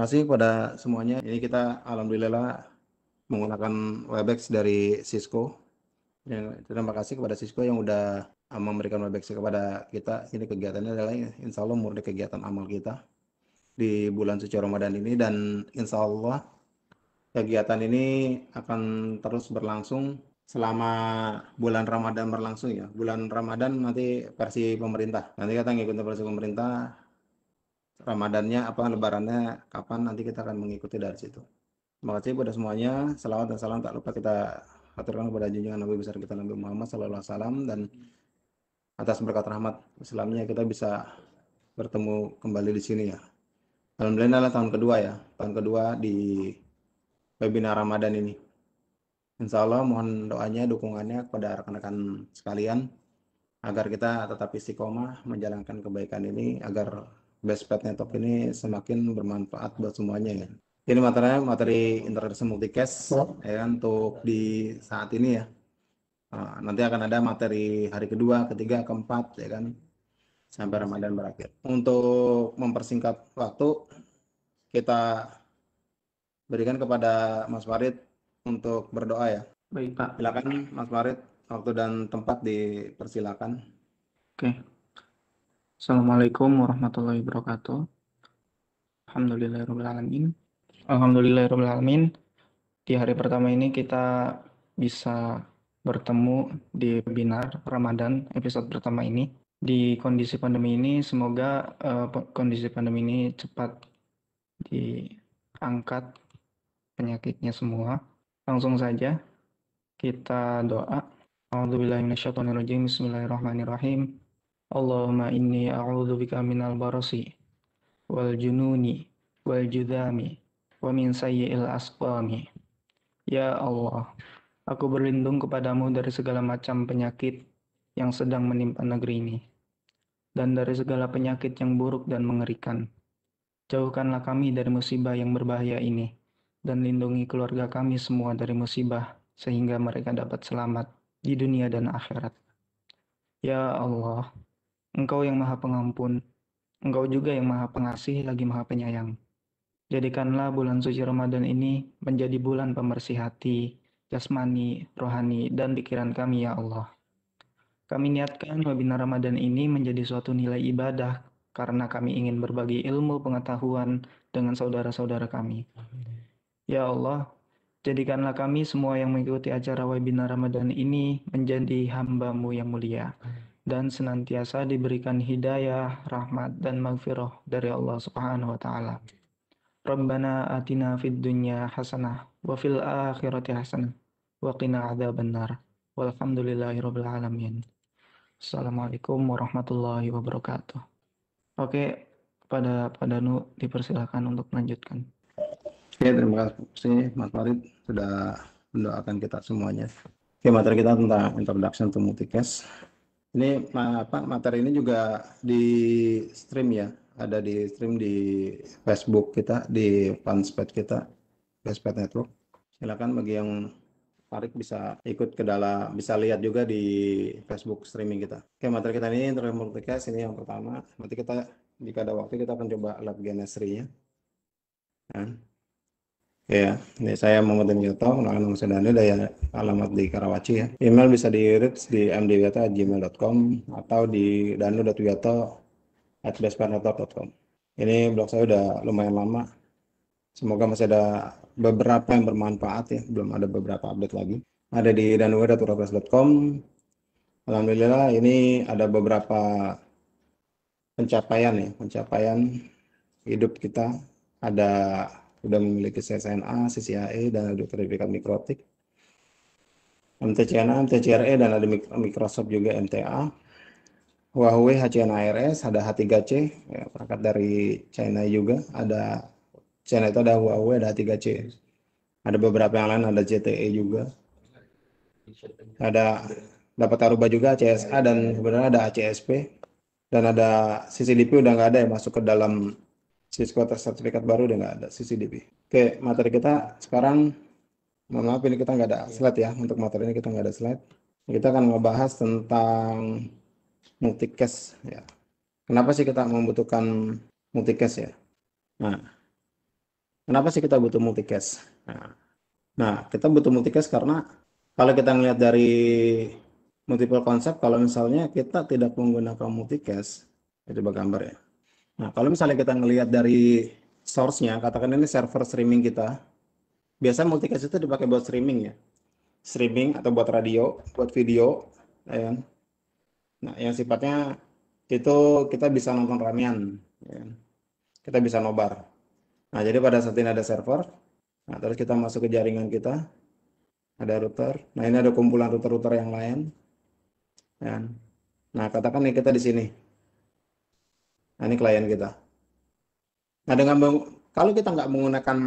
terima kasih kepada semuanya. Ini kita alhamdulillah menggunakan Webex dari Cisco. Ya, terima kasih kepada Cisco yang udah ah, memberikan Webex kepada kita. Ini kegiatannya adalah insya Allah murni kegiatan amal kita di bulan suci Ramadan ini dan insya Allah kegiatan ini akan terus berlangsung selama bulan Ramadan berlangsung ya. Bulan Ramadan nanti versi pemerintah. Nanti kita ngikutin versi pemerintah Ramadannya apa Lebarannya kapan nanti kita akan mengikuti dari situ. Terima kasih kepada semuanya. Salawat dan salam tak lupa kita aturkan kepada junjungan Nabi besar kita Nabi Muhammad Sallallahu Alaihi Wasallam dan atas berkat rahmat Islamnya kita bisa bertemu kembali di sini ya. Alhamdulillah adalah tahun kedua ya, tahun kedua di webinar Ramadan ini. Insya Allah mohon doanya, dukungannya kepada rekan-rekan sekalian agar kita tetap istiqomah menjalankan kebaikan ini agar Best Bestpad Network ini semakin bermanfaat buat semuanya ya. Ini materinya materi international multicast oh. ya kan, untuk di saat ini ya. Ah, nanti akan ada materi hari kedua, ketiga, keempat ya kan sampai Ramadan berakhir. Untuk mempersingkat waktu kita berikan kepada Mas Farid untuk berdoa ya. Baik Pak. Silakan Mas Farid waktu dan tempat dipersilakan. Oke. Assalamualaikum warahmatullahi wabarakatuh. Alhamdulillahirrahmanirrahim. alamin. Di hari pertama ini kita bisa bertemu di webinar Ramadan episode pertama ini. Di kondisi pandemi ini, semoga uh, kondisi pandemi ini cepat diangkat penyakitnya semua. Langsung saja kita doa. Alhamdulillahirrahmanirrahim. Allahumma inni a'udzu bika minal barasi wal jununi wal judami wa min sayyi'il asqami. Ya Allah, aku berlindung kepadamu dari segala macam penyakit yang sedang menimpa negeri ini dan dari segala penyakit yang buruk dan mengerikan. Jauhkanlah kami dari musibah yang berbahaya ini dan lindungi keluarga kami semua dari musibah sehingga mereka dapat selamat di dunia dan akhirat. Ya Allah, Engkau yang maha pengampun, Engkau juga yang maha pengasih lagi maha penyayang. Jadikanlah bulan suci Ramadan ini menjadi bulan pembersih hati, jasmani, rohani, dan pikiran kami ya Allah. Kami niatkan webinar Ramadan ini menjadi suatu nilai ibadah karena kami ingin berbagi ilmu pengetahuan dengan saudara-saudara kami. Ya Allah, Jadikanlah kami semua yang mengikuti acara webinar Ramadan ini menjadi hambamu yang mulia dan senantiasa diberikan hidayah, rahmat, dan maghfirah dari Allah Subhanahu wa Ta'ala. Rabbana atina fid dunya hasanah wa fil akhirati hasanah wa qina adzabannar. nar. Walhamdulillahi rabbil alamin. Assalamualaikum warahmatullahi wabarakatuh. Oke, pada pada Nu dipersilakan untuk melanjutkan. Ya, terima kasih Mas Farid sudah mendoakan kita semuanya. Oke, materi kita tentang introduction to multicast. Ini apa materi ini juga di stream ya, ada di stream di Facebook kita, di fanspage kita, Fanspage Network. Silakan bagi yang tertarik bisa ikut ke dalam, bisa lihat juga di Facebook streaming kita. Oke, materi kita ini interview multicast ini yang pertama. Nanti kita jika ada waktu kita akan coba lab genesrinya. nya Nah. Ya, ini ya, saya Muhammad Yoto, mengenalkan nama saya Daniel, daya alamat di Karawaci ya. Email bisa di reach di mdwiata.gmail.com atau di danu.wiato.com. Ini blog saya udah lumayan lama. Semoga masih ada beberapa yang bermanfaat ya, belum ada beberapa update lagi. Ada di danuwiato.com. Alhamdulillah ini ada beberapa pencapaian ya, pencapaian hidup kita ada sudah memiliki CSNA, CCAE, dan ada sertifikat mikrotik. MTCNA, MTCRE, dan ada Microsoft juga MTA. Huawei HCNARS, ada H3C, ya, perangkat dari China juga, ada China itu ada Huawei, ada H3C. Ada beberapa yang lain, ada JTE juga. Ada dapat Aruba juga, CSA, dan sebenarnya ada ACSP. Dan ada CCDP udah nggak ada ya masuk ke dalam Cisco Test sertifikat baru udah nggak ada CCDB. Oke, materi kita sekarang, mohon maaf ini kita nggak ada iya. slide ya, untuk materi ini kita nggak ada slide. Kita akan ngebahas tentang multicast ya. Kenapa sih kita membutuhkan multicast ya? Nah, kenapa sih kita butuh multicast? Nah, nah kita butuh multicast karena kalau kita melihat dari multiple konsep, kalau misalnya kita tidak menggunakan multicast, ya coba gambar ya. Nah, kalau misalnya kita ngelihat dari source-nya, katakan ini server streaming kita. Biasanya multicast itu dipakai buat streaming ya. Streaming atau buat radio, buat video. Ya. Kan? Nah, yang sifatnya itu kita bisa nonton ramean. Ya. Kan? Kita bisa nobar. Nah, jadi pada saat ini ada server. Nah, terus kita masuk ke jaringan kita. Ada router. Nah, ini ada kumpulan router-router yang lain. Ya. Kan? Nah, katakan nih kita di sini. Nah, ini klien kita. Nah, dengan kalau kita nggak menggunakan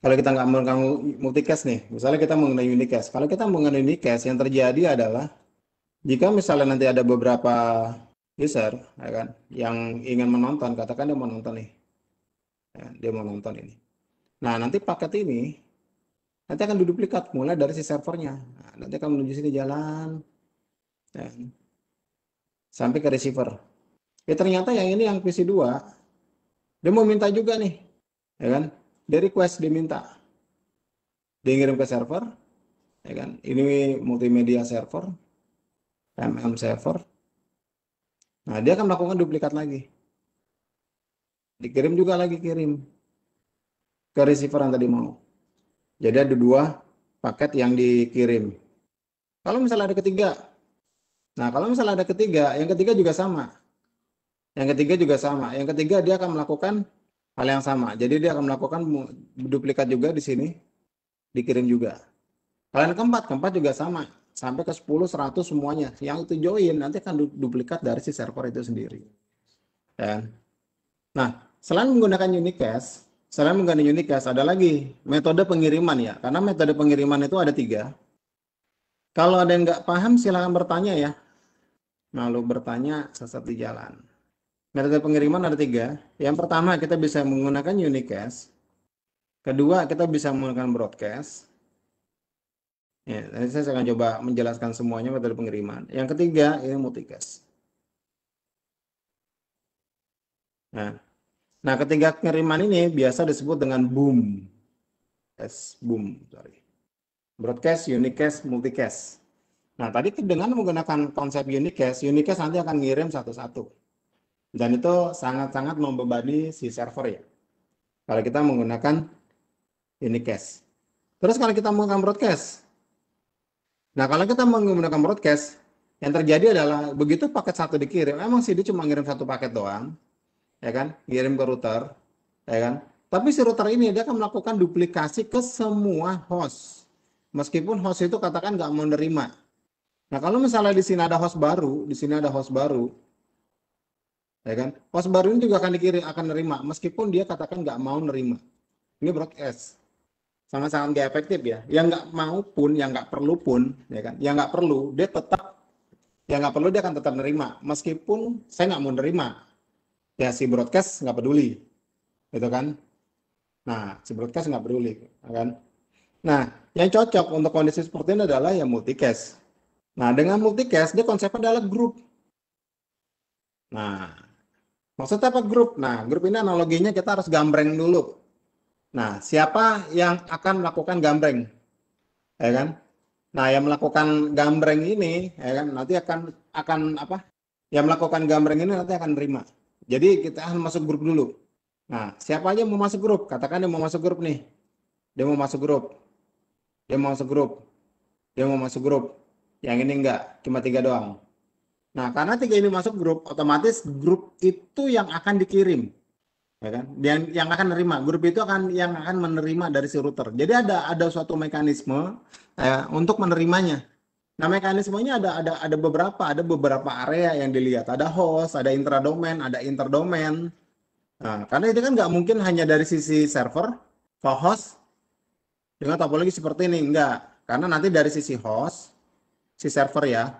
kalau kita nggak menggunakan multicast nih, misalnya kita menggunakan unicast. Kalau kita menggunakan unicast, yang terjadi adalah jika misalnya nanti ada beberapa user, ya kan, yang ingin menonton, katakan dia mau nonton nih, ya, dia mau nonton ini. Nah, nanti paket ini nanti akan diduplikat mulai dari si servernya. Nah, nanti akan menuju sini jalan, ya, kan, sampai ke receiver. Ya ternyata yang ini yang PC2 dia mau minta juga nih. Ya kan? Dia request diminta. Dia ngirim ke server. Ya kan? Ini multimedia server. MM server. Nah, dia akan melakukan duplikat lagi. Dikirim juga lagi kirim ke receiver yang tadi mau. Jadi ada dua paket yang dikirim. Kalau misalnya ada ketiga, nah kalau misalnya ada ketiga, yang ketiga juga sama. Yang ketiga juga sama. Yang ketiga dia akan melakukan hal yang sama. Jadi dia akan melakukan duplikat juga di sini dikirim juga. Kalian keempat, keempat juga sama. Sampai ke 10, 100 semuanya. Yang itu join nanti akan duplikat dari si server itu sendiri. Dan, nah, selain menggunakan unicast, selain menggunakan unicast ada lagi metode pengiriman ya. Karena metode pengiriman itu ada tiga. Kalau ada yang nggak paham silahkan bertanya ya. Lalu bertanya sesat di jalan. Metode pengiriman ada tiga. Yang pertama kita bisa menggunakan unicast. Kedua kita bisa menggunakan broadcast. Ya, nanti saya akan coba menjelaskan semuanya metode pengiriman. Yang ketiga ini multicast. Nah, nah ketiga pengiriman ini biasa disebut dengan boom. S boom, sorry. Broadcast, unicast, multicast. Nah, tadi dengan menggunakan konsep unicast, unicast nanti akan ngirim satu-satu dan itu sangat-sangat membebani si server ya. Kalau kita menggunakan ini cache, Terus kalau kita menggunakan broadcast. Nah kalau kita menggunakan broadcast, yang terjadi adalah begitu paket satu dikirim, emang sih dia cuma ngirim satu paket doang, ya kan? Kirim ke router, ya kan? Tapi si router ini dia akan melakukan duplikasi ke semua host. Meskipun host itu katakan nggak menerima Nah kalau misalnya di sini ada host baru, di sini ada host baru, ya kan pos baru ini juga akan dikirim akan nerima meskipun dia katakan nggak mau nerima ini broadcast sangat-sangat nggak efektif ya yang nggak mau pun yang nggak perlu pun ya kan yang nggak perlu dia tetap yang nggak perlu dia akan tetap nerima meskipun saya nggak mau nerima ya si broadcast nggak peduli gitu kan nah si broadcast nggak peduli ya kan nah yang cocok untuk kondisi seperti ini adalah yang multicast nah dengan multicast dia konsepnya adalah grup nah Maksudnya apa grup? Nah, grup ini analoginya kita harus gambreng dulu. Nah, siapa yang akan melakukan gambreng? Ya kan? Nah, yang melakukan gambreng ini, ya kan, nanti akan akan apa? Yang melakukan gambreng ini nanti akan terima. Jadi kita akan masuk grup dulu. Nah, siapa aja mau masuk grup? Katakan dia mau masuk grup nih. Dia mau masuk grup. Dia mau masuk grup. Dia mau masuk grup. Yang ini enggak, cuma tiga doang. Nah, karena tiga ini masuk grup, otomatis grup itu yang akan dikirim, ya kan? Yang yang akan menerima, grup itu akan yang akan menerima dari si router. Jadi ada ada suatu mekanisme ya, untuk menerimanya. Nah, mekanismenya ada ada ada beberapa, ada beberapa area yang dilihat. Ada host, ada intradomain, ada interdomain. Nah, karena itu kan nggak mungkin hanya dari sisi server ke host dengan topologi seperti ini, nggak Karena nanti dari sisi host, si server ya,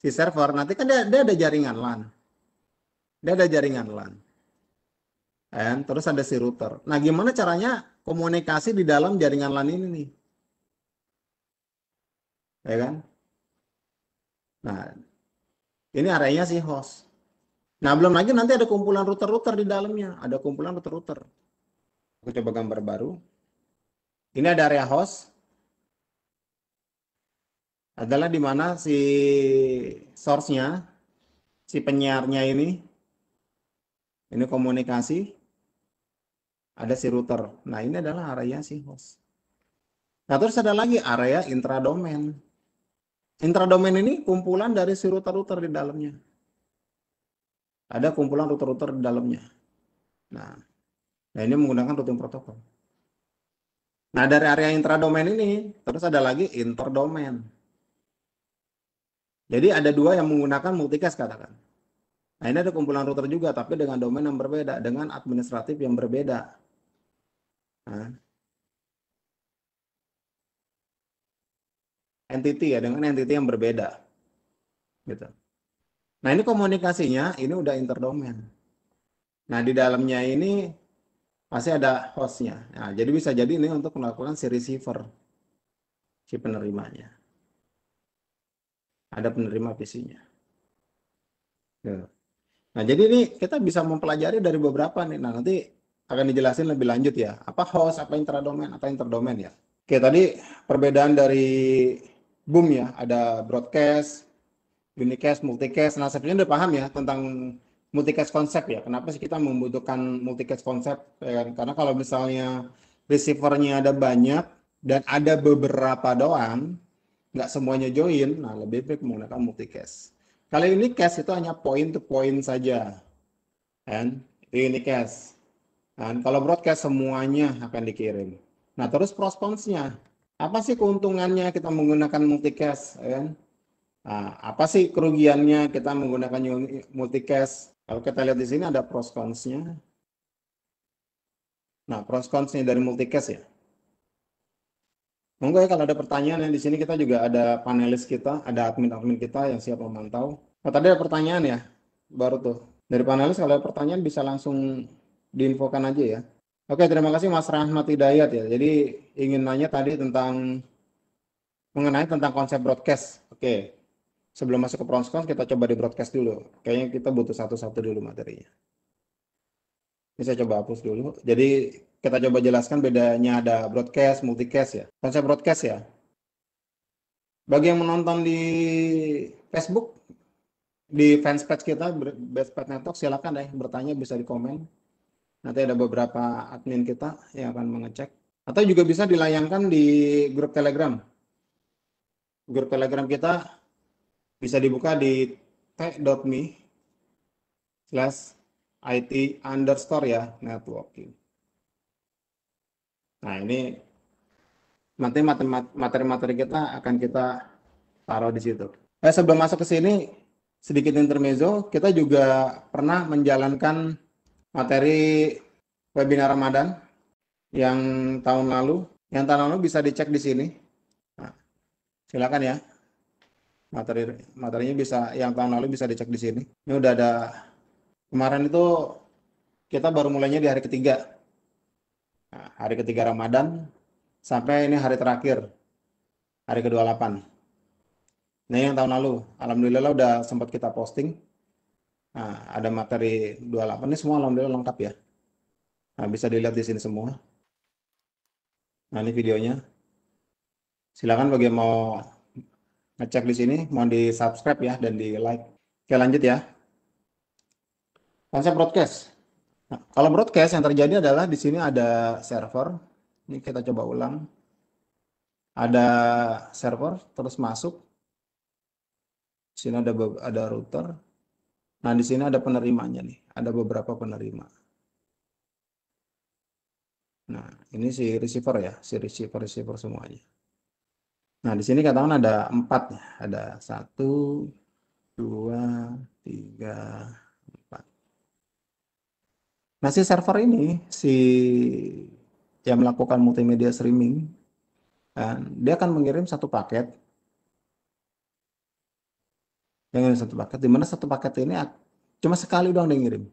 si server nanti kan dia, dia ada jaringan LAN dia ada jaringan LAN And, terus ada si router nah gimana caranya komunikasi di dalam jaringan LAN ini nih ya kan nah ini areanya si host nah belum lagi nanti ada kumpulan router-router di dalamnya ada kumpulan router-router aku coba gambar baru ini ada area host adalah di mana si source-nya, si penyiarnya ini, ini komunikasi, ada si router. Nah ini adalah area si host. Nah terus ada lagi area intradomain. Intradomain ini kumpulan dari si router-router di dalamnya. Ada kumpulan router-router di dalamnya. Nah, nah ini menggunakan routing protokol. Nah dari area intradomain ini terus ada lagi interdomain. Jadi ada dua yang menggunakan multicast katakan. Nah ini ada kumpulan router juga tapi dengan domain yang berbeda, dengan administratif yang berbeda. Nah. Entity ya dengan entity yang berbeda, gitu. Nah ini komunikasinya ini udah interdomain. Nah di dalamnya ini pasti ada hostnya. Nah, jadi bisa jadi ini untuk melakukan si receiver, si penerimanya ada penerima PC-nya. Ya. Nah, jadi ini kita bisa mempelajari dari beberapa nih. Nah, nanti akan dijelasin lebih lanjut ya. Apa host, apa intradomain, apa interdomain ya. Oke, tadi perbedaan dari boom ya, ada broadcast, unicast, multicast. Nah, sebenarnya udah paham ya tentang multicast konsep ya. Kenapa sih kita membutuhkan multicast konsep? Ya kan? Karena kalau misalnya receivernya ada banyak dan ada beberapa doang, nggak semuanya join, nah lebih baik menggunakan multi multicast. Kali ini cache itu hanya point to point saja. Kan? Ini cache. Dan Kalau broadcast semuanya akan dikirim. Nah, terus responsnya. Apa sih keuntungannya kita menggunakan multicast? Kan? Nah, apa sih kerugiannya kita menggunakan multi cash? Kalau kita lihat di sini ada pros Nah, pros cons-nya dari multicast ya. Monggo ya kalau ada pertanyaan yang di sini kita juga ada panelis kita, ada admin-admin kita yang siap memantau. Oh, tadi ada pertanyaan ya, baru tuh. Dari panelis kalau ada pertanyaan bisa langsung diinfokan aja ya. Oke, terima kasih Mas Rahmat Hidayat ya. Jadi ingin nanya tadi tentang mengenai tentang konsep broadcast. Oke. Sebelum masuk ke Pronscon kita coba di broadcast dulu. Kayaknya kita butuh satu-satu dulu materinya. Ini saya coba hapus dulu. Jadi kita coba jelaskan bedanya ada broadcast, multicast ya. Konsep broadcast ya. Bagi yang menonton di Facebook, di fanspage kita, Bestpad Network, silakan deh bertanya, bisa di komen. Nanti ada beberapa admin kita yang akan mengecek. Atau juga bisa dilayangkan di grup Telegram. Grup Telegram kita bisa dibuka di t.me slash IT underscore ya networking. Nah ini nanti materi-materi kita akan kita taruh di situ. Eh, sebelum masuk ke sini, sedikit intermezzo, kita juga pernah menjalankan materi webinar Ramadan yang tahun lalu. Yang tahun lalu bisa dicek di sini. Nah, silakan ya. Materi materinya bisa yang tahun lalu bisa dicek di sini. Ini udah ada kemarin itu kita baru mulainya di hari ketiga hari ketiga Ramadan sampai ini hari terakhir, hari ke-28. Ini yang tahun lalu, alhamdulillah udah sempat kita posting. Nah, ada materi 28 ini semua alhamdulillah lengkap ya. Nah, bisa dilihat di sini semua. Nah, ini videonya. Silakan bagi yang mau ngecek di sini, mau di subscribe ya dan di like. Oke lanjut ya. Konsep broadcast. Nah, kalau broadcast yang terjadi adalah di sini ada server. Ini kita coba ulang. Ada server terus masuk. Di sini ada ada router. Nah, di sini ada penerimanya nih. Ada beberapa penerima. Nah, ini si receiver ya, si receiver receiver semuanya. Nah, di sini katakan ada empat, ya. ada satu, dua, tiga, Nah, si server ini, si yang melakukan multimedia streaming, dia akan mengirim satu paket. Yang satu paket, di mana satu paket ini cuma sekali doang dia ngirim.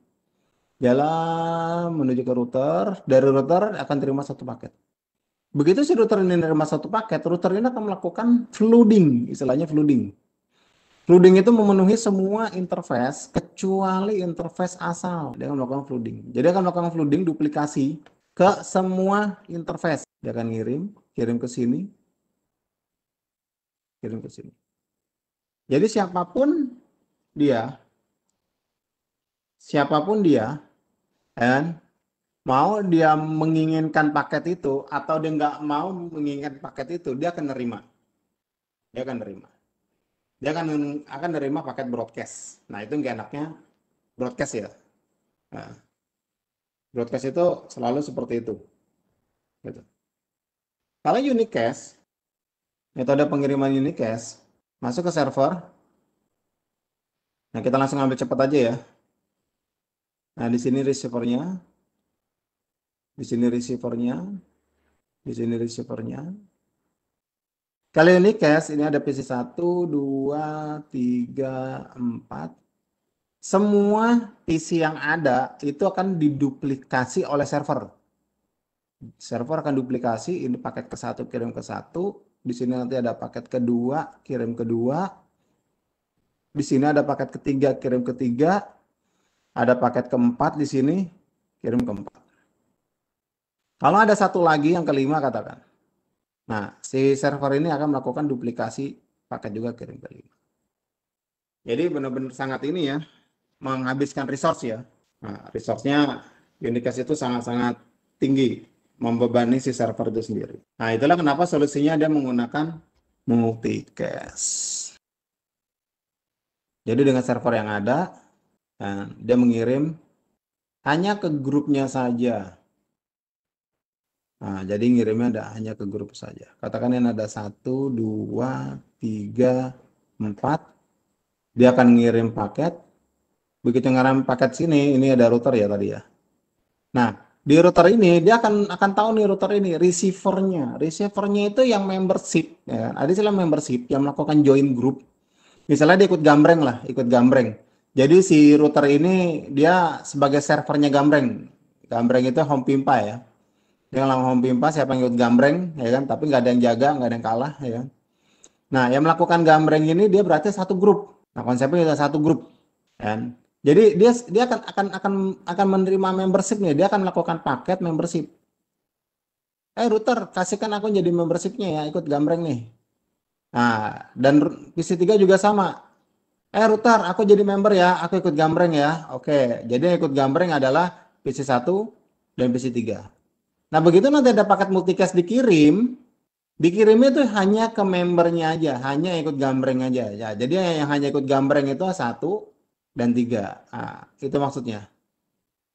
Jalan menuju ke router, dari router akan terima satu paket. Begitu si router ini menerima satu paket, router ini akan melakukan flooding, istilahnya flooding Flooding itu memenuhi semua interface kecuali interface asal dengan melakukan flooding. Jadi akan melakukan flooding duplikasi ke semua interface. Dia akan ngirim, kirim ke sini, kirim ke sini. Jadi siapapun dia, siapapun dia, dan mau dia menginginkan paket itu atau dia nggak mau menginginkan paket itu, dia akan nerima. Dia akan nerima dia akan akan menerima paket broadcast. Nah itu nggak enaknya broadcast ya. Nah, broadcast itu selalu seperti itu. Gitu. Kalau unicast, metode pengiriman unicast masuk ke server. Nah kita langsung ambil cepat aja ya. Nah di sini receivernya, di sini receivernya, di sini receivernya. Kali ini cash, ini ada PC 1, 2, 3, 4. Semua PC yang ada itu akan diduplikasi oleh server. Server akan duplikasi, ini paket ke satu kirim ke satu. Di sini nanti ada paket kedua, kirim kedua. Di sini ada paket ketiga, kirim ketiga. Ada paket keempat di sini, kirim keempat. Kalau ada satu lagi yang kelima katakan. Nah, si server ini akan melakukan duplikasi paket juga kirim ke Jadi benar-benar sangat ini ya, menghabiskan resource ya. Nah, resource-nya Unicast itu sangat-sangat tinggi, membebani si server itu sendiri. Nah, itulah kenapa solusinya dia menggunakan multicast. Jadi dengan server yang ada, dia mengirim hanya ke grupnya saja Nah, jadi ngirimnya ada hanya ke grup saja. Katakan yang ada satu, dua, tiga, empat. Dia akan ngirim paket. Begitu ngirim paket sini, ini ada router ya tadi ya. Nah, di router ini dia akan akan tahu nih router ini receivernya. Receivernya itu yang membership. Ya. Kan? Ada istilah membership yang melakukan join group. Misalnya dia ikut gambreng lah, ikut gambreng. Jadi si router ini dia sebagai servernya gambreng. Gambreng itu home pimpa ya dengan home Bimpa siapa yang ikut gambreng ya kan tapi nggak ada yang jaga nggak ada yang kalah ya kan nah yang melakukan gambreng ini dia berarti satu grup nah konsepnya itu satu grup ya kan jadi dia dia akan akan akan akan menerima membership nih dia akan melakukan paket membership eh router kasihkan aku jadi membershipnya ya ikut gambreng nih nah dan PC3 juga sama eh router aku jadi member ya aku ikut gambreng ya oke jadi yang ikut gambreng adalah PC1 dan PC3 Nah, begitu nanti ada paket multicast dikirim, dikirimnya itu hanya ke membernya aja, hanya ikut gambreng aja. Ya, jadi yang hanya ikut gambreng itu satu dan tiga. Nah, itu maksudnya.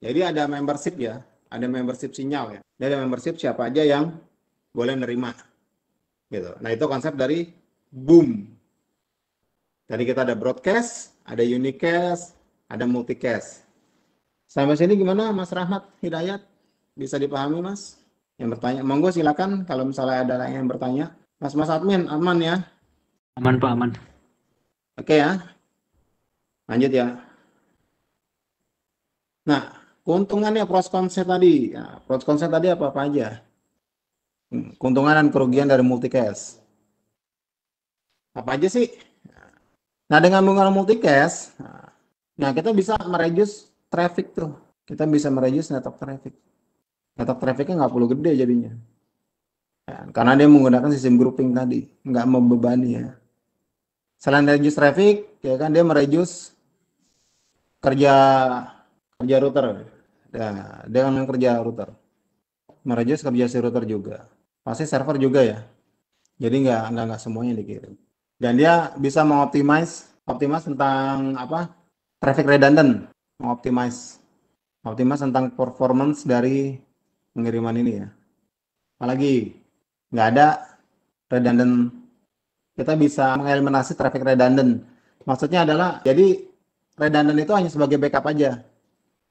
Jadi ada membership ya, ada membership sinyal ya. Jadi ada membership siapa aja yang boleh nerima. Gitu. Nah, itu konsep dari boom. Tadi kita ada broadcast, ada unicast, ada multicast. Sampai sini gimana Mas Rahmat Hidayat? Bisa dipahami, Mas? Yang bertanya, monggo silakan kalau misalnya ada yang bertanya. Mas Mas admin aman ya? Aman, Pak, aman. Oke ya. Lanjut ya. Nah, keuntungannya pros konsep tadi. Nah, pros konsep tadi apa apa aja? Hmm, keuntungan dan kerugian dari multicast. Apa aja sih? Nah, dengan menggunakan multicast, nah kita bisa mereduce traffic tuh. Kita bisa mereduce network traffic data trafficnya nggak perlu gede jadinya. Ya, karena dia menggunakan sistem grouping tadi, nggak membebani ya. Selain reduce traffic, ya kan dia mereduce kerja kerja router. ya dia kan kerja router. Mereduce kerja si router juga. Pasti server juga ya. Jadi nggak nggak nggak semuanya dikirim. Dan dia bisa mengoptimize optimize tentang apa traffic redundant, mengoptimize optimize tentang performance dari pengiriman ini ya apalagi nggak ada redundant kita bisa mengeliminasi traffic redundant maksudnya adalah jadi redundant itu hanya sebagai backup aja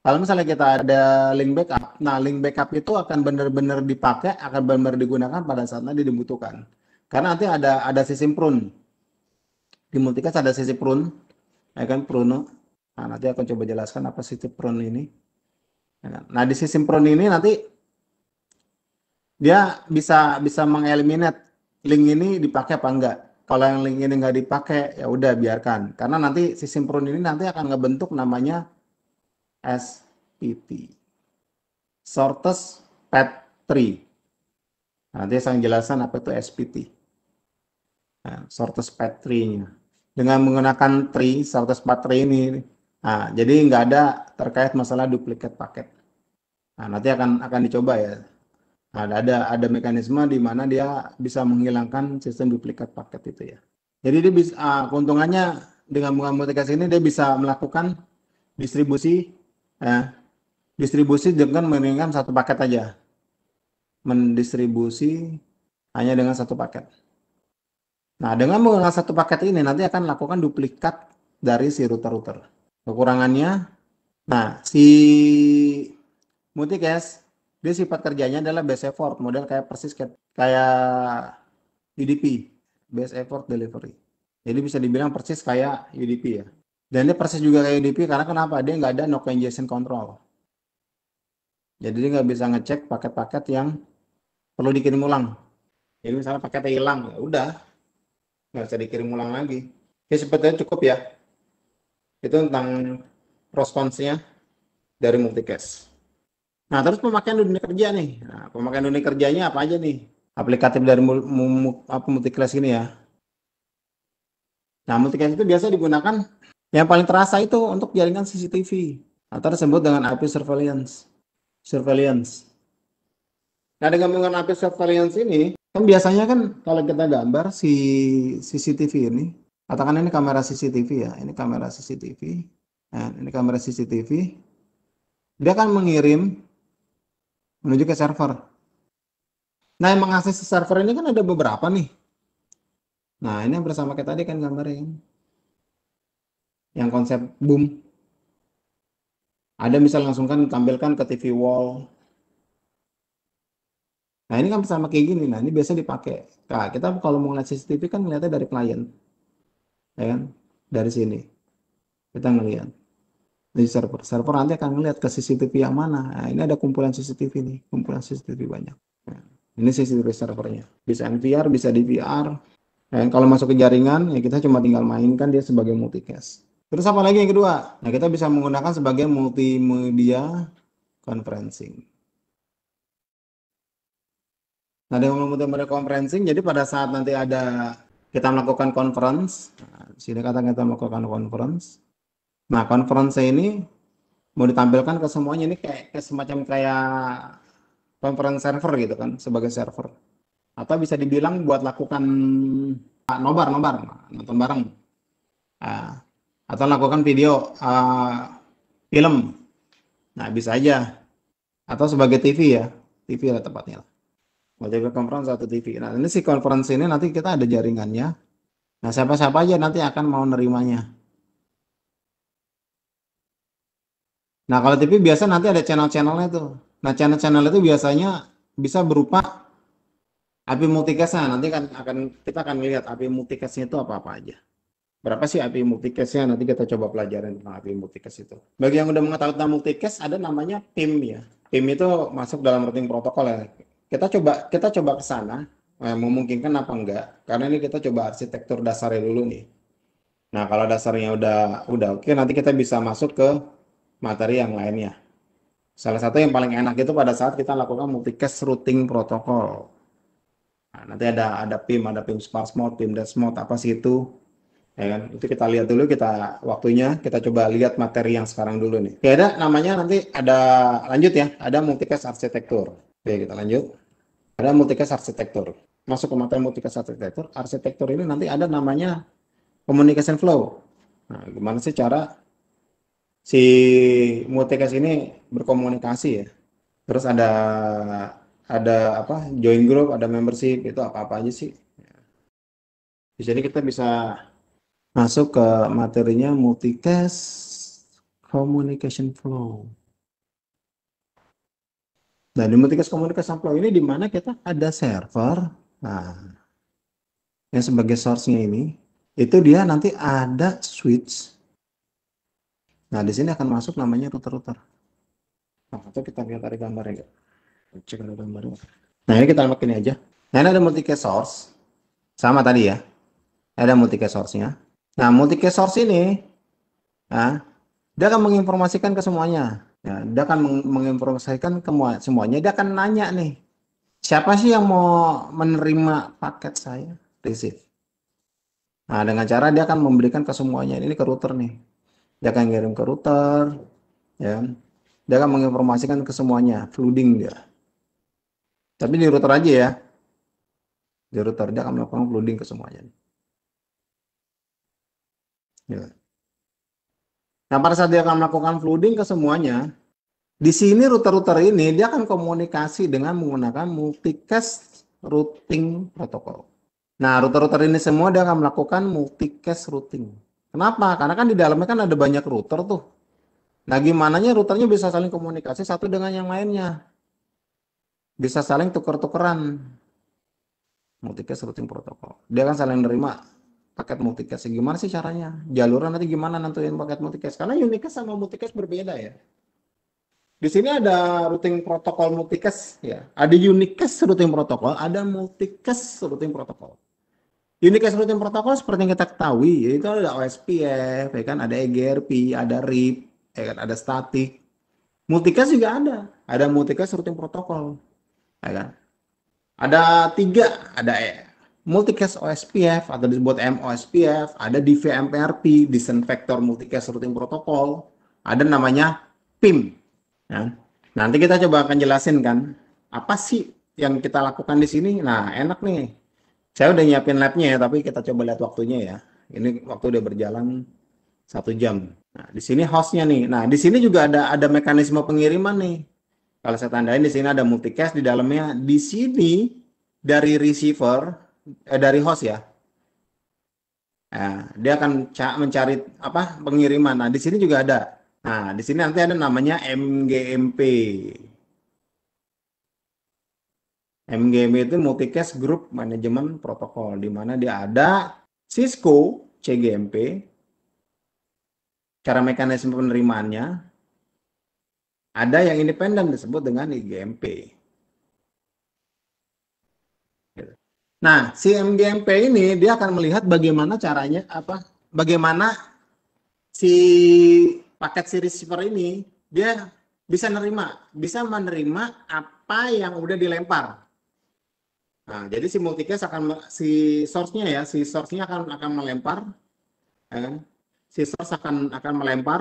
kalau misalnya kita ada link backup, nah link backup itu akan benar-benar dipakai, akan benar-benar digunakan pada saat nanti dibutuhkan. Karena nanti ada ada sistem prune. Di Multicast ada sisi prune, ya kan prune. Nah, nanti akan coba jelaskan apa sisi prune ini. Ya kan? Nah, di sistem prune ini nanti dia bisa bisa mengeliminat link ini dipakai apa enggak. Kalau yang link ini enggak dipakai, ya udah biarkan. Karena nanti sistem prune ini nanti akan ngebentuk namanya SPT. Sortes Path Tree. Nah, nanti saya jelaskan apa itu SPT. Nah, shortest Path Tree-nya. Dengan menggunakan tree, sortes path tree ini, nah, jadi nggak ada terkait masalah duplikat paket. Nah, nanti akan akan dicoba ya Nah, ada ada ada mekanisme di mana dia bisa menghilangkan sistem duplikat paket itu ya. Jadi dia bisa uh, keuntungannya dengan mengamortikasi ini dia bisa melakukan distribusi ya, distribusi dengan mengirimkan satu paket aja. Mendistribusi hanya dengan satu paket. Nah, dengan menggunakan satu paket ini nanti akan lakukan duplikat dari si router-router. Kekurangannya, nah si multicast dia sifat kerjanya adalah base effort model kayak persis kayak, kayak UDP base effort delivery jadi bisa dibilang persis kayak UDP ya dan dia persis juga kayak UDP karena kenapa dia nggak ada no congestion control jadi dia nggak bisa ngecek paket-paket yang perlu dikirim ulang jadi misalnya paketnya hilang ya udah nggak bisa dikirim ulang lagi ya sebetulnya cukup ya itu tentang responsnya dari multicast Nah, terus pemakaian dunia kerja nih. Nah, pemakaian dunia kerjanya apa aja nih? Aplikatif dari apa class ini ya. Nah, multi class itu biasa digunakan yang paling terasa itu untuk jaringan CCTV atau disebut dengan IP surveillance. Surveillance. Nah, dengan menggunakan IP surveillance ini, kan biasanya kan kalau kita gambar si CCTV ini, katakan ini kamera CCTV ya, ini kamera CCTV, nah, ini kamera CCTV, dia akan mengirim menuju ke server. Nah, yang mengakses server ini kan ada beberapa nih. Nah, ini yang bersama kita tadi kan gambarnya. Yang konsep boom. Ada misal langsung kan tampilkan ke TV wall. Nah, ini kan bersama kayak gini. Nah, ini biasa dipakai. Nah, kita kalau mau ngeliat CCTV kan ngeliatnya dari klien. Ya kan? Dari sini. Kita ngeliat di server. Server nanti akan melihat ke CCTV yang mana. Nah, ini ada kumpulan CCTV nih, kumpulan CCTV banyak. Nah, ini CCTV servernya. Bisa NVR, bisa DVR. Dan kalau masuk ke jaringan, ya kita cuma tinggal mainkan dia sebagai multicast. Terus apa lagi yang kedua? Nah, kita bisa menggunakan sebagai multimedia conferencing. Nah, dengan multimedia conferencing, jadi pada saat nanti ada kita melakukan conference, nah, sini kata kita melakukan conference, Nah, konferensi ini mau ditampilkan ke semuanya ini kayak, kayak semacam kayak konferensi server gitu kan sebagai server. Atau bisa dibilang buat lakukan ah, nobar nobar nah, nonton bareng. Uh, atau lakukan video uh, film. Nah, bisa aja. Atau sebagai TV ya. TV lah tepatnya lah. Multiple konferensi atau TV. Nah, ini si konferensi ini nanti kita ada jaringannya. Nah, siapa-siapa aja nanti akan mau nerimanya. Nah, kalau TV biasa nanti ada channel-channelnya tuh. Nah, channel-channel itu biasanya bisa berupa API multicast-nya. Nanti kan akan kita akan melihat API multicast itu apa-apa aja. Berapa sih API multicast-nya? Nanti kita coba pelajarin tentang API multicast itu. Bagi yang udah mengetahui tentang multicast, ada namanya PIM ya. PIM itu masuk dalam routing protokol ya. Kita coba kita coba ke sana, eh, memungkinkan apa enggak? Karena ini kita coba arsitektur dasarnya dulu nih. Nah, kalau dasarnya udah udah oke, nanti kita bisa masuk ke materi yang lainnya. Salah satu yang paling enak itu pada saat kita lakukan multicast routing protokol. Nah, nanti ada ada PIM, ada PIM sparse mode, PIM dash mode, apa sih itu? Ya kan? Itu kita lihat dulu kita waktunya kita coba lihat materi yang sekarang dulu nih. Ya ada namanya nanti ada lanjut ya, ada multicast arsitektur. Oke, kita lanjut. Ada multicast arsitektur. Masuk ke materi multicast arsitektur. Arsitektur ini nanti ada namanya communication flow. Nah, gimana sih cara si Mutekas ini berkomunikasi ya. Terus ada ada apa join group, ada membership itu apa-apa aja sih. Jadi kita bisa masuk ke materinya multicast communication flow. Nah, di multicast communication flow ini di mana kita ada server. Nah, yang sebagai source-nya ini, itu dia nanti ada switch Nah, di sini akan masuk namanya router-router. Nah, atau kita lihat dari gambar ya. Cek ada gambarnya. Nah, ini kita pakai ini aja. Nah, ini ada multi-case source. Sama tadi ya. Ada multi-case source-nya. Nah, multi-case source ini, nah, dia akan menginformasikan ke semuanya. Ya, dia akan menginformasikan ke semuanya. Dia akan nanya nih, siapa sih yang mau menerima paket saya? Receive. Nah, dengan cara dia akan memberikan ke semuanya. Ini ke router nih dia akan ngirim ke router ya dia akan menginformasikan ke semuanya flooding dia tapi di router aja ya di router dia akan melakukan flooding ke semuanya ya. nah pada saat dia akan melakukan flooding ke semuanya di sini router-router ini dia akan komunikasi dengan menggunakan multicast routing protokol. Nah, router-router ini semua dia akan melakukan multicast routing. Kenapa? Karena kan di dalamnya kan ada banyak router tuh. Nah, gimana nya routernya bisa saling komunikasi satu dengan yang lainnya? Bisa saling tuker-tukeran. Multicast routing protokol. Dia kan saling nerima paket multicast. Gimana sih caranya? Jalurnya nanti gimana nentuin paket multicast? Karena unicast sama multicast berbeda ya. Di sini ada routing protokol multicast ya. Ada unicast routing protokol, ada multicast routing protokol. Unique Routing Protocol seperti yang kita ketahui, yaitu ada OSPF, ya kan, ada EGRP, ada RIP, ya kan, ada static. Multicast juga ada. Ada multicast routing protocol. Ya kan? Ada tiga, ada e. multicast OSPF atau disebut MOSPF, ada DVMPRP, Disinfector Multicast Routing Protocol, ada namanya PIM. Ya. Nanti kita coba akan jelasin kan, apa sih yang kita lakukan di sini? Nah, enak nih saya udah nyiapin labnya ya, tapi kita coba lihat waktunya ya. Ini waktu udah berjalan satu jam. Nah, di sini hostnya nih. Nah, di sini juga ada ada mekanisme pengiriman nih. Kalau saya tandain di sini ada multicast di dalamnya. Di sini dari receiver eh, dari host ya. Nah, dia akan mencari apa pengiriman. Nah, di sini juga ada. Nah, di sini nanti ada namanya MGMP. MGM itu Multicast Group Management Protocol, di mana dia ada Cisco CGMP, cara mekanisme penerimaannya, ada yang independen disebut dengan IGMP. Nah, si MGMP ini dia akan melihat bagaimana caranya apa, bagaimana si paket si receiver ini dia bisa nerima, bisa menerima apa yang udah dilempar Nah, jadi si multicast akan si source-nya ya, si source-nya akan akan melempar ya kan? Si source akan akan melempar.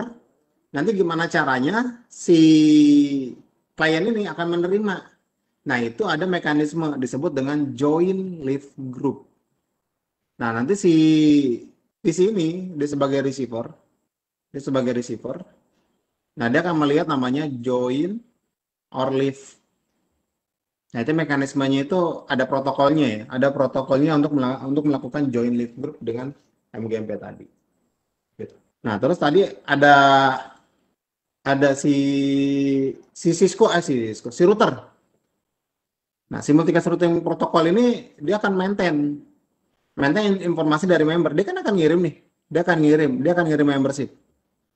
Nanti gimana caranya si klien ini akan menerima. Nah, itu ada mekanisme disebut dengan join leaf group. Nah, nanti si di sini dia sebagai receiver, dia sebagai receiver. Nah, dia akan melihat namanya join or leave Nah, itu mekanismenya itu ada protokolnya ya, ada protokolnya untuk untuk melakukan join lead group dengan MGMP tadi. Gitu. Nah, terus tadi ada ada si si Cisco, eh, si Cisco, si router. Nah, si multicast routing protokol ini dia akan maintain maintain informasi dari member. Dia kan akan ngirim nih. Dia akan ngirim, dia akan ngirim membership.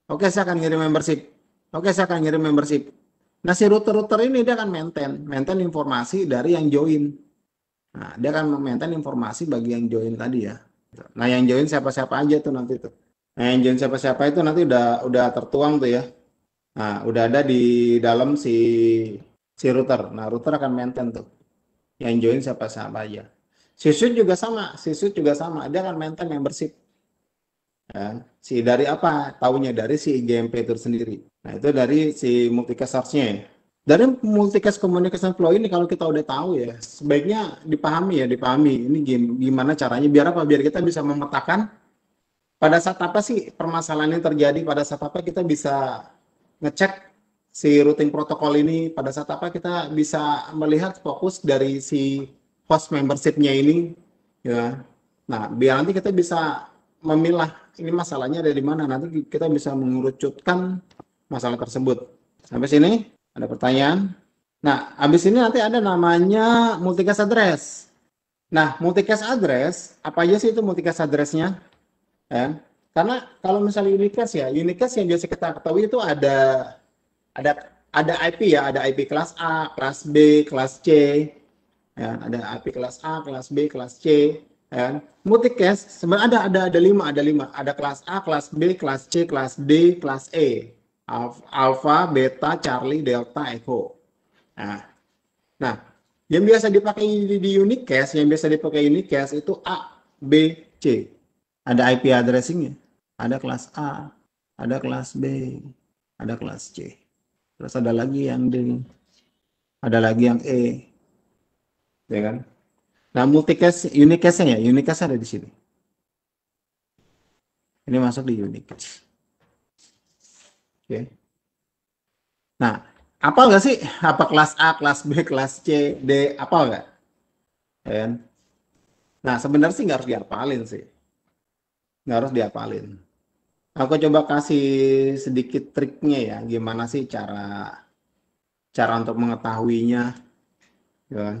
Oke, saya akan ngirim membership. Oke, saya akan ngirim membership Nah, si router-router ini dia akan maintain, maintain informasi dari yang join. Nah, dia akan maintain informasi bagi yang join tadi ya. Nah, yang join siapa-siapa aja tuh nanti tuh. Nah, yang join siapa-siapa itu nanti udah udah tertuang tuh ya. Nah, udah ada di dalam si si router. Nah, router akan maintain tuh. Yang join siapa-siapa aja. Sisut juga sama, sisut juga sama. Dia akan maintain membership. Ya. Si dari apa? Taunya dari si IGMP itu sendiri. Nah, itu dari si multicast source-nya. Dari multicast communication flow ini kalau kita udah tahu ya, sebaiknya dipahami ya, dipahami ini gimana caranya biar apa? Biar kita bisa memetakan pada saat apa sih permasalahan yang terjadi, pada saat apa kita bisa ngecek si routing protokol ini pada saat apa kita bisa melihat fokus dari si host membershipnya ini ya nah biar nanti kita bisa memilah ini masalahnya dari mana nanti kita bisa mengerucutkan masalah tersebut sampai sini ada pertanyaan nah habis ini nanti ada namanya multicast address nah multicast address apa aja sih itu multicast addressnya ya karena kalau misalnya unicast ya unicast yang biasa kita ketahui itu ada ada ada IP ya, ada IP kelas A, kelas B, kelas C, ya, ada IP kelas A, kelas B, kelas C, ya multicast sebenarnya ada ada ada lima ada lima ada kelas A kelas B kelas C kelas D kelas E alpha beta charlie delta echo nah nah yang biasa dipakai di, di unicast yang biasa dipakai unicast itu A B C ada IP addressingnya ada kelas A ada kelas B ada kelas C terus ada lagi yang D ada lagi yang E ya kan Nah, multicast, unique case ya, case ada di sini. Ini masuk di case. Oke. Okay. Nah, apa enggak sih? Apa kelas A, kelas B, kelas C, D, apa enggak Dan, Nah, sebenarnya sih nggak harus diapalin sih. Nggak harus diapalin. Aku coba kasih sedikit triknya ya, gimana sih cara cara untuk mengetahuinya. Ya kan?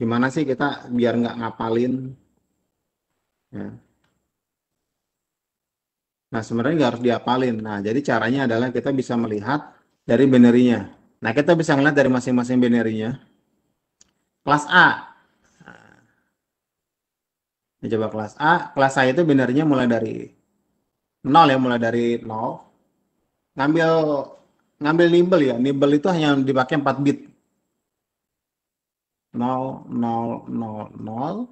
gimana sih kita biar nggak ngapalin ya. nah sebenarnya nggak harus diapalin nah jadi caranya adalah kita bisa melihat dari binerinya nah kita bisa melihat dari masing-masing binerinya kelas A nah, coba kelas A kelas A itu binerinya mulai dari nol ya mulai dari nol ngambil ngambil nimble ya nimble itu hanya dipakai 4 bit 0, 0, 0, 0.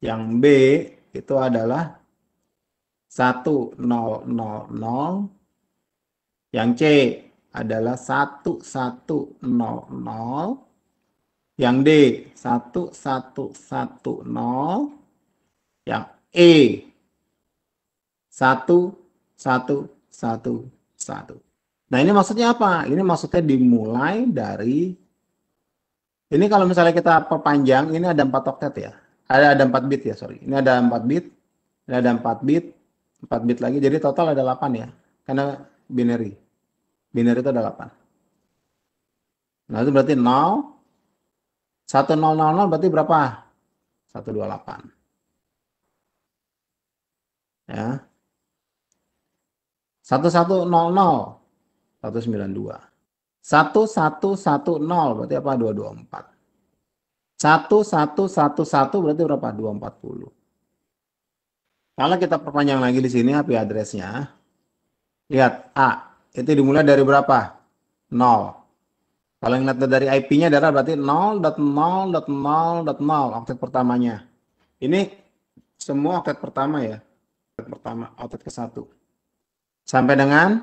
Yang B itu adalah 1, 0, 0, 0. Yang C adalah 1, 1, 0, 0. Yang D 1 1 1 0. Yang E 1 1 1 1. Nah, ini maksudnya apa? Ini maksudnya dimulai dari ini kalau misalnya kita perpanjang, ini ada 4 oktet ya. Ada ada 4 bit ya, sorry. Ini ada 4 bit, ini ada 4 bit, 4 bit lagi. Jadi total ada 8 ya. Karena binary. Binary itu ada 8. Nah, itu berarti 0 1, 0, 0, 0 berarti berapa? 1, 2, 8. Ya. 1, 1, 0, 1100 192. Satu satu satu nol berarti apa dua dua empat. Satu satu satu berarti berapa? dua empat puluh. Kalau kita perpanjang lagi di sini IP addressnya, Lihat A, itu dimulai dari berapa? nol. Kalau ingat dari IP-nya adalah berarti nol nol nol nol oktet pertamanya. Ini semua oktet pertama ya. Oktet pertama, oktet ke-1. Sampai dengan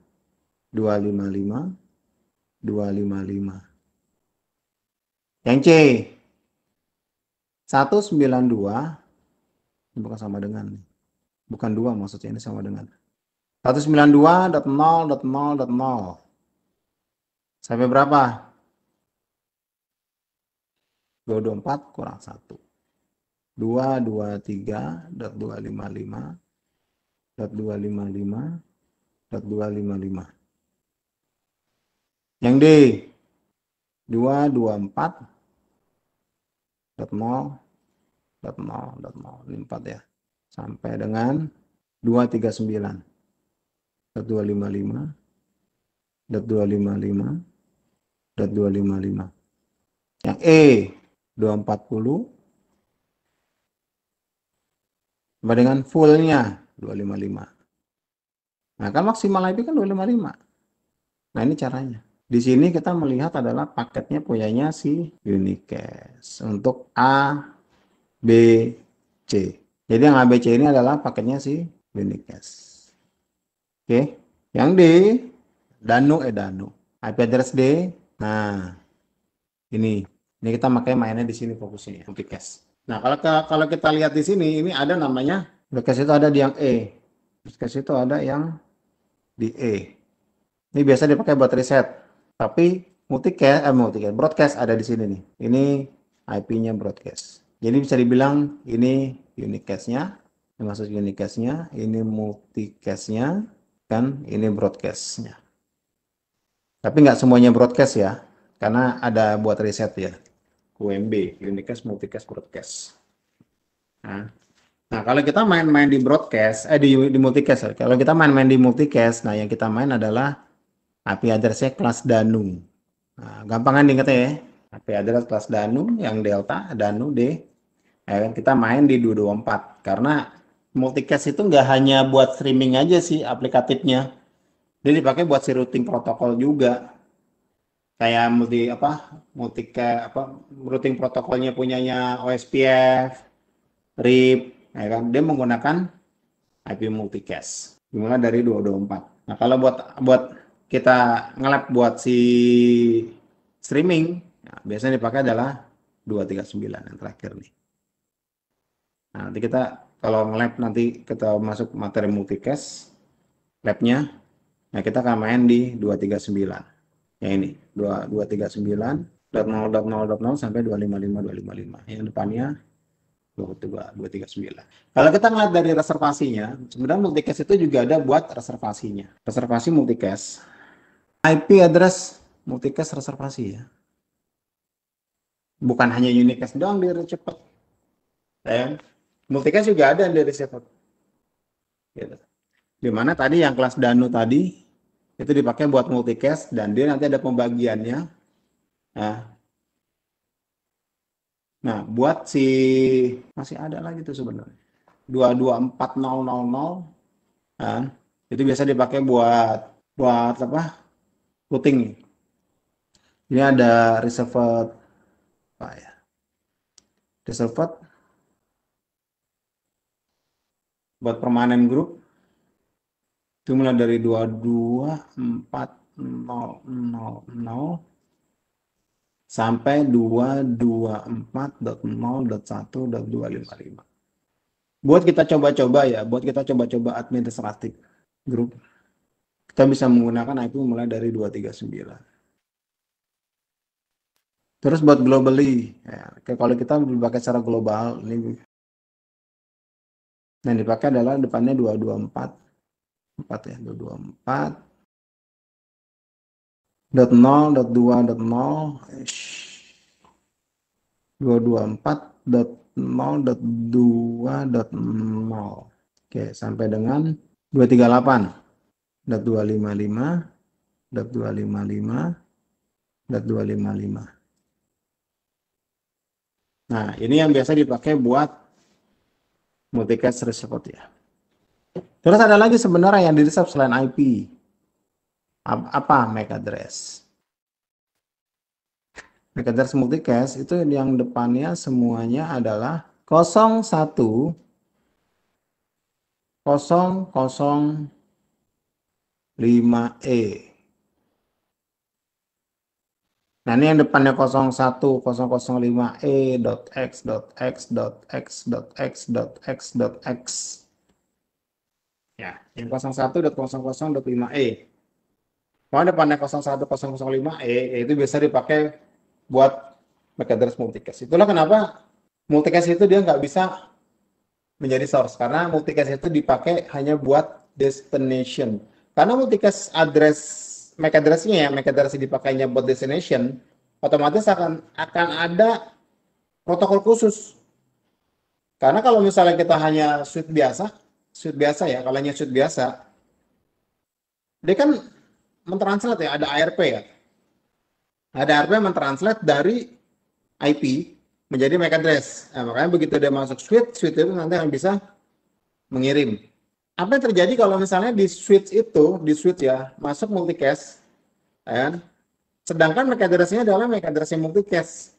255, 255. Yang C, 192, ini bukan sama dengan, bukan 2 maksudnya, ini sama dengan. 192.0.0.0. Sampai berapa? 224 kurang 1. 223.255.255.255. Yang D 4 dot 0 dot 0 dot 0 ini 4 ya sampai dengan 9 dot 255 dot 255 dot 255 yang E 240 sampai dengan fullnya 255 nah kan maksimal IP kan 255 nah ini caranya di sini kita melihat adalah paketnya punyanya si Unicast untuk A, B, C. Jadi yang A B C ini adalah paketnya si Unicast. Oke, yang D Danu eh Danu. IP address D. Nah, ini ini kita pakai mainnya di sini fokusnya Unicast. Nah, kalau kalau kita lihat di sini ini ada namanya Unicast itu ada di yang E. Unicast itu ada yang di E. Ini biasa dipakai buat reset tapi multicast, eh, multicast, broadcast ada di sini nih. Ini IP-nya broadcast. Jadi bisa dibilang ini unicast-nya, ini masuk unicast-nya, ini multicast-nya, kan ini broadcast-nya. Tapi nggak semuanya broadcast ya, karena ada buat riset ya. UMB, unicast, multicast, broadcast. Nah, Nah, kalau kita main-main di broadcast, eh di, di multicast, kalau kita main-main di multicast, nah yang kita main adalah IP address saya kelas Danu. Nah, gampangan diingatnya ya. IP address kelas Danu yang delta Danu D. Eh, kita main di 224 karena multicast itu nggak hanya buat streaming aja sih aplikatifnya. Dia dipakai buat si routing protokol juga. Kayak multi apa? Multi apa routing protokolnya punyanya OSPF, RIP, ya kan? Dia menggunakan IP multicast. Dimulai dari 224. Nah, kalau buat buat kita ngelap buat si streaming, nah, biasanya dipakai adalah 239 yang terakhir nih. Nah, nanti kita kalau ngelap nanti kita masuk materi multicast labnya, nah kita akan main di 239. Ya ini, dot dot dot nol sampai lima Yang depannya 239. Kalau kita ngeliat dari reservasinya, sebenarnya multicast itu juga ada buat reservasinya. Reservasi multicast IP address multicast reservasi ya. Bukan hanya unicast doang di cepat. Ya. Multicast juga ada di receiver. Gitu. Dimana tadi yang kelas Danu tadi itu dipakai buat multicast dan dia nanti ada pembagiannya. Nah, nah buat si masih ada lagi tuh sebenarnya 224000 nah, itu biasa dipakai buat buat apa routing ya? ini ada reserved apa ya reserved buat permanen grup. itu mulai dari 224.000 sampai 224.0.1.255. Buat kita coba-coba ya, buat kita coba-coba administratif grup. Kita bisa menggunakan IP mulai dari 239. Terus buat globally, ya, kalau kita dipakai secara global, ini yang dipakai adalah depannya 224, 4 ya, 224, dot nol dot dua dot nol dua dua empat dot nol dot dua dot nol oke sampai dengan dua tiga delapan DAP 255, dot 255, DAP 255. Nah, ini yang biasa dipakai buat multicast report ya. Terus ada lagi sebenarnya yang di reserve selain IP. Apa? MAC address. MAC address multicast itu yang depannya semuanya adalah 01 00 5E. Nah, ini yang depannya 01 005E dot X dot X dot X dot X dot X dot X. Ya, yang 01 dot 5E. Kalau depannya 005 e itu biasa dipakai buat mekaderis multicast. Itulah kenapa multicast itu dia nggak bisa menjadi source karena multicast itu dipakai hanya buat destination. Karena multicast address MAC address ya, MAC address yang dipakainya buat destination, otomatis akan akan ada protokol khusus. Karena kalau misalnya kita hanya suite biasa, suite biasa ya, kalau hanya suite biasa, dia kan mentranslate ya, ada ARP ya. Ada ARP yang mentranslate dari IP menjadi MAC address. Nah, makanya begitu dia masuk suite, suite itu nanti akan bisa mengirim apa yang terjadi kalau misalnya di switch itu, di switch ya, masuk multicast, ya kan? Sedangkan MAC adalah MAC address multicast.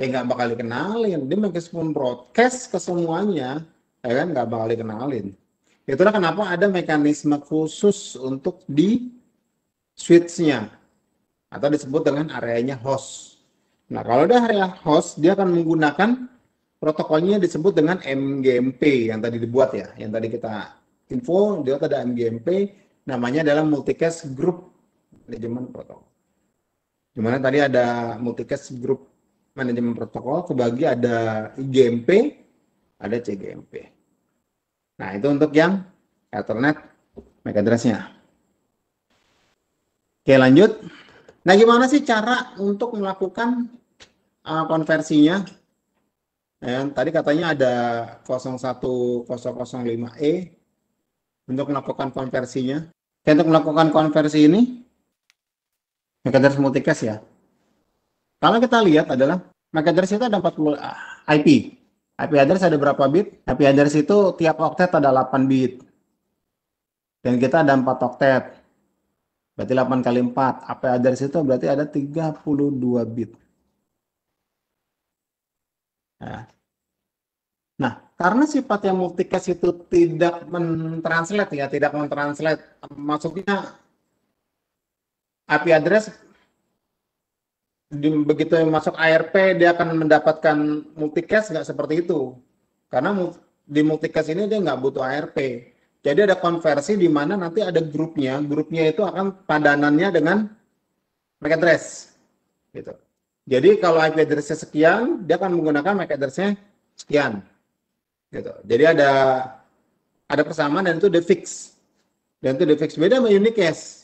Ya nggak bakal dikenalin, dia meskipun broadcast ke semuanya, ya kan nggak bakal dikenalin. Itulah kenapa ada mekanisme khusus untuk di switchnya atau disebut dengan areanya host. Nah, kalau udah area host, dia akan menggunakan protokolnya disebut dengan MGMP yang tadi dibuat ya, yang tadi kita info dia ada MGMP namanya adalah multicast group Management Protocol. Dimana tadi ada multicast group Management Protocol, kebagi ada IGMP, ada CGMP. Nah itu untuk yang Ethernet MAC address Oke lanjut. Nah gimana sih cara untuk melakukan uh, konversinya dan tadi katanya ada 01005E untuk melakukan konversinya. Dan untuk melakukan konversi ini, Mercaderes Multicast ya. Kalau kita lihat adalah Mercaderes itu ada 40 IP. IP address ada berapa bit? IP address itu tiap oktet ada 8 bit. Dan kita ada 4 oktet. Berarti 8 kali 4. IP address itu berarti ada 32 bit. Ya. Nah, karena sifat yang multicast itu tidak mentranslate ya, tidak mentranslate, maksudnya IP address di, begitu masuk ARP dia akan mendapatkan multicast nggak seperti itu karena di multicast ini dia nggak butuh ARP jadi ada konversi di mana nanti ada grupnya grupnya itu akan padanannya dengan MAC address gitu jadi kalau IP address-nya sekian, dia akan menggunakan MAC address-nya sekian. Gitu. Jadi ada ada persamaan dan itu the fix. Dan itu the fix beda sama uniques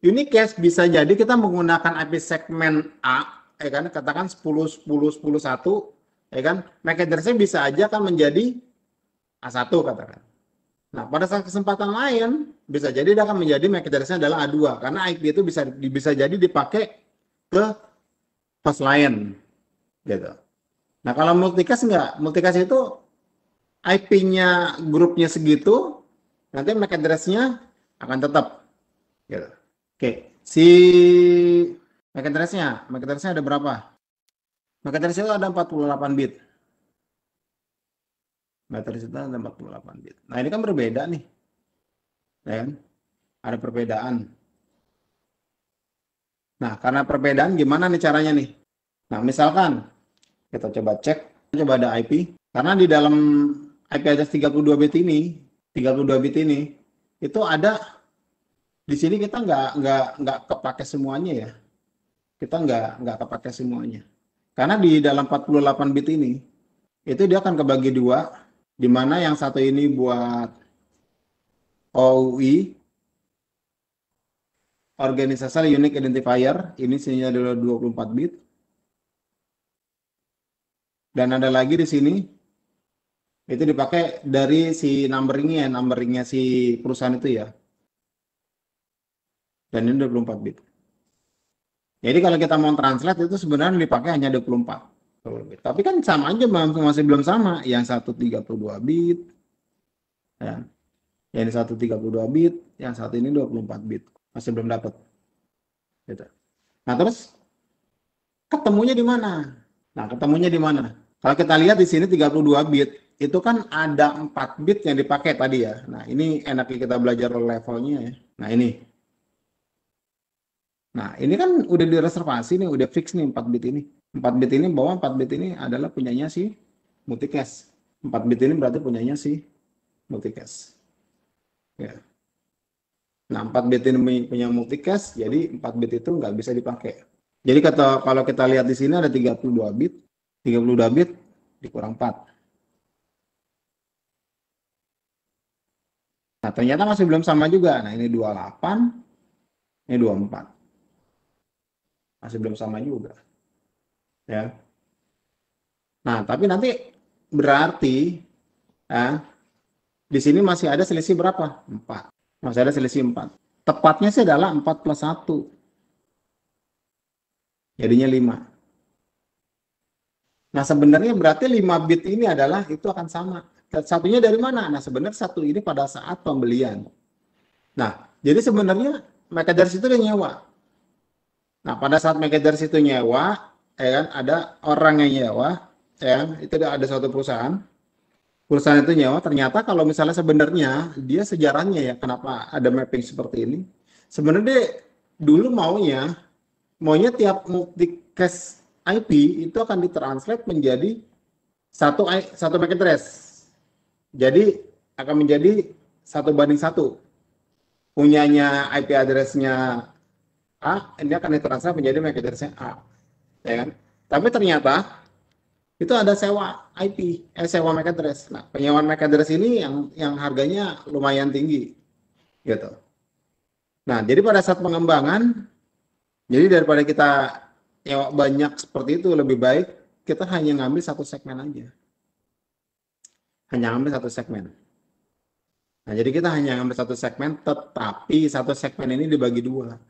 uniques bisa jadi kita menggunakan IP segmen A, ya kan, katakan 10 10 10 1, ya kan. MAC address-nya bisa aja kan menjadi A1 katakan. Nah, pada saat kesempatan lain bisa jadi dia akan menjadi MAC address-nya adalah A2 karena IP itu bisa bisa jadi dipakai ke first line gitu. Nah kalau multicast enggak, multicast itu IP-nya grupnya segitu, nanti MAC address-nya akan tetap gitu. Oke, si MAC address-nya, MAC address-nya ada berapa? MAC address itu ada 48 bit. MAC address itu ada 48 bit. Nah ini kan berbeda nih. Ya kan? Ada perbedaan. Nah, karena perbedaan gimana nih caranya nih? Nah, misalkan kita coba cek, coba ada IP. Karena di dalam IP address 32 bit ini, 32 bit ini, itu ada di sini kita nggak nggak nggak kepake semuanya ya. Kita nggak nggak kepake semuanya. Karena di dalam 48 bit ini, itu dia akan kebagi dua, di mana yang satu ini buat OUI, organisasi unique identifier ini sininya adalah 24 bit dan ada lagi di sini itu dipakai dari si numberingnya ya, numberingnya si perusahaan itu ya dan ini 24 bit jadi kalau kita mau translate itu sebenarnya dipakai hanya 24 bit tapi kan sama aja masih belum sama yang 132 bit ya. yang 132 bit yang satu ini 24 bit masih belum dapat gitu nah terus ketemunya di mana nah ketemunya di mana kalau kita lihat di sini 32 bit itu kan ada 4 bit yang dipakai tadi ya nah ini enaknya kita belajar levelnya ya nah ini nah ini kan udah direservasi nih udah fix nih 4 bit ini 4 bit ini bahwa 4 bit ini adalah punyanya si multicast 4 bit ini berarti punyanya si multicast ya yeah. Nah, 4 ini punya multicast, jadi 4 bit itu nggak bisa dipakai. Jadi kata kalau kita lihat di sini ada 32 bit, 32 bit dikurang 4. Nah, ternyata masih belum sama juga. Nah, ini 28, ini 24. Masih belum sama juga. Ya. Nah, tapi nanti berarti ya, di sini masih ada selisih berapa? 4. Masih ada selisih 4. Tepatnya sih adalah 4 plus 1. Jadinya 5. Nah sebenarnya berarti 5 bit ini adalah itu akan sama. Satunya dari mana? Nah sebenarnya satu ini pada saat pembelian. Nah jadi sebenarnya mereka dari situ dia nyewa. Nah pada saat mereka dari situ nyewa, ya kan, ada orang yang nyewa, ya kan, itu ada satu perusahaan, perusahaan itu nyawa ternyata kalau misalnya sebenarnya dia sejarahnya ya kenapa ada mapping seperti ini sebenarnya dulu maunya maunya tiap cash IP itu akan ditranslate menjadi satu satu mac address. jadi akan menjadi satu banding satu punyanya IP addressnya A ini akan ditranslate menjadi MAC addressnya A ya kan tapi ternyata itu ada sewa IP, eh, sewa MAC address. Nah, penyewaan MAC address ini yang yang harganya lumayan tinggi, gitu. Nah, jadi pada saat pengembangan, jadi daripada kita nyewa banyak seperti itu, lebih baik kita hanya ngambil satu segmen aja. Hanya ngambil satu segmen. Nah, jadi kita hanya ngambil satu segmen, tetapi satu segmen ini dibagi dua.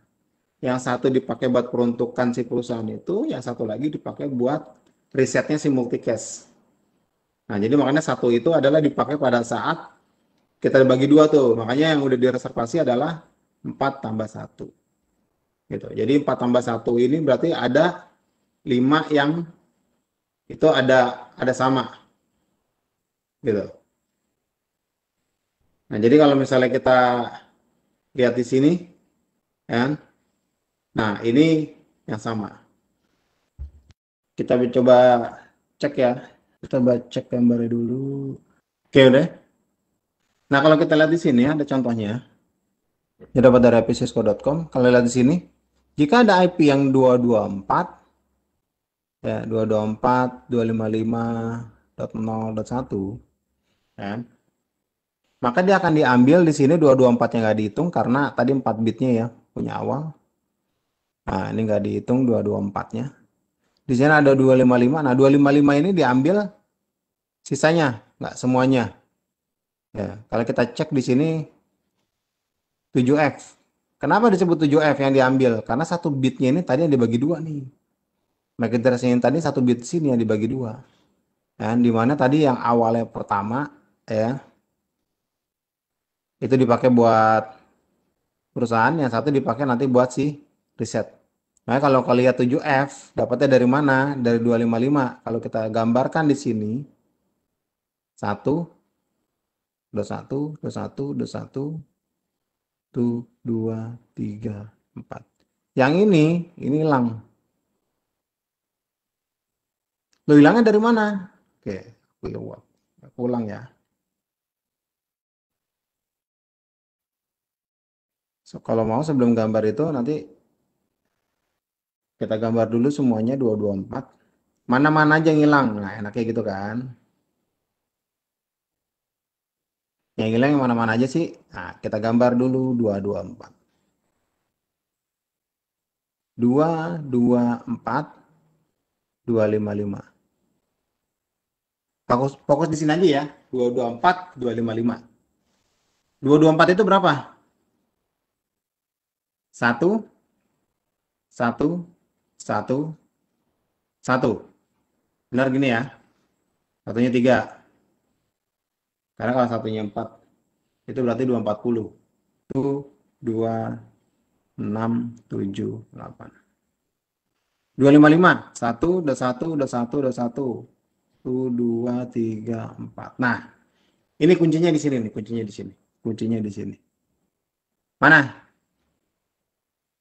Yang satu dipakai buat peruntukan si perusahaan itu, yang satu lagi dipakai buat risetnya si multicast. Nah, jadi makanya satu itu adalah dipakai pada saat kita bagi dua tuh. Makanya yang udah direservasi adalah 4 tambah 1. Gitu. Jadi 4 tambah 1 ini berarti ada 5 yang itu ada ada sama. Gitu. Nah, jadi kalau misalnya kita lihat di sini, ya. Nah, ini yang sama kita coba cek ya kita coba cek gambarnya dulu oke udah nah kalau kita lihat di sini ada contohnya Ya dapat dari ipcisco.com kalau lihat di sini jika ada IP yang 224 ya 224 255.0.1 ya maka dia akan diambil di sini 224 yang nggak dihitung karena tadi 4 bitnya ya punya awal nah ini nggak dihitung 224 nya di sana ada 255. Nah, 255 ini diambil sisanya, nggak semuanya. Ya, kalau kita cek di sini 7F. Kenapa disebut 7F yang diambil? Karena satu bitnya ini tadi yang dibagi dua nih. MAC address ini tadi satu bit sini yang dibagi dua. Dan ya, dimana tadi yang awalnya pertama ya itu dipakai buat perusahaan, yang satu dipakai nanti buat si riset. Nah, kalau kau lihat 7F, dapatnya dari mana? Dari 255. Kalau kita gambarkan di sini, 1, 21, 21, 21, 1, 2, 3, 4. Yang ini, ini hilang. Lo hilangnya dari mana? Oke, aku jawab. Pulang ya. So, kalau mau sebelum gambar itu nanti kita gambar dulu semuanya 224. Mana-mana aja yang hilang Nah, enaknya gitu kan. Yang hilang yang mana-mana aja sih. Nah, kita gambar dulu 224. 224 255. Fokus fokus di sini aja ya. 224 255. 224 itu berapa? 1 1 satu satu benar gini ya satunya tiga karena kalau satunya empat itu berarti dua empat puluh itu dua enam tujuh delapan dua lima lima satu udah satu udah satu udah satu satu dua tiga empat nah ini kuncinya di sini nih kuncinya di sini kuncinya di sini mana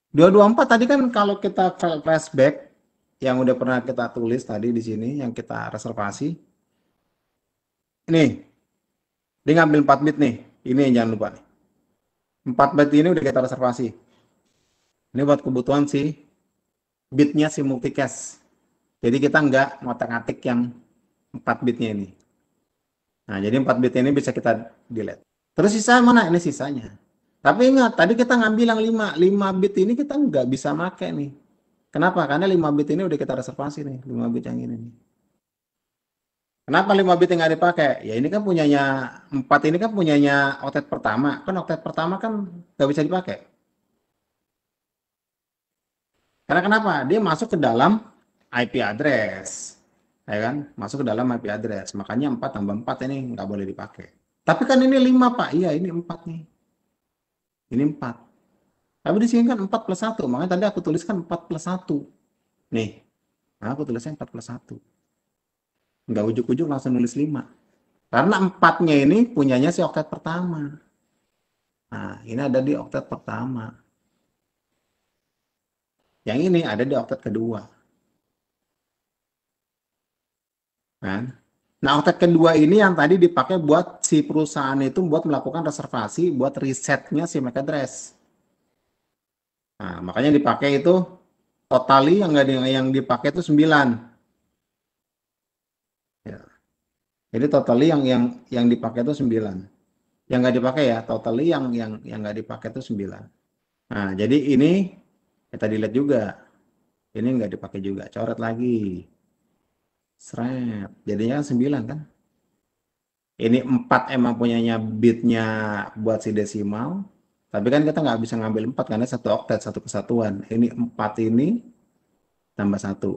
224 tadi kan kalau kita flashback yang udah pernah kita tulis tadi di sini yang kita reservasi. Ini. Dia ngambil 4 bit nih. Ini yang jangan lupa nih. 4 bit ini udah kita reservasi. Ini buat kebutuhan sih bitnya si multicast. Jadi kita nggak ngotak atik yang 4 bitnya ini. Nah, jadi 4 bit ini bisa kita delete. Terus sisa mana? Ini sisanya. Tapi ingat, tadi kita ngambil yang 5. 5 bit ini kita nggak bisa make nih. Kenapa? Karena 5 bit ini udah kita reservasi nih, 5 bit yang ini nih. Kenapa 5 bit nggak dipakai? Ya ini kan punyanya, 4 ini kan punyanya octet pertama. Kan octet pertama kan nggak bisa dipakai. Karena kenapa? Dia masuk ke dalam IP address. Ya kan? Masuk ke dalam IP address. Makanya 4 tambah 4 ini nggak boleh dipakai. Tapi kan ini 5 Pak. Iya ini 4 nih. Ini 4. Tapi di sini kan 4 plus 1. Makanya tadi aku tuliskan 4 plus 1. Nih. Nah, aku tulisnya 4 plus 1. Enggak ujuk-ujuk langsung nulis 5. Karena 4-nya ini punyanya si oktet pertama. Nah, ini ada di oktet pertama. Yang ini ada di oktet kedua. Nah, Nah, Octet kedua ini yang tadi dipakai buat si perusahaan itu buat melakukan reservasi buat risetnya si MAC address. Nah, makanya dipakai itu totali yang enggak yang dipakai itu 9. Ya. Jadi totali yang yang yang dipakai itu 9. Yang enggak dipakai ya, totali yang yang yang enggak dipakai itu 9. Nah, jadi ini kita ya dilihat juga. Ini enggak dipakai juga, coret lagi. Seret. Jadinya 9 kan? Ini 4 emang punyanya bitnya buat si desimal. Tapi kan kita nggak bisa ngambil 4 karena satu oktet, satu kesatuan. Ini 4 ini tambah 1.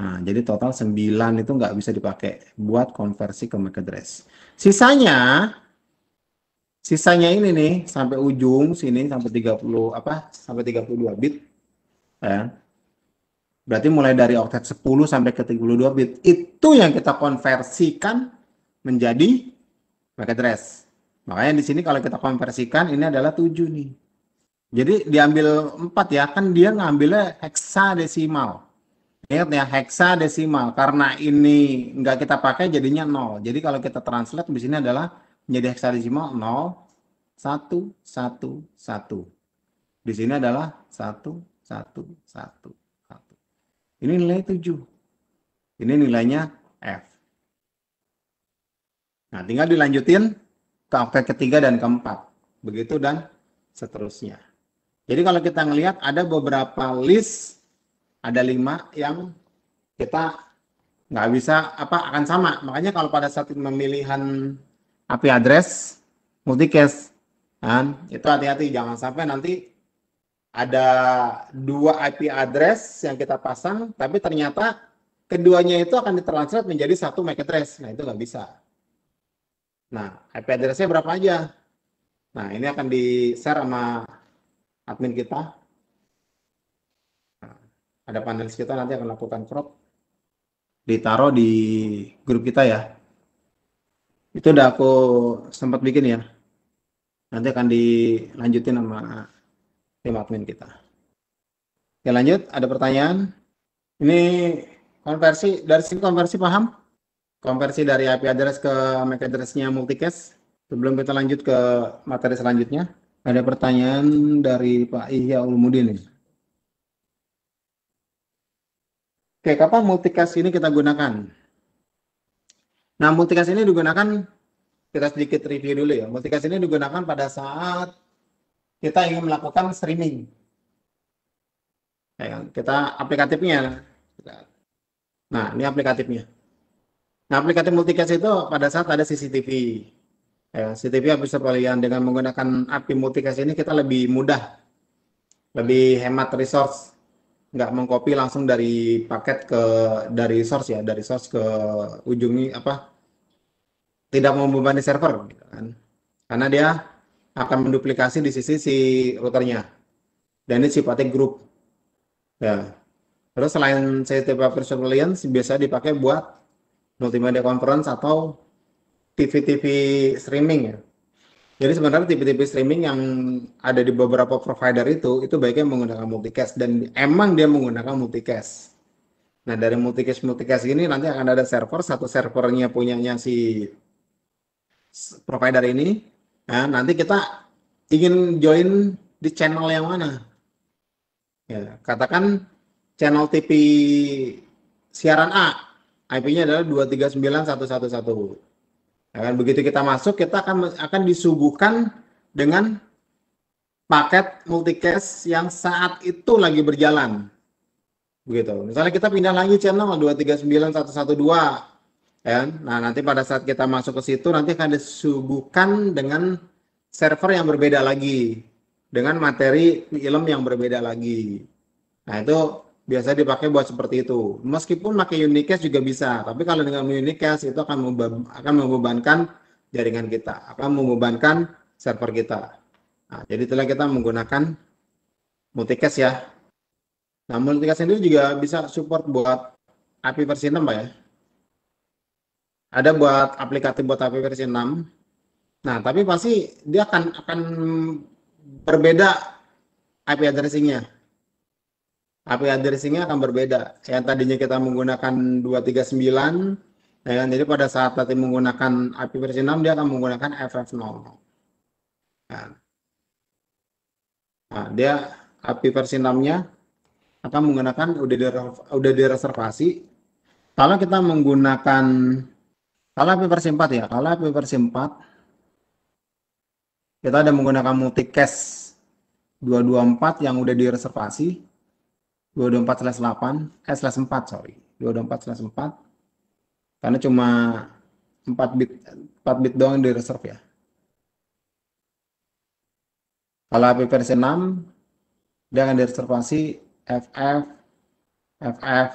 Nah, jadi total 9 itu nggak bisa dipakai buat konversi ke mac address. Sisanya, sisanya ini nih, sampai ujung sini, sampai 30, apa, sampai 32 bit. Ya. Berarti mulai dari oktet 10 sampai ke 32 bit itu yang kita konversikan menjadi packet address. Makanya di sini kalau kita konversikan ini adalah 7 nih. Jadi diambil 4 ya, kan dia ngambilnya heksadesimal. Ingat ya, heksadesimal. Karena ini nggak kita pakai jadinya 0. Jadi kalau kita translate di sini adalah menjadi heksadesimal 0, 1, 1, 1. Di sini adalah 1, 1, 1. Ini nilai 7. Ini nilainya F. Nah, tinggal dilanjutin ke oktet ketiga dan keempat. Begitu dan seterusnya. Jadi kalau kita ngelihat ada beberapa list, ada lima yang kita nggak bisa apa akan sama. Makanya kalau pada saat pemilihan API address multicast, kan, itu hati-hati jangan sampai nanti ada dua IP address yang kita pasang, tapi ternyata keduanya itu akan ditranslate menjadi satu MAC address. Nah, itu nggak bisa. Nah, IP addressnya berapa aja? Nah, ini akan di-share sama admin kita. Nah, ada panel kita nanti akan lakukan crop. Ditaruh di grup kita ya. Itu udah aku sempat bikin ya. Nanti akan dilanjutin sama tim admin kita. Oke lanjut, ada pertanyaan. Ini konversi, dari sini konversi paham? Konversi dari IP address ke MAC address-nya multicast. Sebelum kita lanjut ke materi selanjutnya, ada pertanyaan dari Pak Ihya Ulmudin. Oke, kapan multicast ini kita gunakan? Nah, multicast ini digunakan, kita sedikit review dulu ya. Multicast ini digunakan pada saat kita ingin melakukan streaming. Ya, kita aplikatifnya. Nah, ini aplikatifnya. Nah, aplikatif multicast itu pada saat ada CCTV. Ya, CCTV bisa kalian dengan menggunakan API multicast ini kita lebih mudah, lebih hemat resource, nggak mengcopy langsung dari paket ke dari source ya, dari source ke ujungnya apa? Tidak membebani server, gitu kan? Karena dia akan menduplikasi di sisi si routernya. Dan ini sifatnya grup. Ya. Terus selain CCTV Virtual Surveillance biasa dipakai buat multimedia conference atau TV-TV streaming ya. Jadi sebenarnya TV-TV streaming yang ada di beberapa provider itu, itu baiknya menggunakan multicast dan emang dia menggunakan multicast. Nah dari multicast multicast ini nanti akan ada server, satu servernya punyanya si provider ini, Ya, nanti kita ingin join di channel yang mana? Ya, katakan channel TV siaran A, IP-nya adalah 239.111. Ya kan? Begitu kita masuk, kita akan akan disuguhkan dengan paket multicast yang saat itu lagi berjalan. Begitu. Misalnya kita pindah lagi channel 239.112 Ya, nah nanti pada saat kita masuk ke situ nanti akan disuguhkan dengan server yang berbeda lagi dengan materi film yang berbeda lagi. Nah itu biasa dipakai buat seperti itu. Meskipun pakai unicast juga bisa, tapi kalau dengan unicast itu akan akan membebankan jaringan kita, akan membebankan server kita. Nah, jadi itulah kita menggunakan multicast ya. Nah, multicast ini juga bisa support buat API versi 6, Pak ya ada buat aplikasi buat HP versi 6. Nah, tapi pasti dia akan akan berbeda IP addressingnya. IP addressingnya akan berbeda. Yang tadinya kita menggunakan 239, ya kan? jadi pada saat nanti menggunakan IP versi 6, dia akan menggunakan FF0. Nah. nah, dia API versi 6-nya akan menggunakan udah direservasi. Kalau kita menggunakan kalau P per 4 ya, kalau P per 4 kita ada menggunakan multi cash 224 yang udah direservasi 224/8 eh slash 4 sorry 224/4 karena cuma 4 bit 4 bit doang di reserve ya. Kalau api versi 6 dia akan direservasi FF FF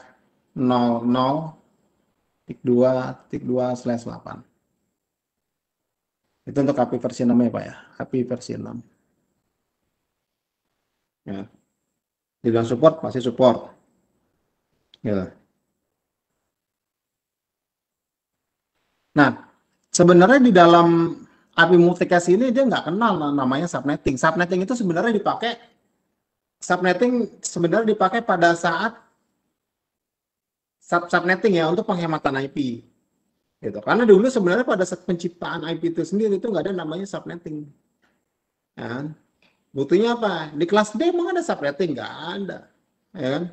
00 titik 2, titik 2 slash 8. Itu untuk API versi 6 ya Pak ya, API versi 6. Ya. Di support pasti support. Ya. Nah, sebenarnya di dalam API multicast ini dia nggak kenal namanya subnetting. Subnetting itu sebenarnya dipakai subnetting sebenarnya dipakai pada saat sub subnetting ya untuk penghematan IP gitu karena dulu sebenarnya pada saat penciptaan IP itu sendiri itu nggak ada namanya subnetting ya. Kan? Butuhnya apa di kelas D emang ada subnetting nggak ada ya kan?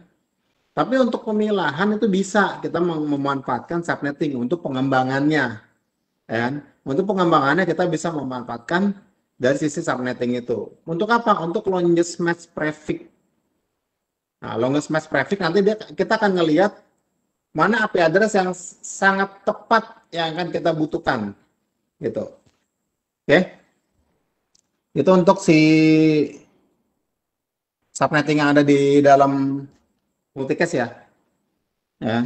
tapi untuk pemilahan itu bisa kita mem memanfaatkan subnetting untuk pengembangannya. Ya. Kan? Untuk pengembangannya kita bisa memanfaatkan dari sisi subnetting itu. Untuk apa? Untuk longest match prefix. Nah, longest match prefix nanti dia, kita akan ngelihat mana IP address yang sangat tepat yang akan kita butuhkan gitu oke okay. itu untuk si subnetting yang ada di dalam multicast ya ya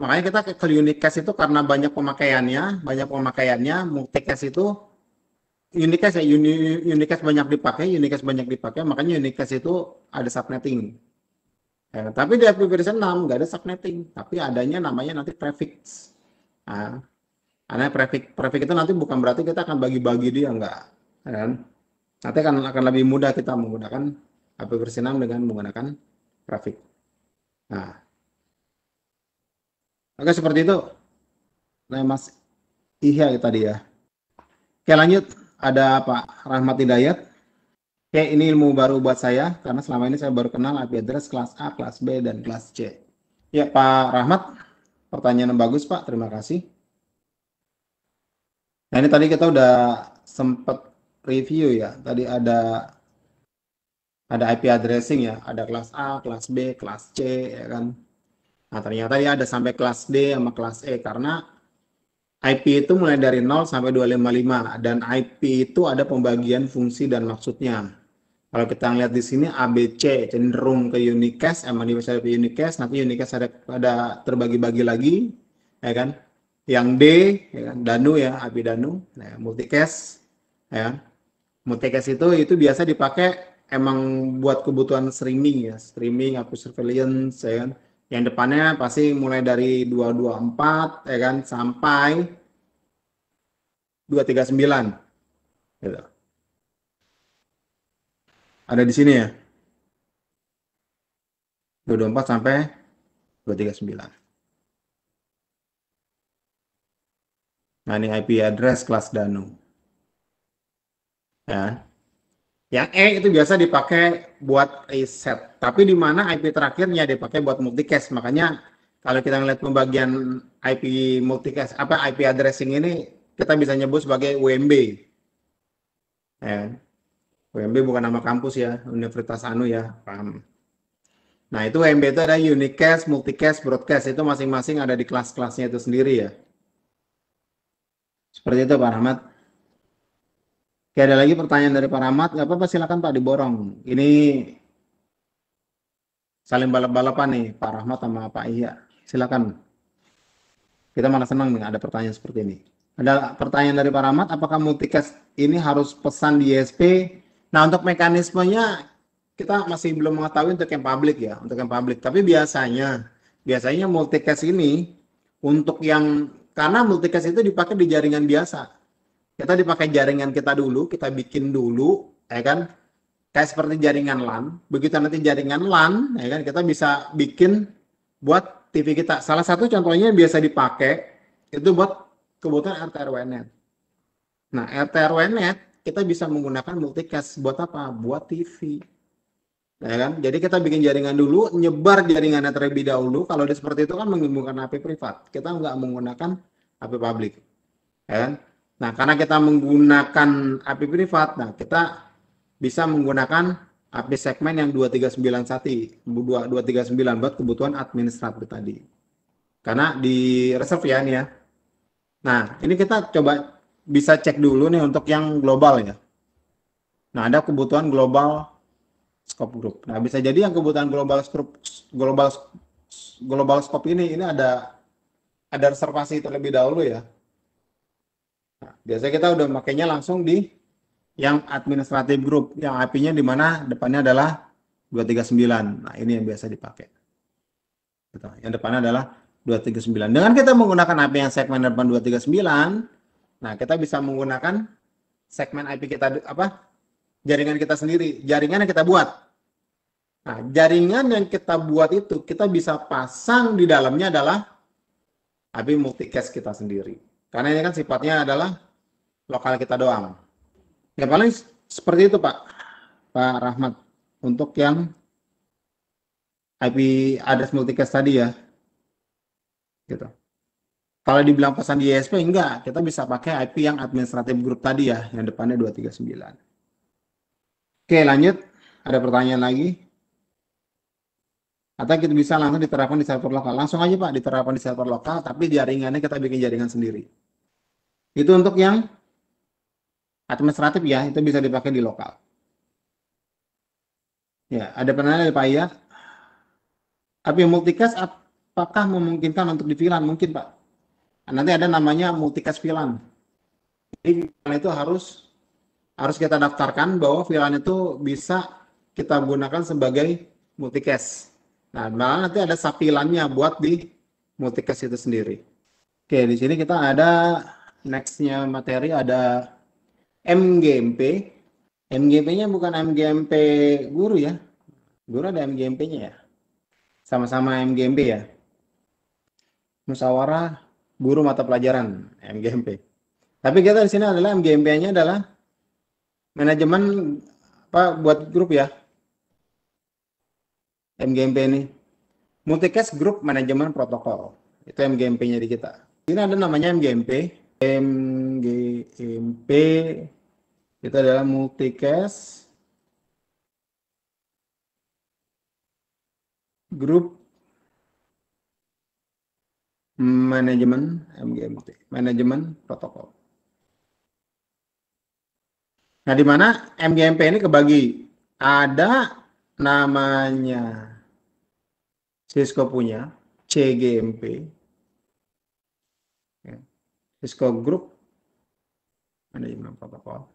makanya kita ke, ke unicast itu karena banyak pemakaiannya banyak pemakaiannya multicast itu unicast ya unicast banyak dipakai unicast banyak dipakai makanya unicast itu ada subnetting Ya, tapi di version 6 nggak ada subnetting, tapi adanya namanya nanti prefix. Nah, prefix, prefix itu nanti bukan berarti kita akan bagi-bagi dia nggak. Ya kan? Nanti akan akan lebih mudah kita menggunakan version 6 dengan menggunakan prefix. Nah, oke seperti itu. Nah, Mas Iya tadi ya. Oke lanjut ada Pak Rahmat Hidayat. Oke, ini ilmu baru buat saya karena selama ini saya baru kenal IP address kelas A, kelas B, dan kelas C. Ya, Pak Rahmat, pertanyaan yang bagus Pak, terima kasih. Nah, ini tadi kita udah sempat review ya. Tadi ada ada IP addressing ya, ada kelas A, kelas B, kelas C ya kan. Nah, ternyata ya ada sampai kelas D sama kelas E karena IP itu mulai dari 0 sampai 255 dan IP itu ada pembagian fungsi dan maksudnya. Kalau kita lihat di sini ABC cenderung ke Unicast, emang bisa ke Unicast, nanti Unicast ada, ada terbagi-bagi lagi, ya kan? Yang D, ya kan? Danu ya, Abi Danu, nah, multicast, ya. Kan? Multicast itu itu biasa dipakai emang buat kebutuhan streaming ya, streaming aku surveillance, ya kan? Yang depannya pasti mulai dari 224, ya kan, sampai 239, gitu ada di sini ya. 224 sampai 239. Nah, ini IP address kelas danu. Ya. Yang E itu biasa dipakai buat reset, tapi di mana IP terakhirnya dipakai buat multicast. Makanya kalau kita melihat pembagian IP multicast apa IP addressing ini kita bisa nyebut sebagai WMB. Ya. UMB bukan nama kampus ya, Universitas Anu ya, paham. Nah itu UMB itu ada unicast, multicast, broadcast, itu masing-masing ada di kelas-kelasnya itu sendiri ya. Seperti itu Pak Rahmat. Oke, ada lagi pertanyaan dari Pak Rahmat, nggak apa-apa silakan Pak diborong. Ini saling balap-balapan nih Pak Rahmat sama Pak Iya. Silakan. Kita malah senang nih ada pertanyaan seperti ini. Ada pertanyaan dari Pak Rahmat, apakah multicast ini harus pesan di ISP Nah, untuk mekanismenya kita masih belum mengetahui untuk yang publik ya, untuk yang publik. Tapi biasanya, biasanya multicast ini untuk yang karena multicast itu dipakai di jaringan biasa. Kita dipakai jaringan kita dulu, kita bikin dulu, ya kan? Kayak seperti jaringan LAN. Begitu nanti jaringan LAN, ya kan kita bisa bikin buat TV kita. Salah satu contohnya yang biasa dipakai itu buat kebutuhan RT Nah, RT kita bisa menggunakan multicast buat apa? Buat TV. ya kan? Jadi kita bikin jaringan dulu, nyebar jaringannya terlebih dahulu. Kalau di seperti itu kan menggunakan HP privat. Kita nggak menggunakan HP publik. Ya kan? Nah, karena kita menggunakan HP privat, nah kita bisa menggunakan HP segmen yang 2391, 239 buat kebutuhan administratif tadi. Karena di reserve ya ini ya. Nah, ini kita coba bisa cek dulu nih untuk yang global ya. Nah, ada kebutuhan global scope group. Nah, bisa jadi yang kebutuhan global scope global global scope ini ini ada ada reservasi terlebih dahulu ya. Nah, biasanya kita udah makainya langsung di yang administrative group yang IP-nya di mana depannya adalah 239. Nah, ini yang biasa dipakai. Gitu. Yang depannya adalah 239. Dengan kita menggunakan IP yang segmen depan 239, Nah, kita bisa menggunakan segmen IP kita apa? jaringan kita sendiri, jaringan yang kita buat. Nah, jaringan yang kita buat itu kita bisa pasang di dalamnya adalah IP multicast kita sendiri. Karena ini kan sifatnya adalah lokal kita doang. Ya paling seperti itu Pak, Pak Rahmat. Untuk yang IP address multicast tadi ya. Gitu. Kalau dibilang pesan di ISP enggak, kita bisa pakai IP yang administrative group tadi ya, yang depannya 239. Oke, lanjut. Ada pertanyaan lagi? Atau kita bisa langsung diterapkan di server lokal. Langsung aja Pak, diterapkan di server lokal, tapi jaringannya kita bikin jaringan sendiri. Itu untuk yang administratif ya, itu bisa dipakai di lokal. Ya, ada pertanyaan dari Pak ya. API multicast apakah memungkinkan untuk di VLAN? Mungkin Pak nanti ada namanya multicast VLAN. Jadi VLAN itu harus harus kita daftarkan bahwa VLAN itu bisa kita gunakan sebagai multicast. Nah, malah nanti ada sapilannya buat di multicast itu sendiri. Oke, di sini kita ada nextnya materi ada MGMP. MGMP-nya bukan MGMP guru ya. Guru ada MGMP-nya ya. Sama-sama MGMP ya. musawarah guru mata pelajaran MGMP. Tapi kita di sini adalah MGMP-nya adalah manajemen apa buat grup ya. MGMP ini Multicast Group Manajemen Protokol. Itu MGMP-nya di kita. Ini ada namanya MGMP. MGMP itu adalah Multicast Group manajemen MGMT, manajemen protokol. Nah, di mana MGMP ini kebagi ada namanya Cisco punya CGMP, ya. Cisco Group manajemen protokol.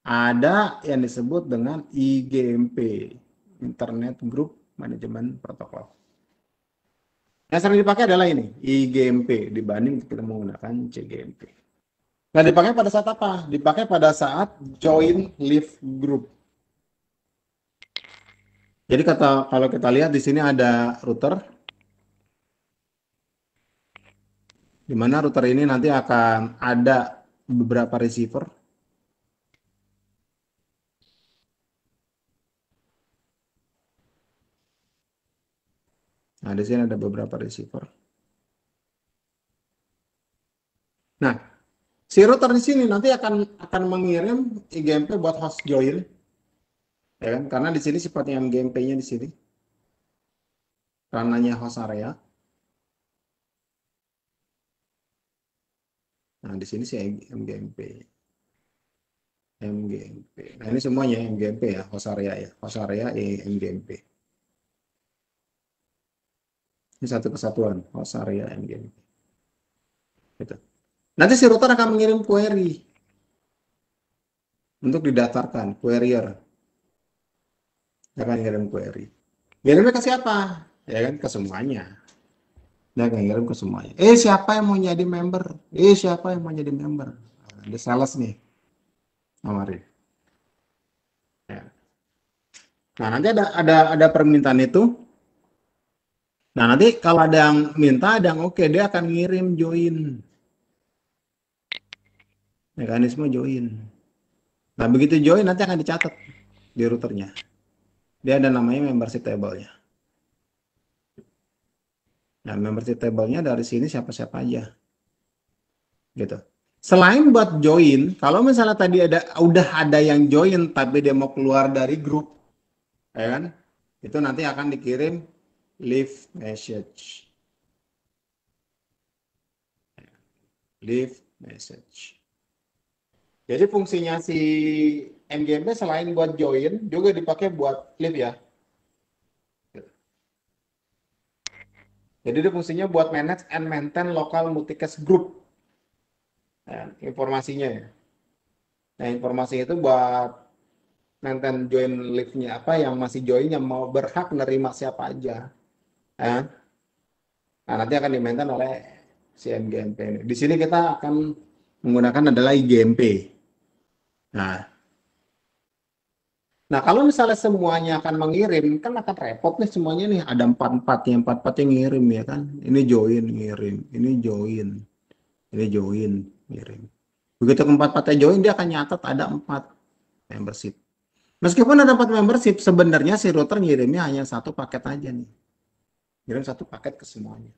Ada yang disebut dengan IGMP, Internet Group Management Protocol. Yang sering dipakai adalah ini, IGMP dibanding kita menggunakan CGMP. Nah, dipakai pada saat apa? Dipakai pada saat join live group. Jadi kata kalau kita lihat di sini ada router. Di mana router ini nanti akan ada beberapa receiver Nah, di sini ada beberapa receiver. Nah, si router di sini nanti akan akan mengirim IGMP buat host join. Ya kan? Karena di sini sifatnya IGMP-nya di sini. Rananya host area. Nah, di sini si MGMP. MGMP. Nah, ini semuanya MGMP ya, host area ya, host area MGMP. Ini satu kesatuan, Osaria ya, begini, Gitu. Nanti si router akan mengirim query untuk didaftarkan, querier. Akan mengirim query. Ngirimnya ke siapa? Ya kan, ke semuanya. Dia akan ngirim ke semuanya. Eh, siapa yang mau jadi member? Eh, siapa yang mau jadi member? Ada sales nih. Kemarin. Ya. Nah, nanti ada ada ada permintaan itu Nah nanti kalau ada yang minta, ada yang oke, okay, dia akan ngirim join. Mekanisme join. Nah begitu join nanti akan dicatat di routernya. Dia ada namanya membership table-nya. Nah membership table-nya dari sini siapa-siapa aja. Gitu. Selain buat join, kalau misalnya tadi ada udah ada yang join tapi dia mau keluar dari grup, ya kan? Itu nanti akan dikirim leave message leave message jadi fungsinya si MGMB selain buat join juga dipakai buat leave ya jadi dia fungsinya buat manage and maintain local multicast group nah, informasinya ya nah informasi itu buat maintain join leave nya apa yang masih join yang mau berhak nerima siapa aja Ya. Nah, nanti akan dimainkan oleh si MGMP Di sini kita akan menggunakan adalah IGMP. Nah, Nah, kalau misalnya semuanya akan mengirim, kan akan repot nih semuanya nih. Ada empat empat yang empat empat yang ngirim ya kan. Ini join ngirim, ini join, ini join ngirim. Begitu keempat empat empatnya join, dia akan nyatat ada empat membership. Meskipun ada empat membership, sebenarnya si router ngirimnya hanya satu paket aja nih ngirim satu paket ke semuanya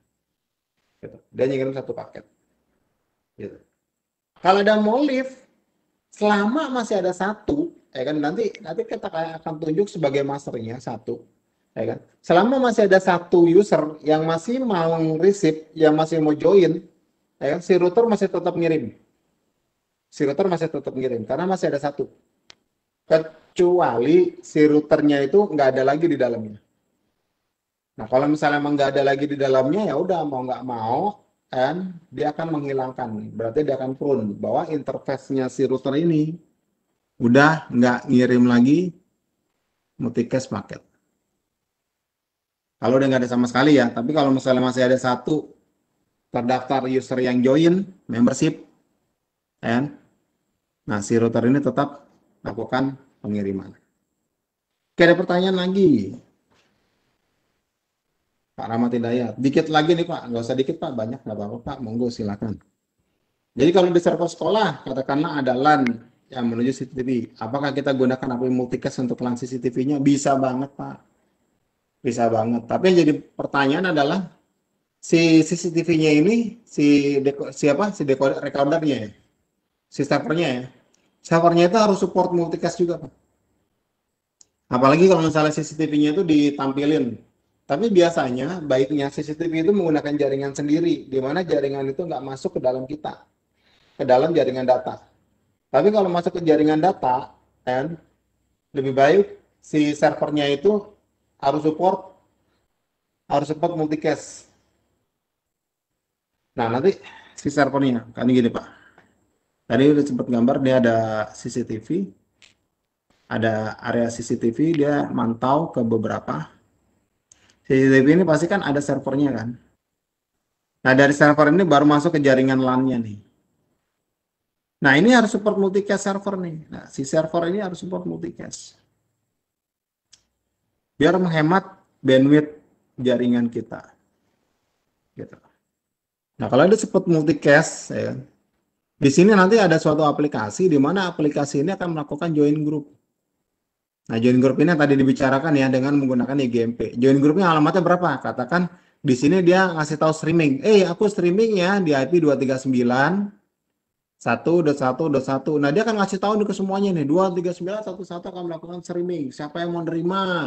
gitu. dia ngirim satu paket gitu. kalau ada molif selama masih ada satu ya kan nanti nanti kita akan tunjuk sebagai masternya satu ya kan selama masih ada satu user yang masih mau receive yang masih mau join ya kan si router masih tetap ngirim si router masih tetap ngirim karena masih ada satu kecuali si routernya itu nggak ada lagi di dalamnya Nah, kalau misalnya emang nggak ada lagi di dalamnya, ya udah mau nggak mau, kan dia akan menghilangkan. Berarti dia akan prune bahwa interface-nya si router ini udah nggak ngirim lagi multicast paket. Kalau udah nggak ada sama sekali ya, tapi kalau misalnya masih ada satu terdaftar user yang join membership, kan? Nah, si router ini tetap lakukan pengiriman. Oke, ada pertanyaan lagi. Pak Rahmat Hidayat. Dikit lagi nih Pak, nggak usah dikit Pak, banyak nggak apa-apa Pak, monggo silakan. Jadi kalau di server sekolah, katakanlah ada LAN yang menuju CCTV, apakah kita gunakan API multicast untuk LAN CCTV-nya? Bisa banget Pak, bisa banget. Tapi yang jadi pertanyaan adalah si CCTV-nya ini, si deko, siapa, si decoder nya ya, si servernya ya, servernya itu harus support multicast juga Pak. Apalagi kalau misalnya CCTV-nya itu ditampilin tapi biasanya baiknya CCTV itu menggunakan jaringan sendiri, di mana jaringan itu nggak masuk ke dalam kita, ke dalam jaringan data. Tapi kalau masuk ke jaringan data, kan lebih baik si servernya itu harus support, harus support multicast. Nah nanti si servernya, kan gini Pak. Tadi udah sempat gambar dia ada CCTV, ada area CCTV dia mantau ke beberapa CCTV ini pasti kan ada servernya kan. Nah dari server ini baru masuk ke jaringan LAN-nya nih. Nah ini harus support multicast server nih. Nah si server ini harus support multicast. Biar menghemat bandwidth jaringan kita. Gitu. Nah kalau ada support multicast, ya, di sini nanti ada suatu aplikasi di mana aplikasi ini akan melakukan join group. Nah, join group ini tadi dibicarakan ya dengan menggunakan IGMP. Join ini alamatnya berapa? Katakan di sini dia ngasih tahu streaming. Eh, aku streaming ya di IP 239 satu Nah dia akan ngasih tahu nih ke semuanya nih dua tiga sembilan satu satu akan melakukan streaming. Siapa yang mau nerima?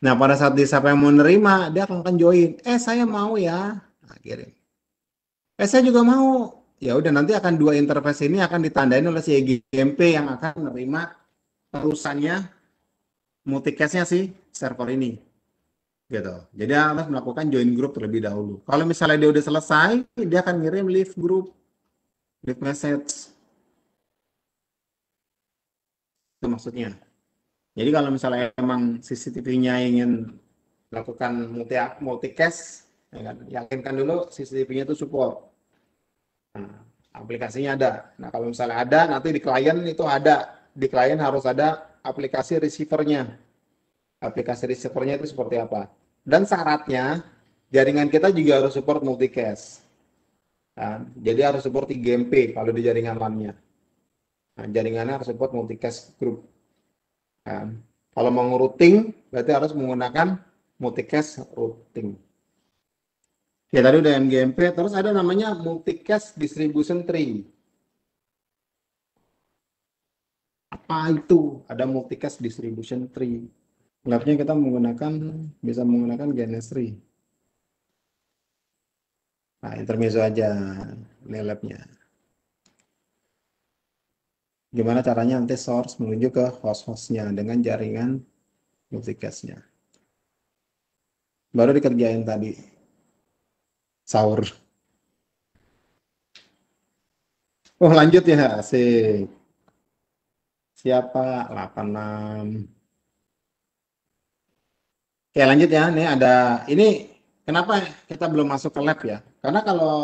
Nah pada saat di siapa yang mau nerima dia akan akan join. Eh saya mau ya. Akhirnya. Nah, eh saya juga mau. Ya udah nanti akan dua interface ini akan ditandain oleh si EGMP yang akan menerima Terusannya, multi nya sih server ini gitu jadi harus melakukan join group terlebih dahulu kalau misalnya dia udah selesai dia akan ngirim leave group leave message itu maksudnya jadi kalau misalnya emang CCTV-nya ingin melakukan multi multicast ya kan, yakinkan dulu CCTV-nya itu support nah, aplikasinya ada nah kalau misalnya ada nanti di klien itu ada di klien harus ada aplikasi receivernya. Aplikasi receivernya itu seperti apa? Dan syaratnya jaringan kita juga harus support multicast. Nah, jadi harus support IGMP kalau di jaringan LAN-nya. Nah, jaringannya harus support multicast group. Nah, kalau mau routing, berarti harus menggunakan multicast routing. Ya tadi udah MGMP, terus ada namanya multicast distribution tree. apa itu ada multicast distribution tree anggapnya kita menggunakan bisa menggunakan Genesri nah intermezzo aja ini labnya gimana caranya nanti source menuju ke host-hostnya dengan jaringan multicastnya baru dikerjain tadi saur oh lanjut ya asik Siapa? 86. Oke, lanjut ya. Ini ada ini kenapa kita belum masuk ke lab ya? Karena kalau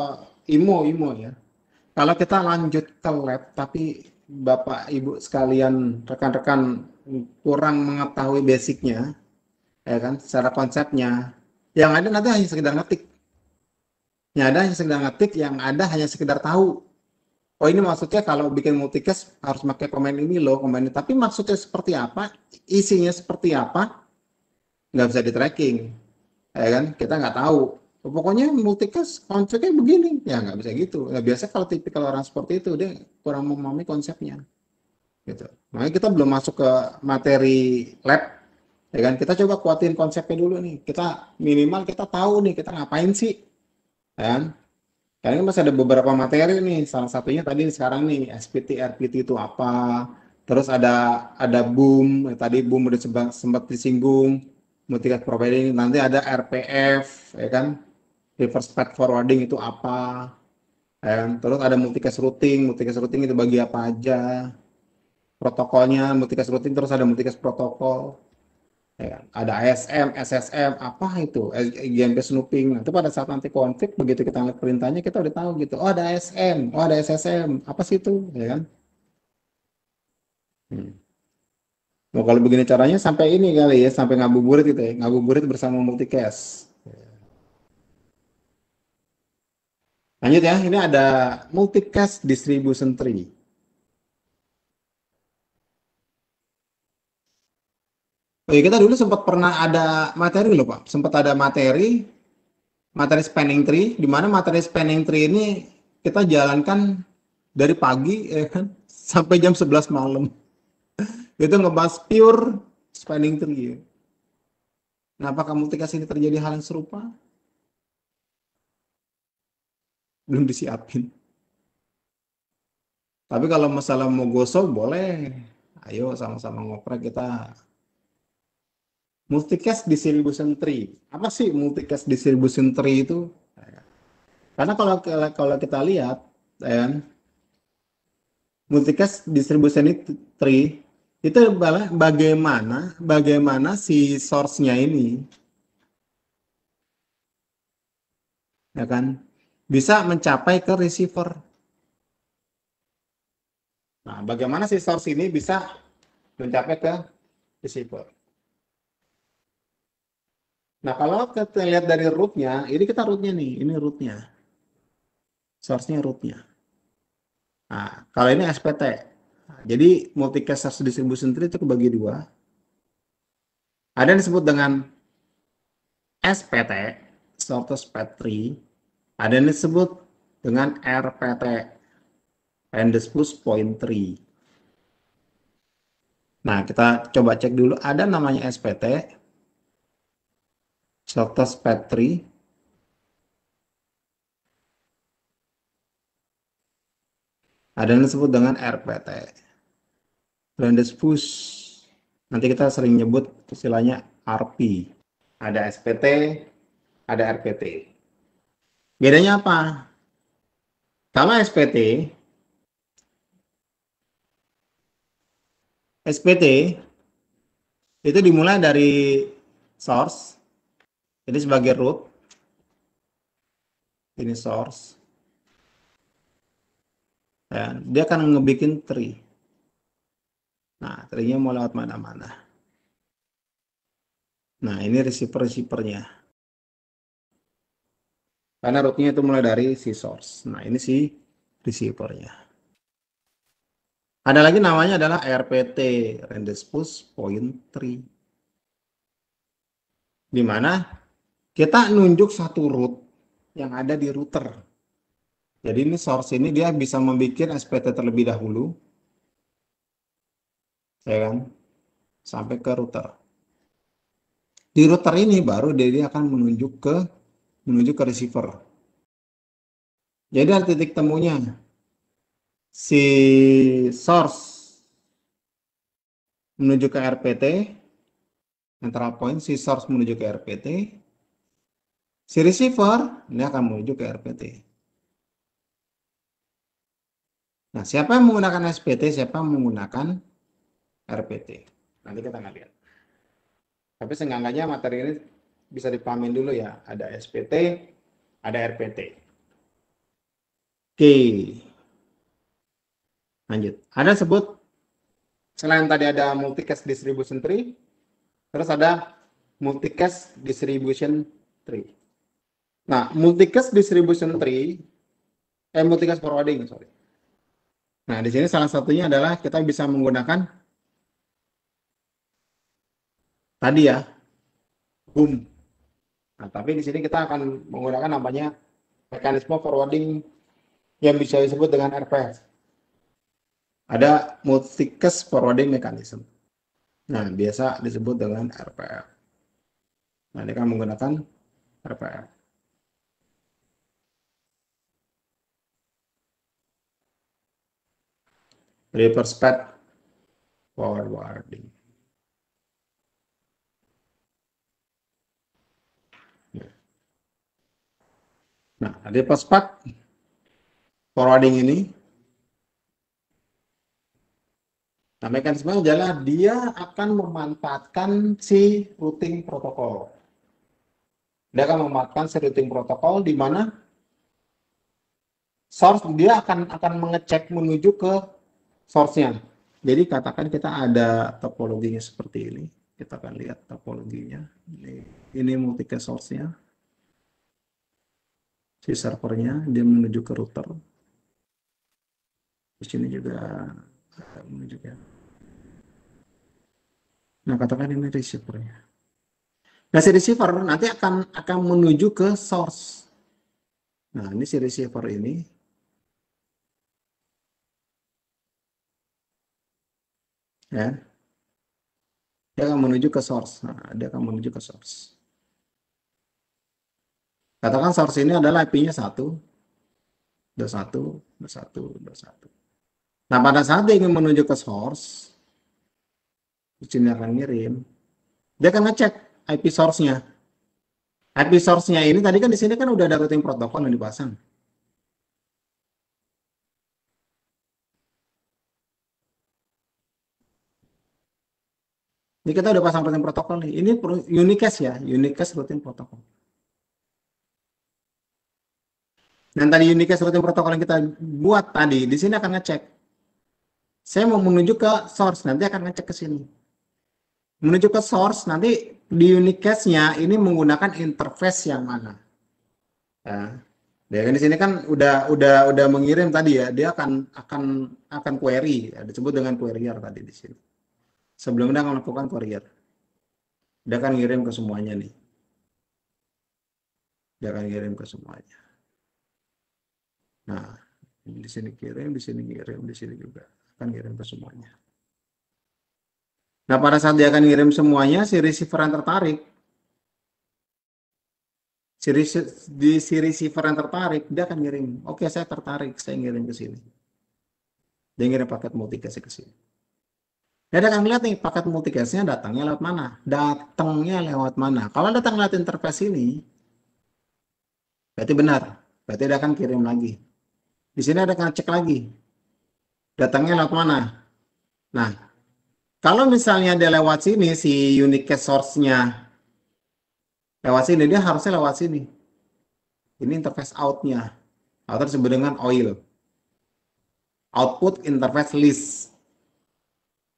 IMO IMO ya. Kalau kita lanjut ke lab tapi Bapak Ibu sekalian rekan-rekan kurang mengetahui basicnya ya kan secara konsepnya yang ada nanti hanya sekedar ngetik yang ada hanya sekedar ngetik yang ada hanya sekedar tahu oh ini maksudnya kalau bikin multicast harus pakai komen ini loh komen ini. Tapi maksudnya seperti apa, isinya seperti apa, nggak bisa di tracking, ya kan? Kita nggak tahu. Pokoknya multicast konsepnya begini, ya nggak bisa gitu. ya biasa kalau tipikal orang seperti itu dia kurang memahami konsepnya, gitu. Makanya kita belum masuk ke materi lab, ya kan? Kita coba kuatin konsepnya dulu nih. Kita minimal kita tahu nih kita ngapain sih, ya kan? Karena masih ada beberapa materi nih, salah satunya tadi sekarang nih SPT, RPT itu apa, terus ada ada boom, ya tadi boom udah sempat, sempat disinggung, multi providing, nanti ada RPF, ya kan, reverse path forwarding itu apa, ya kan? terus ada multicast routing, multicast routing itu bagi apa aja, protokolnya multicast routing terus ada multicast protokol, Ya kan? ada ASM, SSM, apa itu, eh, GMP snooping. itu pada saat nanti konflik, begitu kita lihat perintahnya, kita udah tahu gitu. Oh ada ASM, oh ada SSM, apa sih itu, ya kan? Hmm. Nah, kalau begini caranya sampai ini kali ya, sampai ngabuburit gitu ya, ngabuburit bersama multicast. Lanjut ya, ini ada multicast distribution tree. Oke, oh, iya, kita dulu sempat pernah ada materi loh Pak, sempat ada materi, materi spanning tree, di mana materi spanning tree ini kita jalankan dari pagi ya kan, sampai jam 11 malam. Itu ngebahas pure spanning tree. Ya. Nah, apakah multikas ini terjadi hal yang serupa? Belum disiapin. Tapi kalau masalah mau gosok boleh. Ayo sama-sama ngoprek kita multicast distribution tree. Apa sih multicast distribution tree itu? Karena kalau kalau kita lihat, ya, multicast distribution tree itu adalah bagaimana bagaimana si source-nya ini ya kan bisa mencapai ke receiver. Nah, bagaimana si source ini bisa mencapai ke receiver? Nah, kalau kita lihat dari rootnya, ini kita rootnya nih, ini rootnya. Source-nya rootnya. Nah, kalau ini SPT. Nah, jadi multicast source distribution tree itu kebagi dua. Ada yang disebut dengan SPT, source path tree. Ada yang disebut dengan RPT, Pandas Plus Point tree. Nah, kita coba cek dulu ada namanya SPT, serta spetri Ada yang disebut dengan RPT. Brandes Push. Nanti kita sering nyebut istilahnya RP. Ada SPT, ada RPT. Bedanya apa? Sama SPT, SPT itu dimulai dari source jadi sebagai root, ini source. Dan dia akan ngebikin tree. Nah, tree-nya mau lewat mana-mana. Nah, ini receiver-receivernya. Karena rootnya itu mulai dari si source. Nah, ini si receivernya. Ada lagi namanya adalah RPT, (Rendezvous Point 3. Di mana kita nunjuk satu root yang ada di router. Jadi ini source ini dia bisa membuat SPT terlebih dahulu. Ya kan? Sampai ke router. Di router ini baru dia akan menunjuk ke menuju ke receiver. Jadi ada titik temunya si source menuju ke RPT, central point si source menuju ke RPT, Si receiver ini akan menuju ke RPT. Nah, siapa yang menggunakan SPT, siapa yang menggunakan RPT. Nanti kita akan lihat. Tapi seenggaknya materi ini bisa dipahami dulu ya. Ada SPT, ada RPT. Oke. Lanjut. Ada sebut, selain tadi ada multicast distribution tree, terus ada multicast distribution tree. Nah, multicast distribution tree, eh multicast forwarding, sorry. Nah, di sini salah satunya adalah kita bisa menggunakan tadi ya, boom. Nah, tapi di sini kita akan menggunakan namanya mekanisme forwarding yang bisa disebut dengan RPF. Ada multicast forwarding mechanism. Nah, biasa disebut dengan RPF. Nah, ini kan menggunakan RPF. Path forwarding. Ya. Nah, Path forwarding ini Nah, mekanisme adalah dia akan memanfaatkan si routing protokol. Dia akan memanfaatkan si routing protokol di mana source dia akan akan mengecek menuju ke source-nya. Jadi katakan kita ada topologinya seperti ini. Kita akan lihat topologinya. Ini, ini multi-case source-nya. Si servernya, dia menuju ke router. Di sini juga eh, menuju ke. Nah, katakan ini receiver-nya. Nah, si receiver nanti akan akan menuju ke source. Nah, ini si receiver ini ya dia akan menuju ke source nah, dia akan menuju ke source katakan source ini adalah IP-nya satu dua satu dua satu dua satu nah pada saat dia ingin menuju ke source sini akan ngirim dia akan ngecek IP source-nya IP source-nya ini tadi kan di sini kan udah ada routing protokol yang dipasang Ini kita udah pasang rutin protokol nih. Ini unicast ya, unicast rutin protokol. Dan tadi unicast rutin protokol yang kita buat tadi, di sini akan ngecek. Saya mau menuju ke source, nanti akan ngecek ke sini. Menuju ke source, nanti di unicast ini menggunakan interface yang mana. Ya. Dan kan di sini kan udah udah udah mengirim tadi ya, dia akan akan akan query, ya, disebut dengan queryer tadi di sini sebelum Anda melakukan courier. Dia akan kirim ke semuanya nih. Dia akan kirim ke semuanya. Nah, di sini kirim, di sini kirim, di sini juga akan kirim ke semuanya. Nah, pada saat dia akan kirim semuanya, si receiver yang tertarik si di si receiver yang tertarik, dia akan ngirim. Oke, saya tertarik, saya ngirim ke sini. Dia ngirim paket multi ke sini. Jadi akan lihat nih paket multicast-nya datangnya lewat mana. Datangnya lewat mana. Kalau datang lewat interface ini, berarti benar. Berarti dia akan kirim lagi. Di sini ada akan cek lagi. Datangnya lewat mana. Nah, kalau misalnya dia lewat sini, si unique source-nya lewat sini, dia harusnya lewat sini. Ini interface out-nya. Atau disebut dengan oil. Output interface list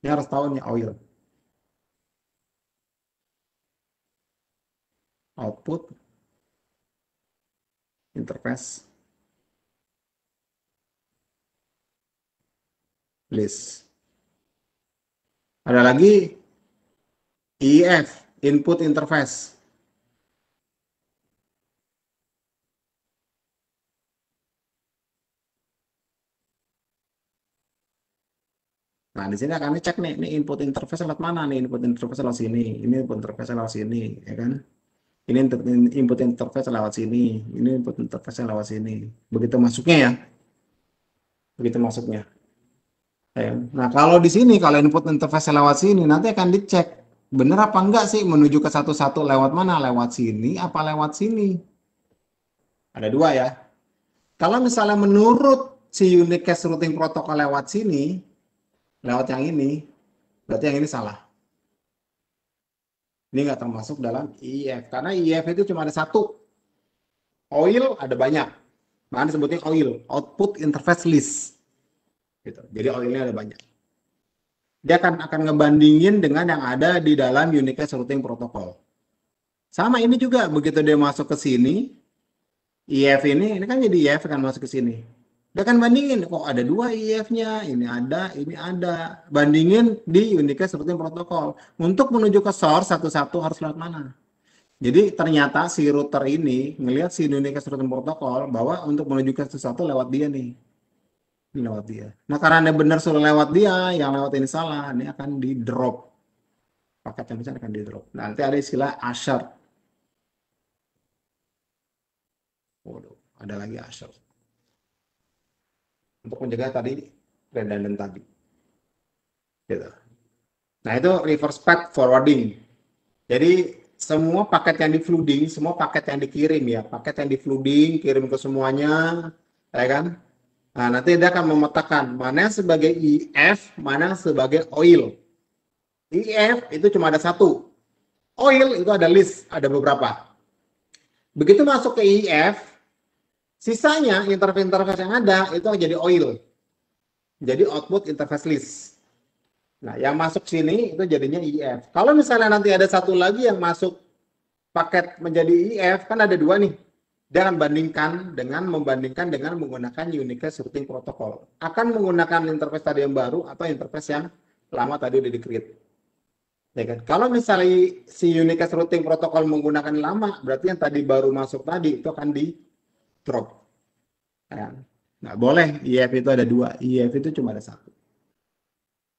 ini harus tahu ini oil. Output. Interface. List. Ada lagi IF, e Input Interface. Nah, di sini akan cek nih, ini input interface lewat mana nih? Input interface lewat sini, ini input interface lewat sini, ya kan? Ini input interface lewat sini, ini input interface lewat sini. Begitu masuknya ya. Begitu masuknya. Ya. Nah, kalau di sini, kalau input interface lewat sini, nanti akan dicek. Bener apa enggak sih menuju ke satu-satu lewat mana? Lewat sini apa lewat sini? Ada dua ya. Kalau misalnya menurut si case routing protocol lewat sini, lewat yang ini, berarti yang ini salah. Ini nggak termasuk dalam IF karena IF itu cuma ada satu. Oil ada banyak. Makanya disebutnya oil, output interface list. Gitu. Jadi oilnya ada banyak. Dia akan akan ngebandingin dengan yang ada di dalam unique routing protokol. Sama ini juga begitu dia masuk ke sini, IF ini, ini kan jadi IF kan masuk ke sini dia kan bandingin kok oh, ada dua IF-nya, ini ada, ini ada. Bandingin di Unicast seperti protokol. Untuk menuju ke source satu-satu harus lewat mana? Jadi ternyata si router ini ngelihat si Unicast seperti protokol bahwa untuk menuju ke satu satu lewat dia nih. Ini lewat dia. Nah karena benar sudah lewat dia, yang lewat ini salah, ini akan di drop paket yang besar akan di drop. Nanti ada istilah asher. Waduh, ada lagi asher untuk mencegah tadi redundant tadi. Gitu. Nah itu reverse path forwarding. Jadi semua paket yang di flooding, semua paket yang dikirim ya, paket yang di flooding, kirim ke semuanya, ya kan? Nah, nanti dia akan memetakan mana sebagai IF, e mana sebagai oil. IF e itu cuma ada satu. Oil itu ada list, ada beberapa. Begitu masuk ke IF, e Sisanya interface-interface yang ada itu jadi oil. Jadi output interface list. Nah, yang masuk sini itu jadinya IF. E Kalau misalnya nanti ada satu lagi yang masuk paket menjadi IF, e kan ada dua nih. Dan bandingkan dengan membandingkan dengan menggunakan unique Routing Protocol. Akan menggunakan interface tadi yang baru atau interface yang lama tadi udah di-create. Ya kan? Kalau misalnya si unique Routing Protocol menggunakan lama, berarti yang tadi baru masuk tadi itu akan di drop. Kan? Nah, nggak boleh IF e itu ada dua, IF e itu cuma ada satu.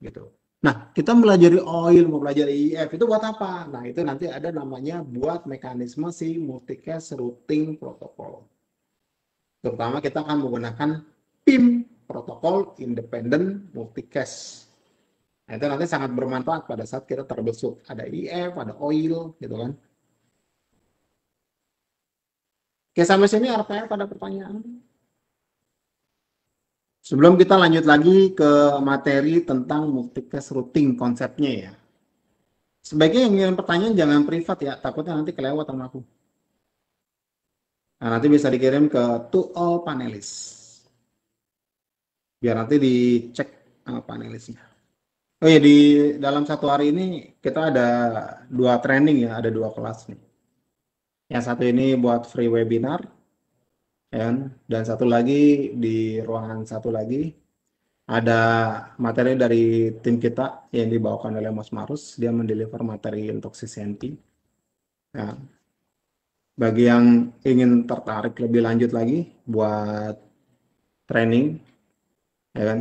Gitu. Nah, kita belajar oil, mau belajar IF e itu buat apa? Nah, itu nanti ada namanya buat mekanisme si multicast routing protocol. Terutama kita akan menggunakan PIM, protokol independent multicast. Nah, itu nanti sangat bermanfaat pada saat kita terbesut. Ada IF, ada oil, gitu kan. Oke, sampai sini artinya pada pertanyaan. Sebelum kita lanjut lagi ke materi tentang multicast routing konsepnya ya. Sebagai yang ingin pertanyaan jangan privat ya, takutnya nanti kelewat sama aku. Nah, nanti bisa dikirim ke to all panelis. Biar nanti dicek uh, panelisnya. Oh ya, di dalam satu hari ini kita ada dua training ya, ada dua kelas nih. Yang satu ini buat free webinar, ya. Kan? dan satu lagi di ruangan satu lagi ada materi dari tim kita yang dibawakan oleh Mas Marus. Dia mendeliver materi untuk CCNP. Ya. Kan? Bagi yang ingin tertarik lebih lanjut lagi buat training, ya kan,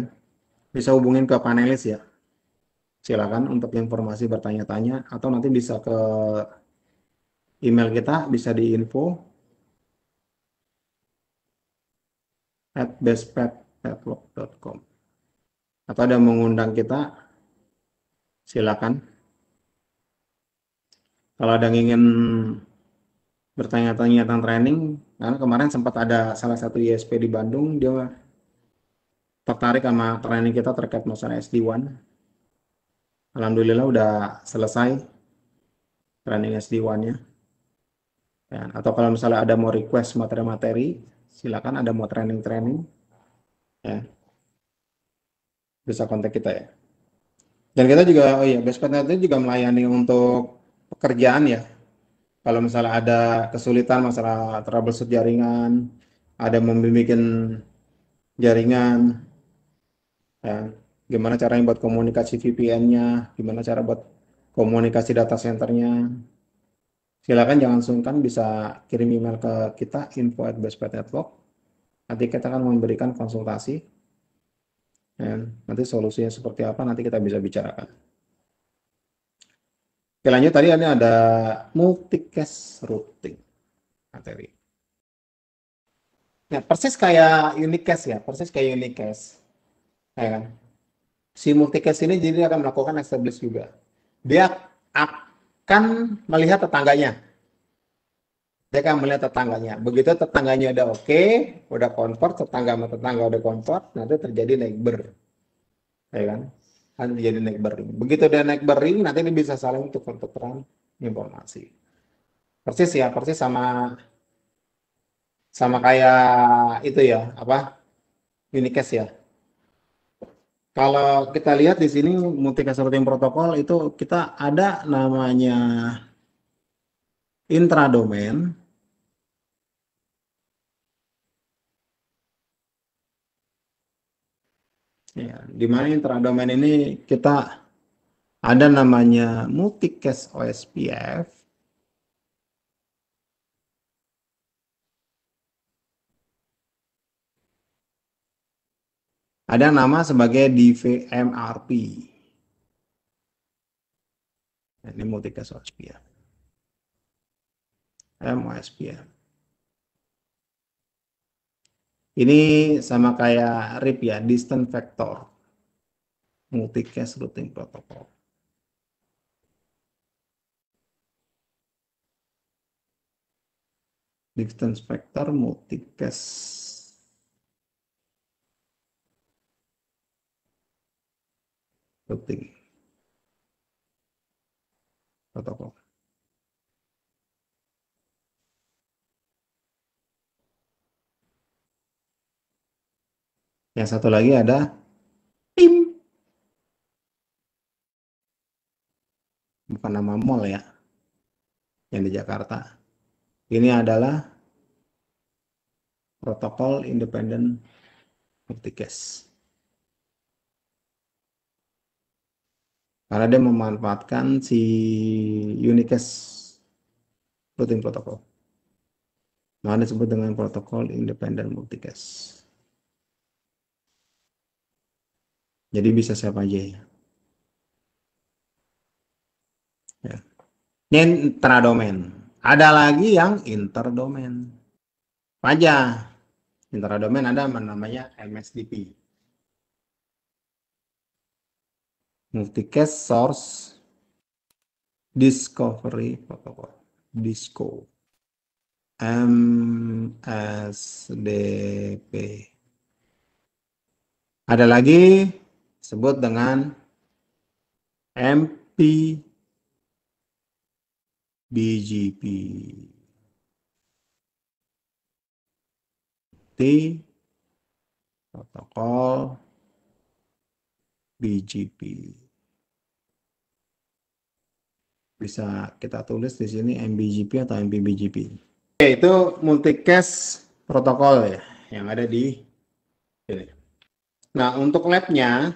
bisa hubungin ke panelis ya. Silakan untuk informasi bertanya-tanya atau nanti bisa ke email kita bisa di info at bestpet.com atau ada mengundang kita silakan kalau ada yang ingin bertanya-tanya tentang training karena kemarin sempat ada salah satu ISP di Bandung dia tertarik sama training kita terkait masalah SD1 Alhamdulillah udah selesai training SD1 nya Ya, atau kalau misalnya ada mau request materi-materi, silakan ada mau training-training. Ya. Bisa kontak kita ya. Dan kita juga, oh iya, Best Partner itu juga melayani untuk pekerjaan ya. Kalau misalnya ada kesulitan masalah troubleshoot jaringan, ada membimbingin jaringan, ya, gimana caranya buat komunikasi VPN-nya, gimana cara buat komunikasi data centernya, silakan jangan sungkan bisa kirim email ke kita info at network. Nanti kita akan memberikan konsultasi. Dan nanti solusinya seperti apa nanti kita bisa bicarakan. Oke lanjut tadi ini ada multicast routing materi. Nah persis kayak unicast ya, persis kayak unicast. Ya, ya kan? Si multicast ini jadi akan melakukan establish juga. Dia akan melihat tetangganya. Dia akan melihat tetangganya. Begitu tetangganya udah oke, okay, udah convert, tetangga sama tetangga udah convert, nanti terjadi neighbor. Ya kan? Nanti terjadi neighboring. Begitu dia neighboring, nanti ini bisa saling tukar-tukaran informasi. Persis ya, persis sama sama kayak itu ya, apa? Unicast ya, kalau kita lihat di sini multi routing protokol itu kita ada namanya intradomain. Ya, di mana intradomain ini kita ada namanya multicast OSPF. Ada nama sebagai DVMRP. Nah, ini multicast MOSP ya. ya. Ini sama kayak RIP ya, distant vector. Multicast routing protocol. Distance vector multicast penting protokol yang satu lagi ada tim bukan nama mall ya yang di Jakarta ini adalah protokol independen multicast. karena dia memanfaatkan si Unicast routing protokol. Maka disebut dengan protokol independen multicast. Jadi bisa siapa aja ya. ya. Ini intradomain. Ada lagi yang interdomain. aja? Intradomain ada namanya MSDP. multicast source discovery protocol disco MSDP ada lagi sebut dengan MP BGP T protokol BGP. Bisa kita tulis di sini MBGP atau MPBGP. Oke, itu multicast protokol ya yang ada di sini. Nah, untuk labnya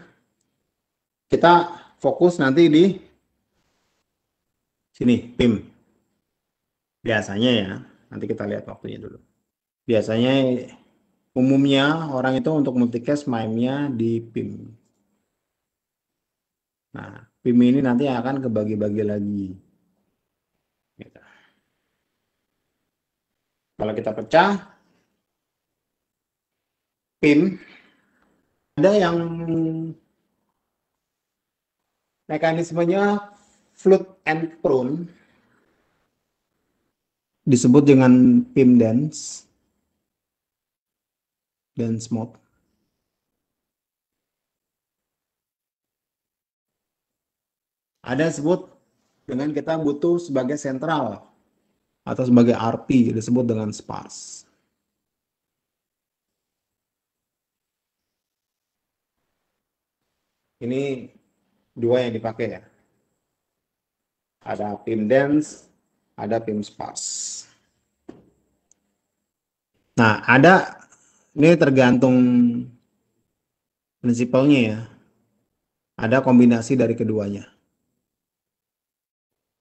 kita fokus nanti di sini PIM. Biasanya ya, nanti kita lihat waktunya dulu. Biasanya umumnya orang itu untuk multicast mainnya di PIM. Nah, PIM ini nanti akan kebagi-bagi lagi. Gitu. Kalau kita pecah, PIM ada yang mekanismenya flood and prune disebut dengan PIM dance dance mode Ada sebut dengan kita butuh sebagai sentral atau sebagai RP disebut dengan sparse. Ini dua yang dipakai ya. Ada PIM dense, ada PIM sparse. Nah, ada ini tergantung prinsipalnya ya. Ada kombinasi dari keduanya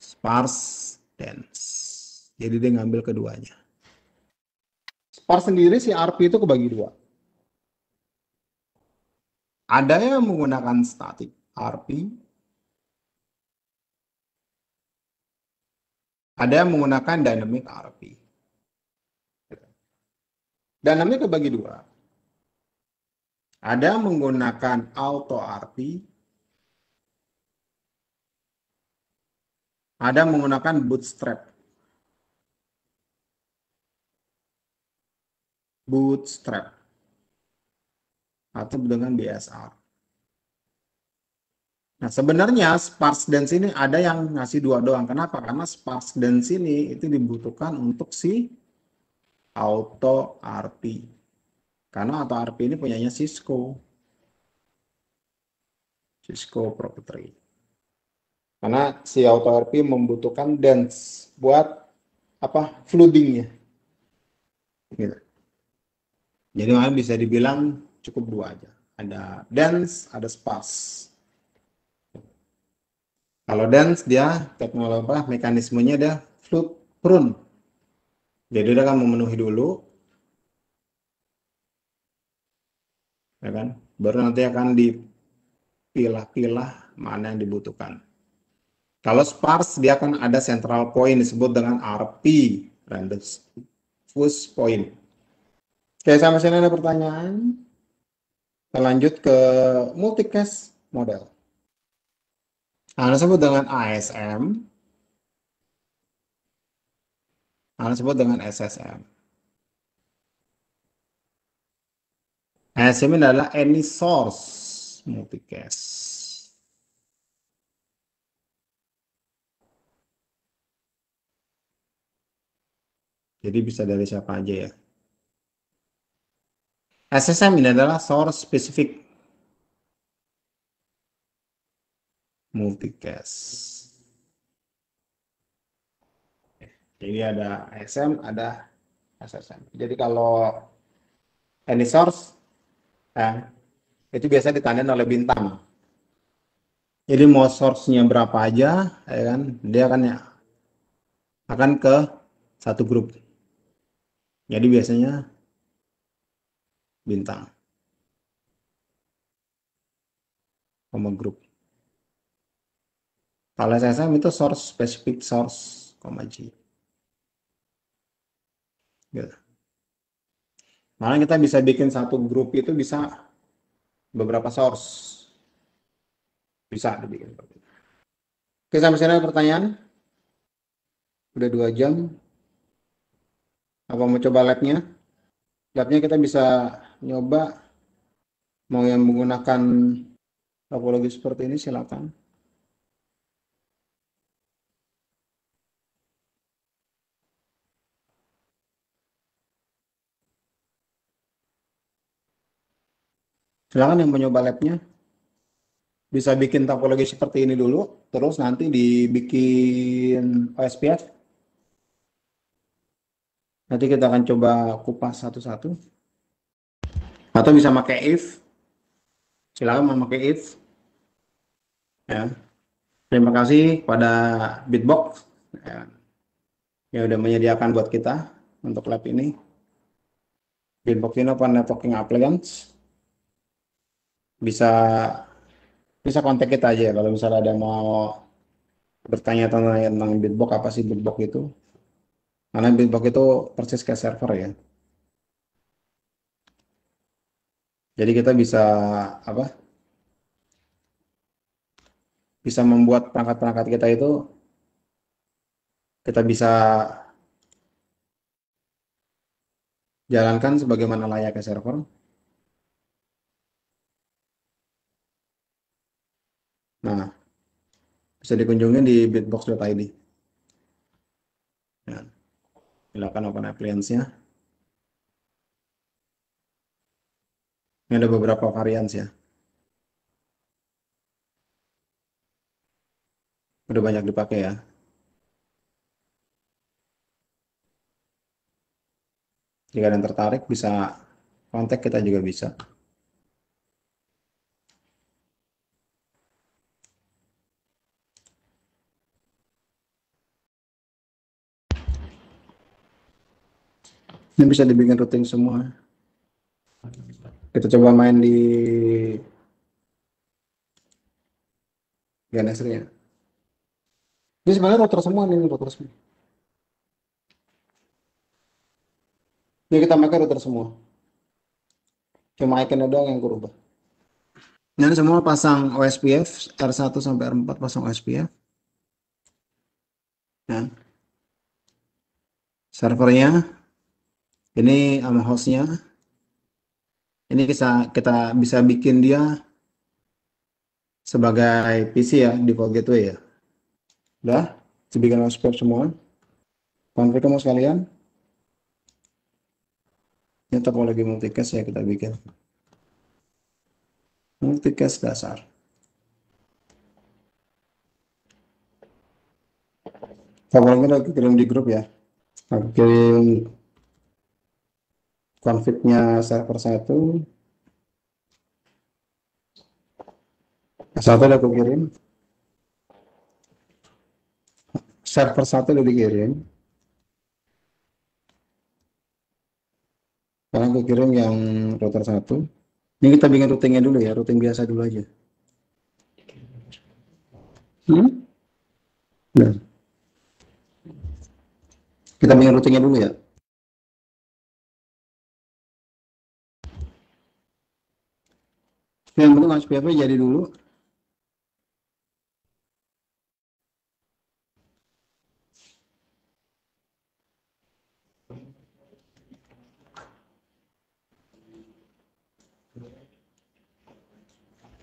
sparse dense. Jadi dia ngambil keduanya. Sparse sendiri si RP itu kebagi dua. Ada yang menggunakan static RP. Ada yang menggunakan dynamic RP. Dynamic kebagi dua. Ada yang menggunakan auto RP, Ada menggunakan bootstrap. Bootstrap. Atau dengan BSR. Nah, sebenarnya sparse dense ini ada yang ngasih dua doang. Kenapa? Karena sparse dense ini itu dibutuhkan untuk si auto RP. Karena auto RP ini punyanya Cisco. Cisco proprietary. Karena si auto RP membutuhkan dense buat apa floodingnya. Gitu. Jadi mungkin bisa dibilang cukup dua aja. Ada dense, ada sparse. Kalau dense dia teknologi apa? Mekanismenya dia flood prune. Jadi dia akan memenuhi dulu, ya kan? Baru nanti akan dipilah-pilah mana yang dibutuhkan. Kalau sparse dia akan ada central point disebut dengan RP, random fuse point. Oke, sama sini ada pertanyaan. Kita lanjut ke multicast model. Anda sebut dengan ASM. Anda sebut dengan SSM. ASM adalah any source multicast. Jadi bisa dari siapa aja ya. SSM ini adalah source specific multicast. Jadi ada SM, ada SSM. Jadi kalau any source, eh, itu biasa ditandain oleh bintang. Jadi mau source-nya berapa aja, ya kan, dia akan ya, akan ke satu grup. Jadi biasanya bintang. Comma group. Kalau SSM itu source specific source, comma G. Gitu. Malah kita bisa bikin satu grup itu bisa beberapa source. Bisa dibikin. Oke, sampai sini pertanyaan? Udah dua jam apa mau coba labnya labnya kita bisa nyoba mau yang menggunakan topologi seperti ini silakan silakan yang mencoba labnya bisa bikin topologi seperti ini dulu terus nanti dibikin OSPF Nanti kita akan coba kupas satu-satu. Atau bisa pakai if. Silakan memakai if. Ya. Terima kasih pada Bitbox ya. yang udah menyediakan buat kita untuk lab ini. Bitbox ini apa networking appliance. Bisa bisa kontak kita aja kalau misalnya ada mau bertanya tentang, tentang Bitbox apa sih Bitbox itu karena beatbox itu persis kayak server ya. Jadi kita bisa apa? Bisa membuat perangkat-perangkat kita itu kita bisa jalankan sebagaimana layaknya server. Nah, bisa dikunjungi di bitbox.id. Ya. Silakan open appliance-nya. Ini ada beberapa varian ya. Udah banyak dipakai ya. Jika ada yang tertarik bisa kontak kita juga bisa. Ini bisa dibikin rutin semua. Kita coba main di Ganasri ya. Ini sebenarnya router semua nih, router semua. Ini kita pakai router semua. Cuma ikonnya doang yang kurubah. Dan semua pasang OSPF R1 sampai R4 pasang OSPF. Nah. Servernya ini ama um, hostnya ini bisa kita bisa bikin dia sebagai PC ya default gateway ya udah dibikin hotspot semua konflik kamu sekalian ini topologi multicast ya kita bikin multicast dasar topologi lagi kirim di grup ya kirim config-nya server 1 satu udah aku kirim server 1 udah dikirim sekarang aku kirim yang router satu. ini kita bikin routingnya dulu ya routing biasa dulu aja hmm? Nah. kita bikin routingnya dulu ya yang penting launch PHP jadi dulu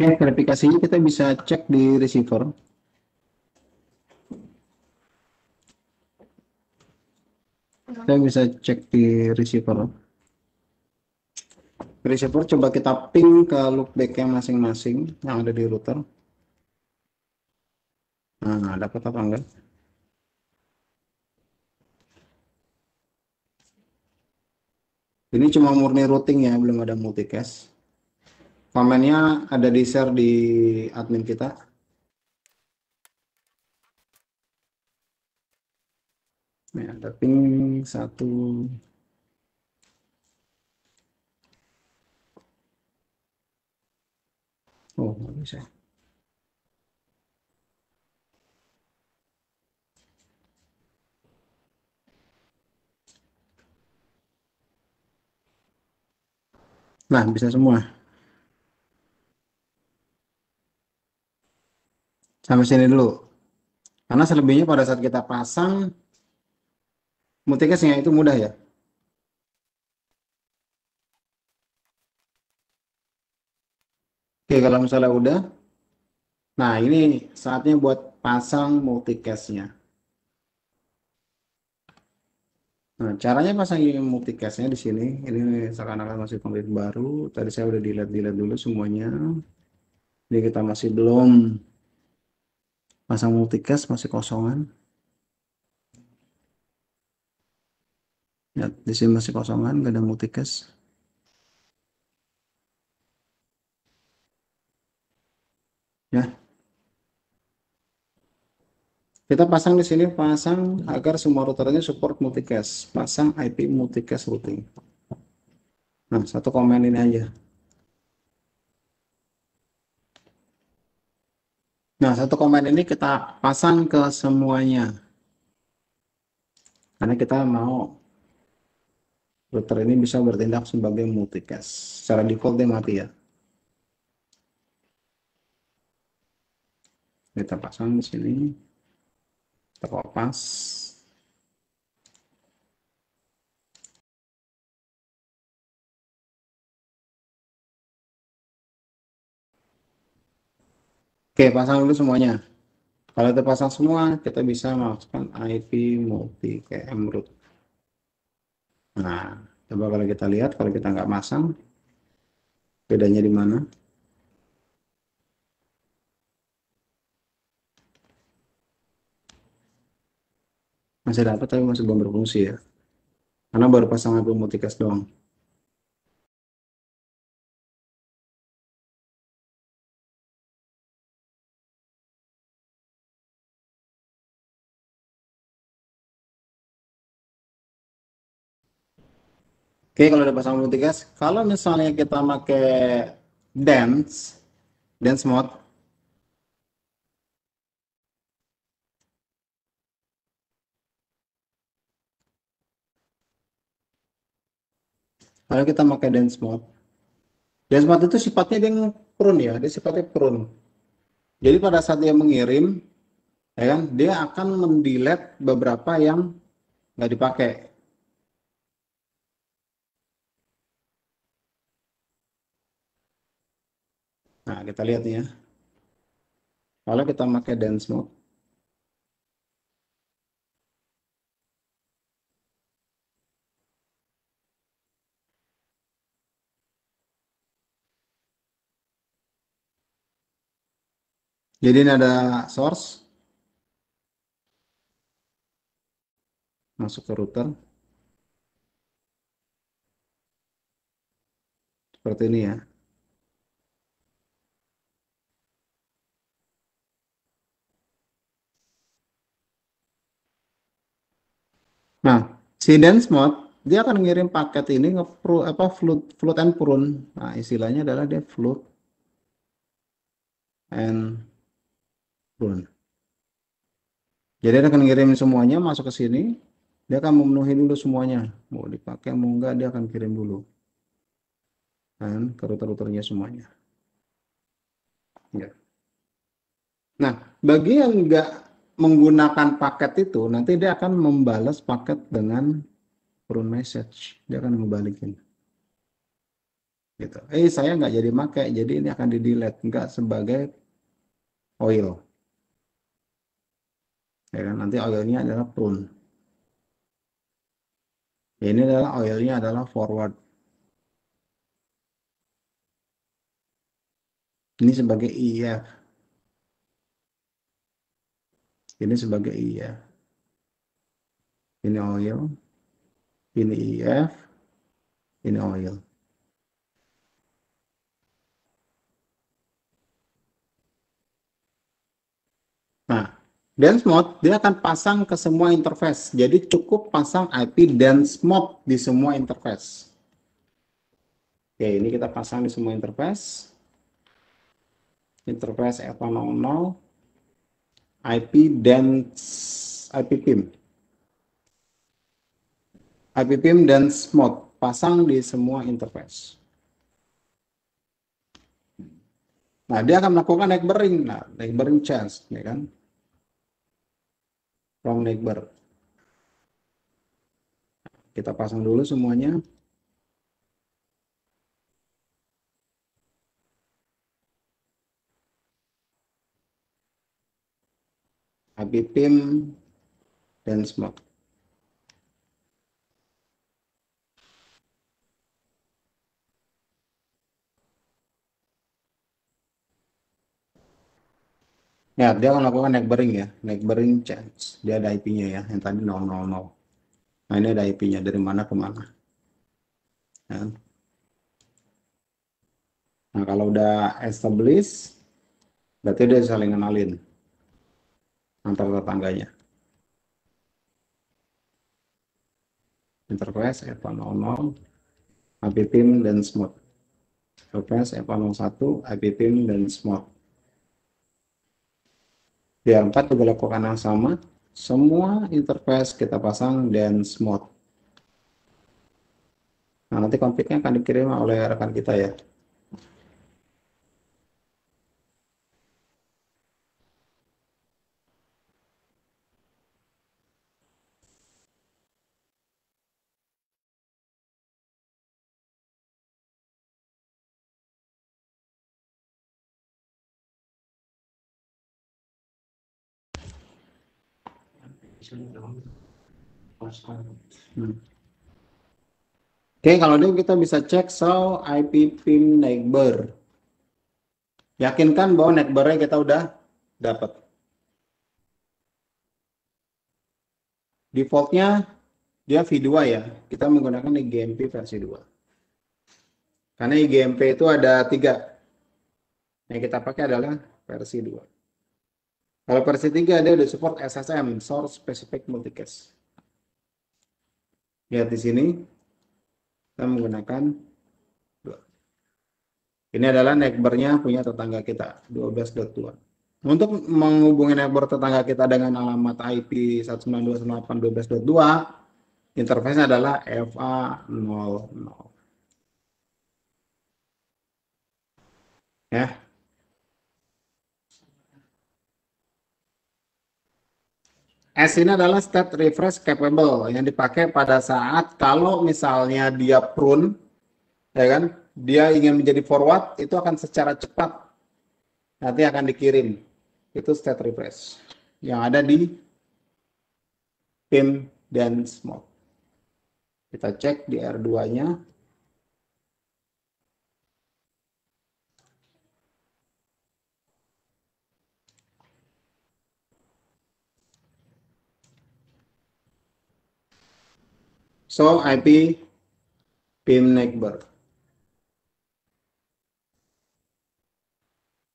Oke, okay, verifikasinya kita bisa cek di receiver. Kita bisa cek di receiver receiver coba kita ping ke loopback yang masing-masing yang ada di router nah dapat apa enggak ini cuma murni routing ya belum ada multicast komennya ada di share di admin kita Ya, ada ping satu Oh, bisa. Nah, bisa semua. Sampai sini dulu. Karena selebihnya pada saat kita pasang, multikasnya itu mudah ya. kalau misalnya udah, nah ini saatnya buat pasang multicast-nya. Nah, caranya pasang multicast-nya di sini. Ini seakan-akan masih komplit baru. Tadi saya udah dilihat lihat dulu semuanya. Ini kita masih belum pasang multicast, masih kosongan. Ya, di sini masih kosongan, gak ada multicast. Kita pasang di sini pasang agar semua routernya support multicast. Pasang IP multicast routing. Nah, satu komen ini aja. Nah, satu komen ini kita pasang ke semuanya. Karena kita mau router ini bisa bertindak sebagai multicast. Secara default dia mati ya. Kita pasang di sini terlepas Oke, pasang dulu semuanya. Kalau terpasang semua, kita bisa masukkan IP multi KM root. Nah, coba kalau kita lihat, kalau kita nggak masang, bedanya di mana? masih dapat tapi masih belum berfungsi ya karena baru pasang album multicast doang Oke, kalau udah pasang multicast, kalau misalnya kita pakai dance, dance mode, Lalu kita pakai dance mode. Dance mode itu sifatnya dia prone ya, dia sifatnya prone. Jadi pada saat dia mengirim, ya kan, dia akan mendelete beberapa yang nggak dipakai. Nah, kita lihat ya. Kalau kita pakai dance mode. Jadi ini ada source. Masuk ke router. Seperti ini ya. Nah, si dance mode dia akan ngirim paket ini ke apa float float and prune. Nah, istilahnya adalah dia float and full. Jadi dia akan kirim semuanya masuk ke sini. Dia akan memenuhi dulu semuanya. Mau dipakai mau enggak dia akan kirim dulu. Kan ke router-routernya semuanya. Ya. Nah, bagi yang enggak menggunakan paket itu, nanti dia akan membalas paket dengan run message. Dia akan membalikin. Gitu. Eh, saya nggak jadi pakai, jadi ini akan di-delete. Nggak sebagai oil ya kan nanti oilnya adalah prune ini adalah oilnya adalah forward ini sebagai IF e ini sebagai IF e ini oil ini IF e ini oil Dance mode dia akan pasang ke semua interface. Jadi cukup pasang IP dance mode di semua interface. Oke, ini kita pasang di semua interface. Interface f 00 IP dance IP PIM. IP PIM dance mode pasang di semua interface. Nah, dia akan melakukan neighboring, nah, neighboring chance, ya kan? long neighbor. Kita pasang dulu semuanya. habibim dan Smoke. Ya, dia melakukan neighboring ya, neighboring change. Dia ada IP-nya ya, yang tadi 000. Nah, ini ada IP-nya dari mana ke mana. Ya. Nah, kalau udah establish, berarti dia saling kenalin antar tetangganya. Interface F100, IP team dan smooth. Interface F101, IP team dan smooth. D4 juga lakukan yang sama. Semua interface kita pasang dan smooth. Nah, nanti konfliknya akan dikirim oleh rekan kita ya. Oke, okay, kalau ini kita bisa cek so IP pin neighbor. Yakinkan bahwa neighbor-nya kita udah dapat. Defaultnya dia V2 ya. Kita menggunakan IGMP versi 2. Karena IGMP itu ada tiga. Yang kita pakai adalah versi 2. Kalau versi 3 dia udah support SSM, Source Specific Multicast. Lihat di sini, kita menggunakan ini adalah neighbornya punya tetangga kita 12.2. Untuk menghubungi neighbor tetangga kita dengan alamat IP 192.168.12.2, interface nya adalah FA00. Ya, S ini adalah state refresh capable yang dipakai pada saat kalau misalnya dia prune, ya kan, dia ingin menjadi forward itu akan secara cepat nanti akan dikirim. Itu state refresh yang ada di pin dan smoke. Kita cek di R2-nya. So IP PIM neighbor.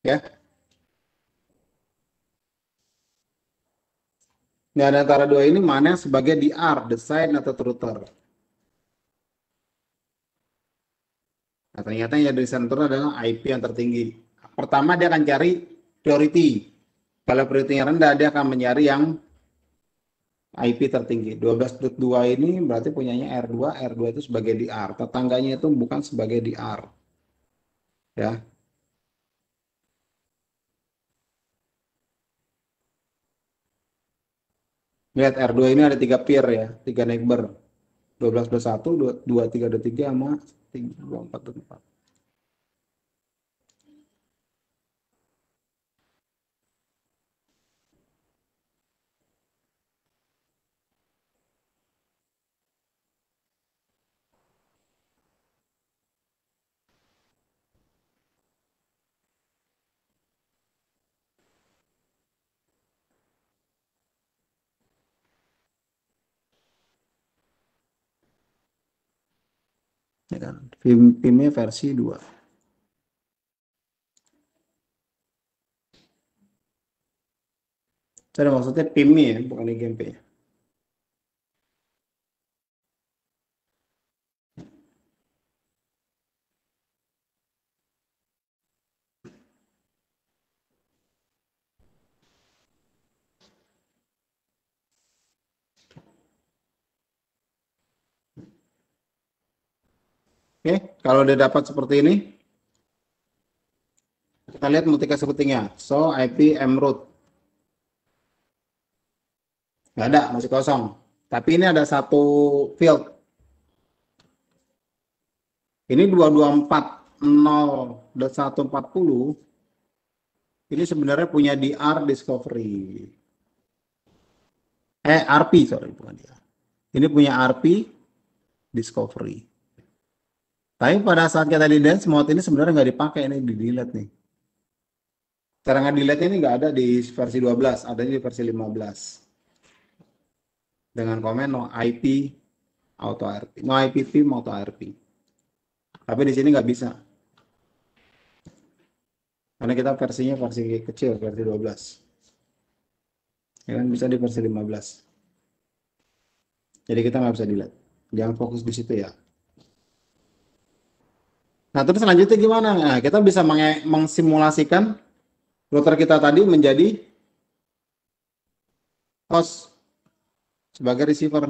Ya. Nah, antara dua ini mana yang sebagai DR, design atau router? Nah, ternyata yang design router adalah IP yang tertinggi. Pertama dia akan cari priority. Kalau priority yang rendah, dia akan mencari yang IP tertinggi. 12.2 ini berarti punyanya R2, R2 itu sebagai DR. Tetangganya itu bukan sebagai DR. Ya. Lihat R2 ini ada tiga peer ya, tiga neighbor. 12.1, 23.3 sama 3.4.4. ya kan Vim, Vim versi 2 Jadi maksudnya PIM-nya ya, bukan IGMP-nya. Oke, kalau dia dapat seperti ini, kita lihat multicast sepertinya. So IP mroot. Nggak ada, masih kosong. Tapi ini ada satu field. Ini 224.0.140. Ini sebenarnya punya DR discovery. Eh, RP, sorry, bukan DR. Ini punya RP discovery. Tapi pada saat kita di dance mode ini sebenarnya nggak dipakai ini di delete nih. Cara delete ini nggak ada di versi 12, ada di versi 15. Dengan komen no IP auto RP, no IP auto RP. Tapi di sini nggak bisa. Karena kita versinya versi kecil, versi 12. Ya kan bisa di versi 15. Jadi kita nggak bisa delete. Jangan fokus di situ ya. Nah, terus selanjutnya gimana? Nah, kita bisa mengsimulasikan router kita tadi menjadi host sebagai receiver.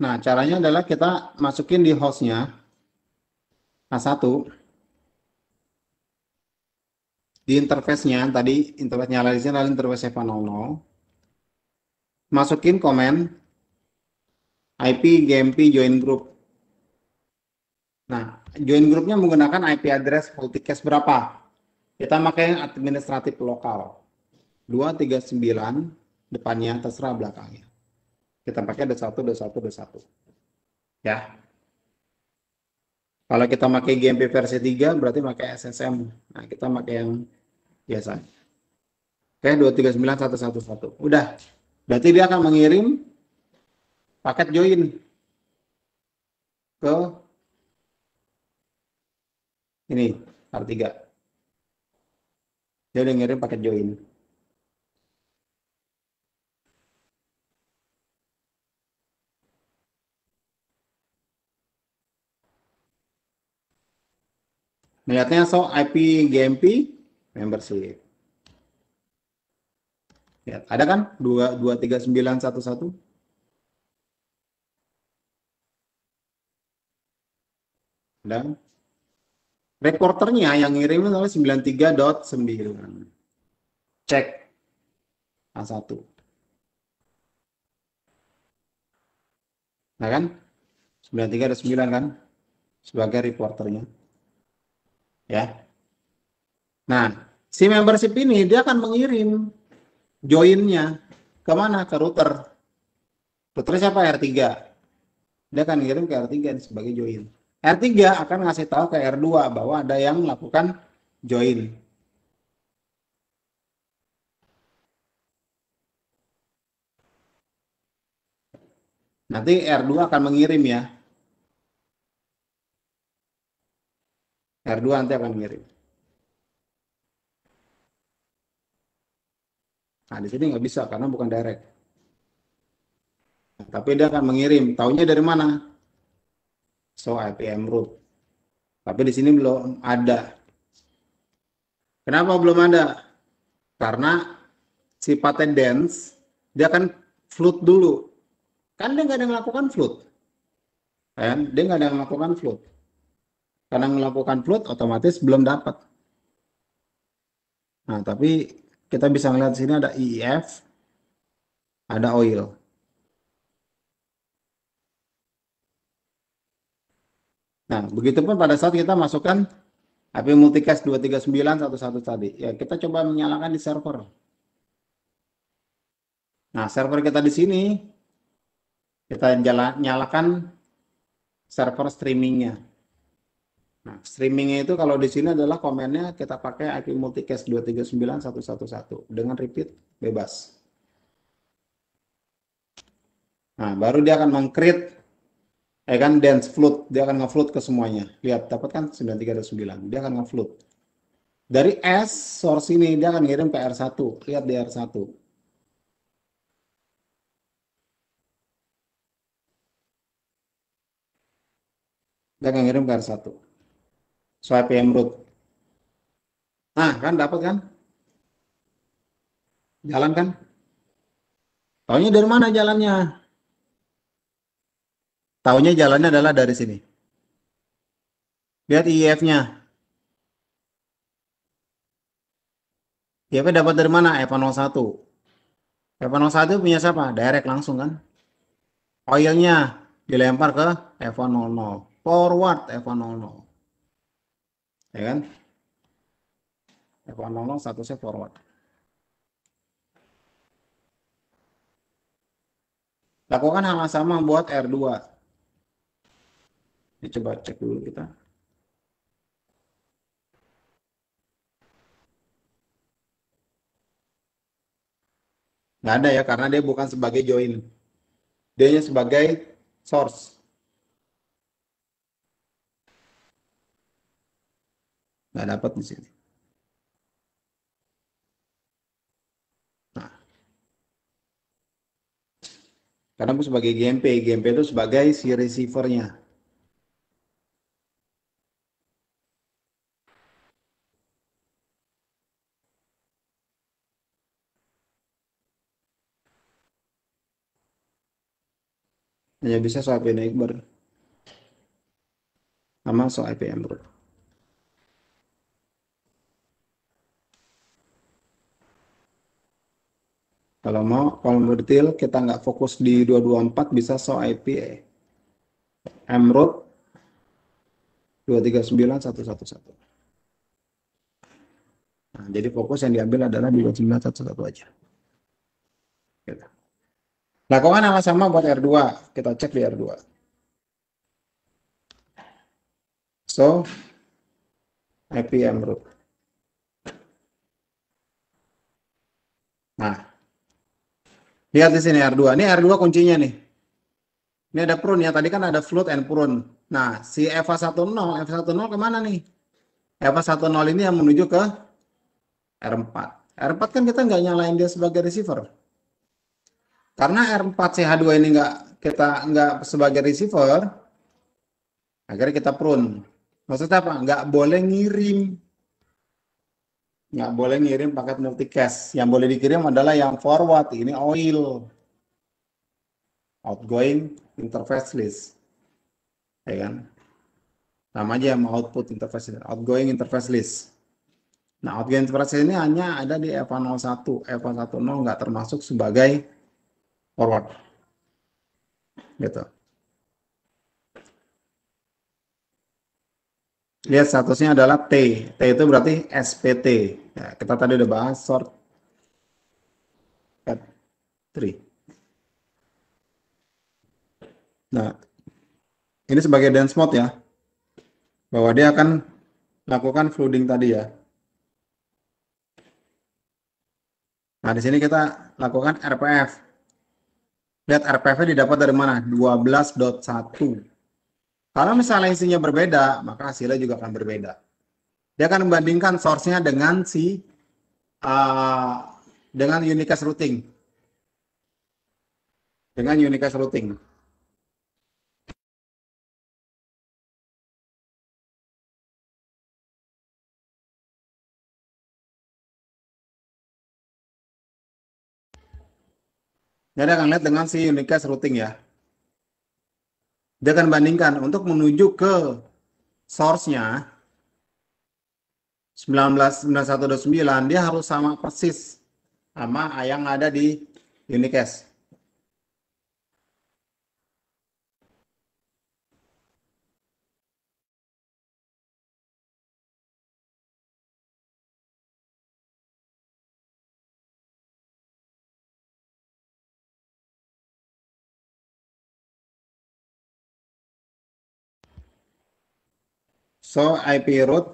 Nah, caranya adalah kita masukin di hostnya a nah, 1 di interface-nya tadi interface-nya analisnya adalah interface F00 masukin komen IP GMP join group nah join grupnya menggunakan IP address multicast berapa kita pakai administratif lokal 239 depannya terserah belakangnya kita pakai D1, D1, D1. Ya. Kalau kita pakai GMP versi 3, berarti pakai SSM. Nah, kita pakai yang biasa. Oke, 239, 111. Udah. Berarti dia akan mengirim paket join ke ini R3. Dia udah ngirim paket join. Melihatnya so IP GMP membership. Ya, ada kan 223911? Dan reporternya yang ngirim adalah 93.9. Cek A1. Nah kan? 93.9 kan? Sebagai reporternya ya. Nah, si membership ini dia akan mengirim joinnya kemana? Ke router. Router siapa? R3. Dia akan ngirim ke R3 sebagai join. R3 akan ngasih tahu ke R2 bahwa ada yang melakukan join. Nanti R2 akan mengirim ya R2 nanti akan mirip. Nah, di sini nggak bisa karena bukan direct. tapi dia akan mengirim. Taunya dari mana? So, IPM root. Tapi di sini belum ada. Kenapa belum ada? Karena sifatnya dense, dia akan float dulu. Kan dia nggak ada melakukan float. Kan? Dia nggak ada yang melakukan float karena melakukan float otomatis belum dapat. Nah, tapi kita bisa melihat di sini ada IEF, e ada oil. Nah, begitupun pada saat kita masukkan HP multicast 23911 tadi. Ya, kita coba menyalakan di server. Nah, server kita di sini kita nyalakan server streamingnya. Nah, streamingnya itu kalau di sini adalah komennya kita pakai IP multicast 239111 dengan repeat bebas. Nah, baru dia akan mengcreate ya kan dance float, dia akan ngefloat ke semuanya. Lihat, dapat kan 9309, Dia akan ngefloat. Dari S source ini dia akan ngirim pr R1. Lihat di R1. Dia akan ngirim ke R1 swipe root Nah, kan dapat kan? Jalan kan? Taunya dari mana jalannya? Taunya jalannya adalah dari sini. Lihat IF-nya. E if e dapat dari mana? f 01 f 01 punya siapa? Direct langsung kan? Oilnya dilempar ke e f 00 Forward EVA00 ya kan f 100 statusnya forward lakukan hal yang sama buat R2 ini coba cek dulu kita nggak ada ya karena dia bukan sebagai join dia sebagai source Nggak dapat di sini. Nah. Karena aku sebagai GMP, GMP itu sebagai si receivernya. Hanya bisa soal Iqbal sama soal IPM bro. Kalau mau, kalau detail kita nggak fokus di 224 bisa so IP Mroad 239111. Nah, jadi fokus yang diambil adalah di 2911 aja. Gitu. Lakukan nah, hal sama buat R2. Kita cek di R2. So, IPM root. Nah, Lihat di sini R2. Ini R2 kuncinya nih. Ini ada prune ya. Tadi kan ada float and prune. Nah, si FA10, FA10 kemana nih? FA10 ini yang menuju ke R4. R4 kan kita nggak nyalain dia sebagai receiver. Karena R4 CH2 ini nggak kita nggak sebagai receiver, akhirnya kita prune. Maksudnya apa? Nggak boleh ngirim nggak boleh ngirim paket multi cash. Yang boleh dikirim adalah yang forward. Ini oil. Outgoing interface list. Ya kan? Sama aja sama output interface list. Outgoing interface list. Nah, outgoing interface list ini hanya ada di EVA01. EVA10 nggak termasuk sebagai forward. Gitu. Lihat statusnya adalah T. T itu berarti SPT. Ya, kita tadi udah bahas short at 3. Nah, ini sebagai dance mode ya. Bahwa dia akan lakukan flooding tadi ya. Nah, di sini kita lakukan RPF. Lihat RPF-nya didapat dari mana? 12.1. Kalau misalnya isinya berbeda, maka hasilnya juga akan berbeda. Dia akan membandingkan source-nya dengan si uh, dengan unicast routing. Dengan unicast routing. Jadi akan lihat dengan si unicast routing ya. Dia akan bandingkan untuk menuju ke source-nya 199129 dia harus sama persis sama yang ada di unicast. So IP root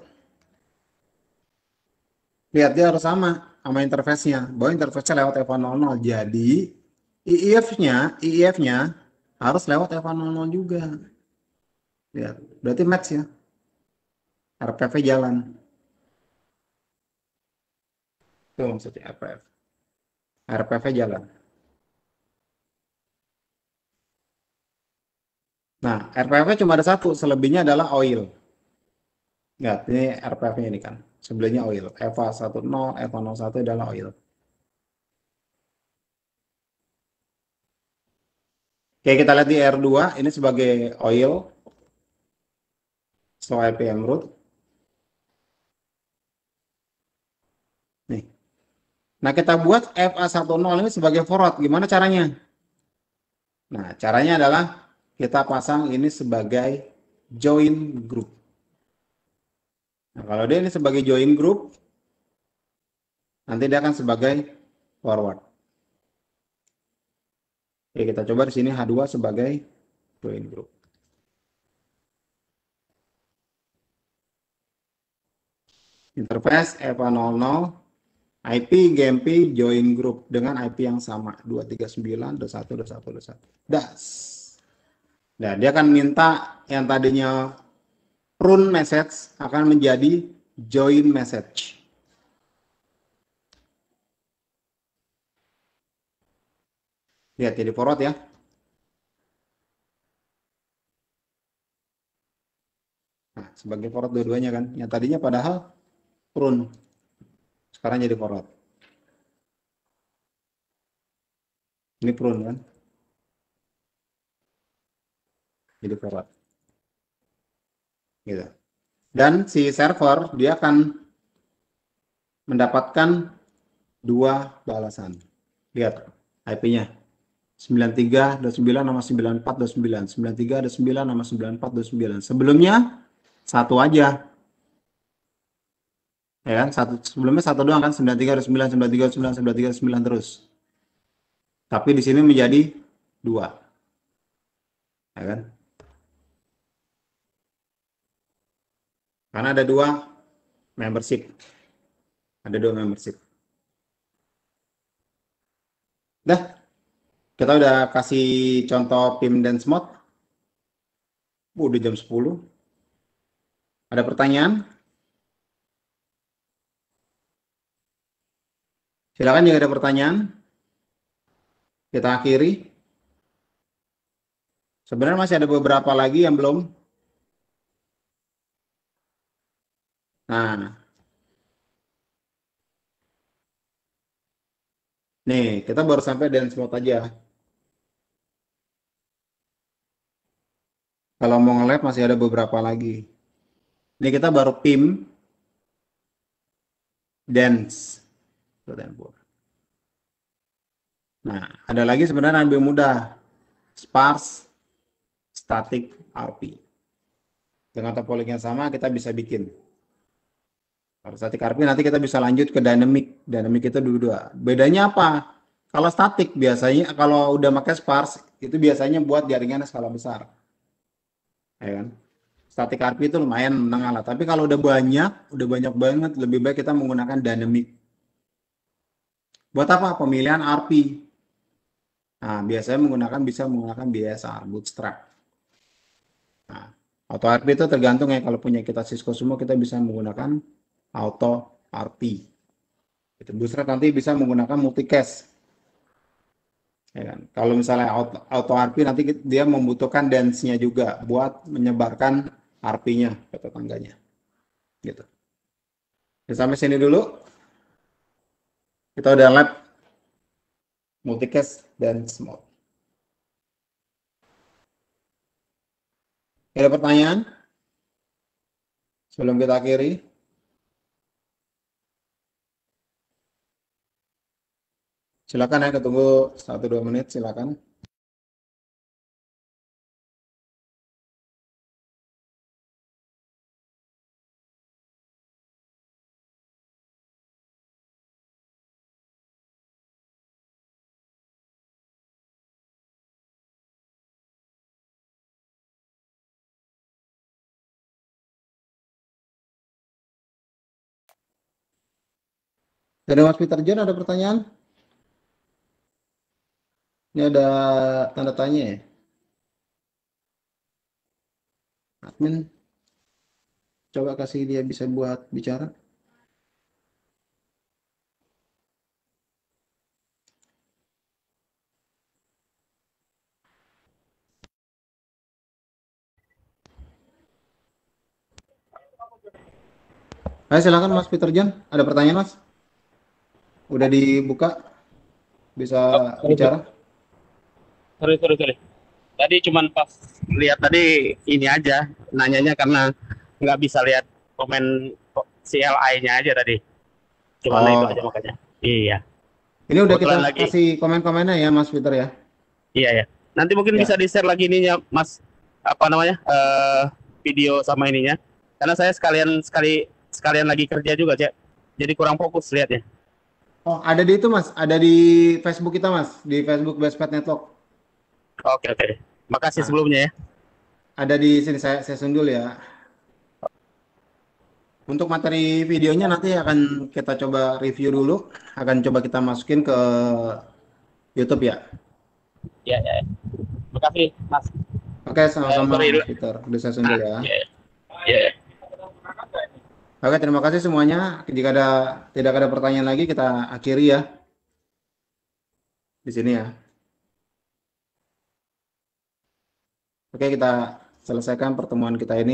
lihat dia harus sama sama interface-nya. Bahwa interface-nya lewat F100. Jadi IIF-nya e e IIF-nya e harus lewat F100 juga. Lihat, berarti match ya. RPF jalan. Itu maksudnya RPF. RPF jalan. Nah, RPF cuma ada satu, selebihnya adalah oil. Enggak, ini RPF-nya ini kan. Sebelahnya oil. EVA 10, EVA 01 adalah oil. Oke, kita lihat di R2. Ini sebagai oil. so IPM root. Nih. Nah, kita buat FA10 e ini sebagai forward. Gimana caranya? Nah, caranya adalah kita pasang ini sebagai join group. Nah, kalau dia ini sebagai join group, nanti dia akan sebagai forward. Oke, kita coba di sini H2 sebagai join group. Interface EVA00 IP GMP join group dengan IP yang sama 21. Das. Nah, dia akan minta yang tadinya prune message akan menjadi join message. Lihat jadi ya di forward ya. Nah, sebagai forward dua-duanya kan. Yang tadinya padahal prune. Sekarang jadi forward. Ini prune kan. Jadi forward gitu. Dan si server dia akan mendapatkan dua balasan. Lihat IP-nya. 93.9 sama 94.9, 93.9 sama 94.9. Sebelumnya satu aja. Ya kan? Satu sebelumnya satu doang kan 93.9, 93.9, 93.9 terus. Tapi di sini menjadi dua. Ya kan? Karena ada dua membership. Ada dua membership. Dah. Kita udah kasih contoh PIM dan SMOT. udah jam 10. Ada pertanyaan? Silakan jika ada pertanyaan. Kita akhiri. Sebenarnya masih ada beberapa lagi yang belum Nah, nih kita baru sampai dance mode aja. Kalau mau nge masih ada beberapa lagi. Ini kita baru pim dance. Nah, ada lagi sebenarnya lebih mudah. Sparse static RP. Dengan topologi yang sama kita bisa bikin. Kalau statik RP nanti kita bisa lanjut ke dynamic. Dynamic itu dua dua. Bedanya apa? Kalau statik biasanya kalau udah pakai sparse itu biasanya buat jaringan skala besar. Ya kan? Statik RP itu lumayan menengah lah. Tapi kalau udah banyak, udah banyak banget, lebih baik kita menggunakan dynamic. Buat apa? Pemilihan RP. Nah, biasanya menggunakan bisa menggunakan BSR, Bootstrap. Nah, auto RP itu tergantung ya kalau punya kita Cisco semua kita bisa menggunakan auto party. Itu booster nanti bisa menggunakan multicast. Ya kan? Kalau misalnya auto, auto RP nanti dia membutuhkan dance-nya juga buat menyebarkan RP-nya ke tetangganya. Gitu. Ya, sampai sini dulu. Kita udah lab multicast dan small. Ada pertanyaan? Sebelum kita akhiri. Silakan Anda tunggu 1 dua menit, silakan. Dari Mas Peter John ada pertanyaan? Ini ada tanda tanya ya. Admin, coba kasih dia bisa buat bicara. Ayo silakan Mas Peter John, ada pertanyaan Mas? Udah dibuka, bisa bicara sorry sorry sorry tadi cuma pas lihat tadi ini aja nanyanya karena nggak bisa lihat komen CLI-nya aja tadi cuma oh. itu aja makanya iya ini udah Kebetulan kita lagi. kasih komen-komennya ya Mas Peter ya iya ya nanti mungkin ya. bisa di share lagi ininya Mas apa namanya uh, video sama ininya karena saya sekalian sekali sekalian lagi kerja juga cek jadi kurang fokus lihatnya oh ada di itu mas ada di Facebook kita mas di Facebook Best Pet Network Oke, oke. Makasih nah. sebelumnya ya. Ada di sini saya saya sundul ya. Untuk materi videonya nanti akan kita coba review dulu, akan coba kita masukin ke YouTube ya. Ya, ya. makasih. Mas. Oke, sama-sama, eh, Peter. Udah saya sundul ya. Ya. Yeah. ya. Oke, terima kasih semuanya. Jika ada tidak ada pertanyaan lagi, kita akhiri ya. Di sini ya. Oke, kita selesaikan pertemuan kita ini.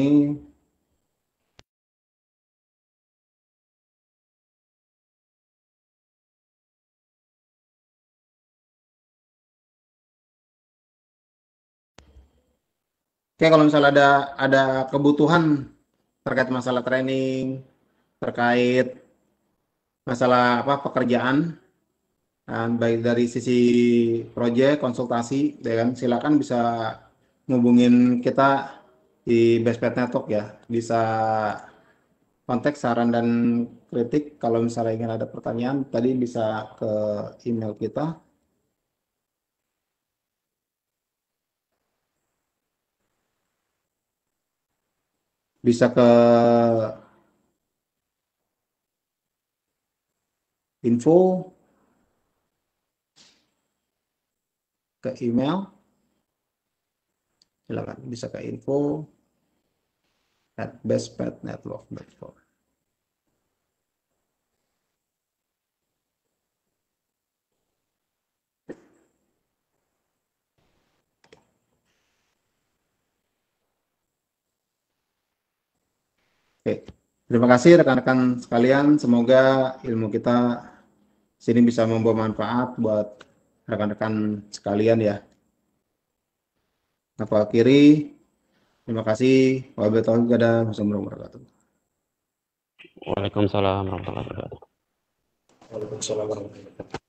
Oke, kalau misalnya ada ada kebutuhan terkait masalah training, terkait masalah apa pekerjaan, dan ah, baik dari sisi proyek, konsultasi, ya kan, silakan bisa ngubungin kita di Best Pet Network ya. Bisa kontak saran dan kritik kalau misalnya ingin ada pertanyaan tadi bisa ke email kita bisa ke info ke email silakan bisa ke info at bestpetnetwork.com Oke, terima kasih rekan-rekan sekalian. Semoga ilmu kita sini bisa membawa manfaat buat rekan-rekan sekalian ya. Nafal kiri. Terima kasih. Wabillahi wassalamualaikum warahmatullahi wabarakatuh. Waalaikumsalam warahmatullahi wabarakatuh. Waalaikumsalam warahmatullahi wabarakatuh.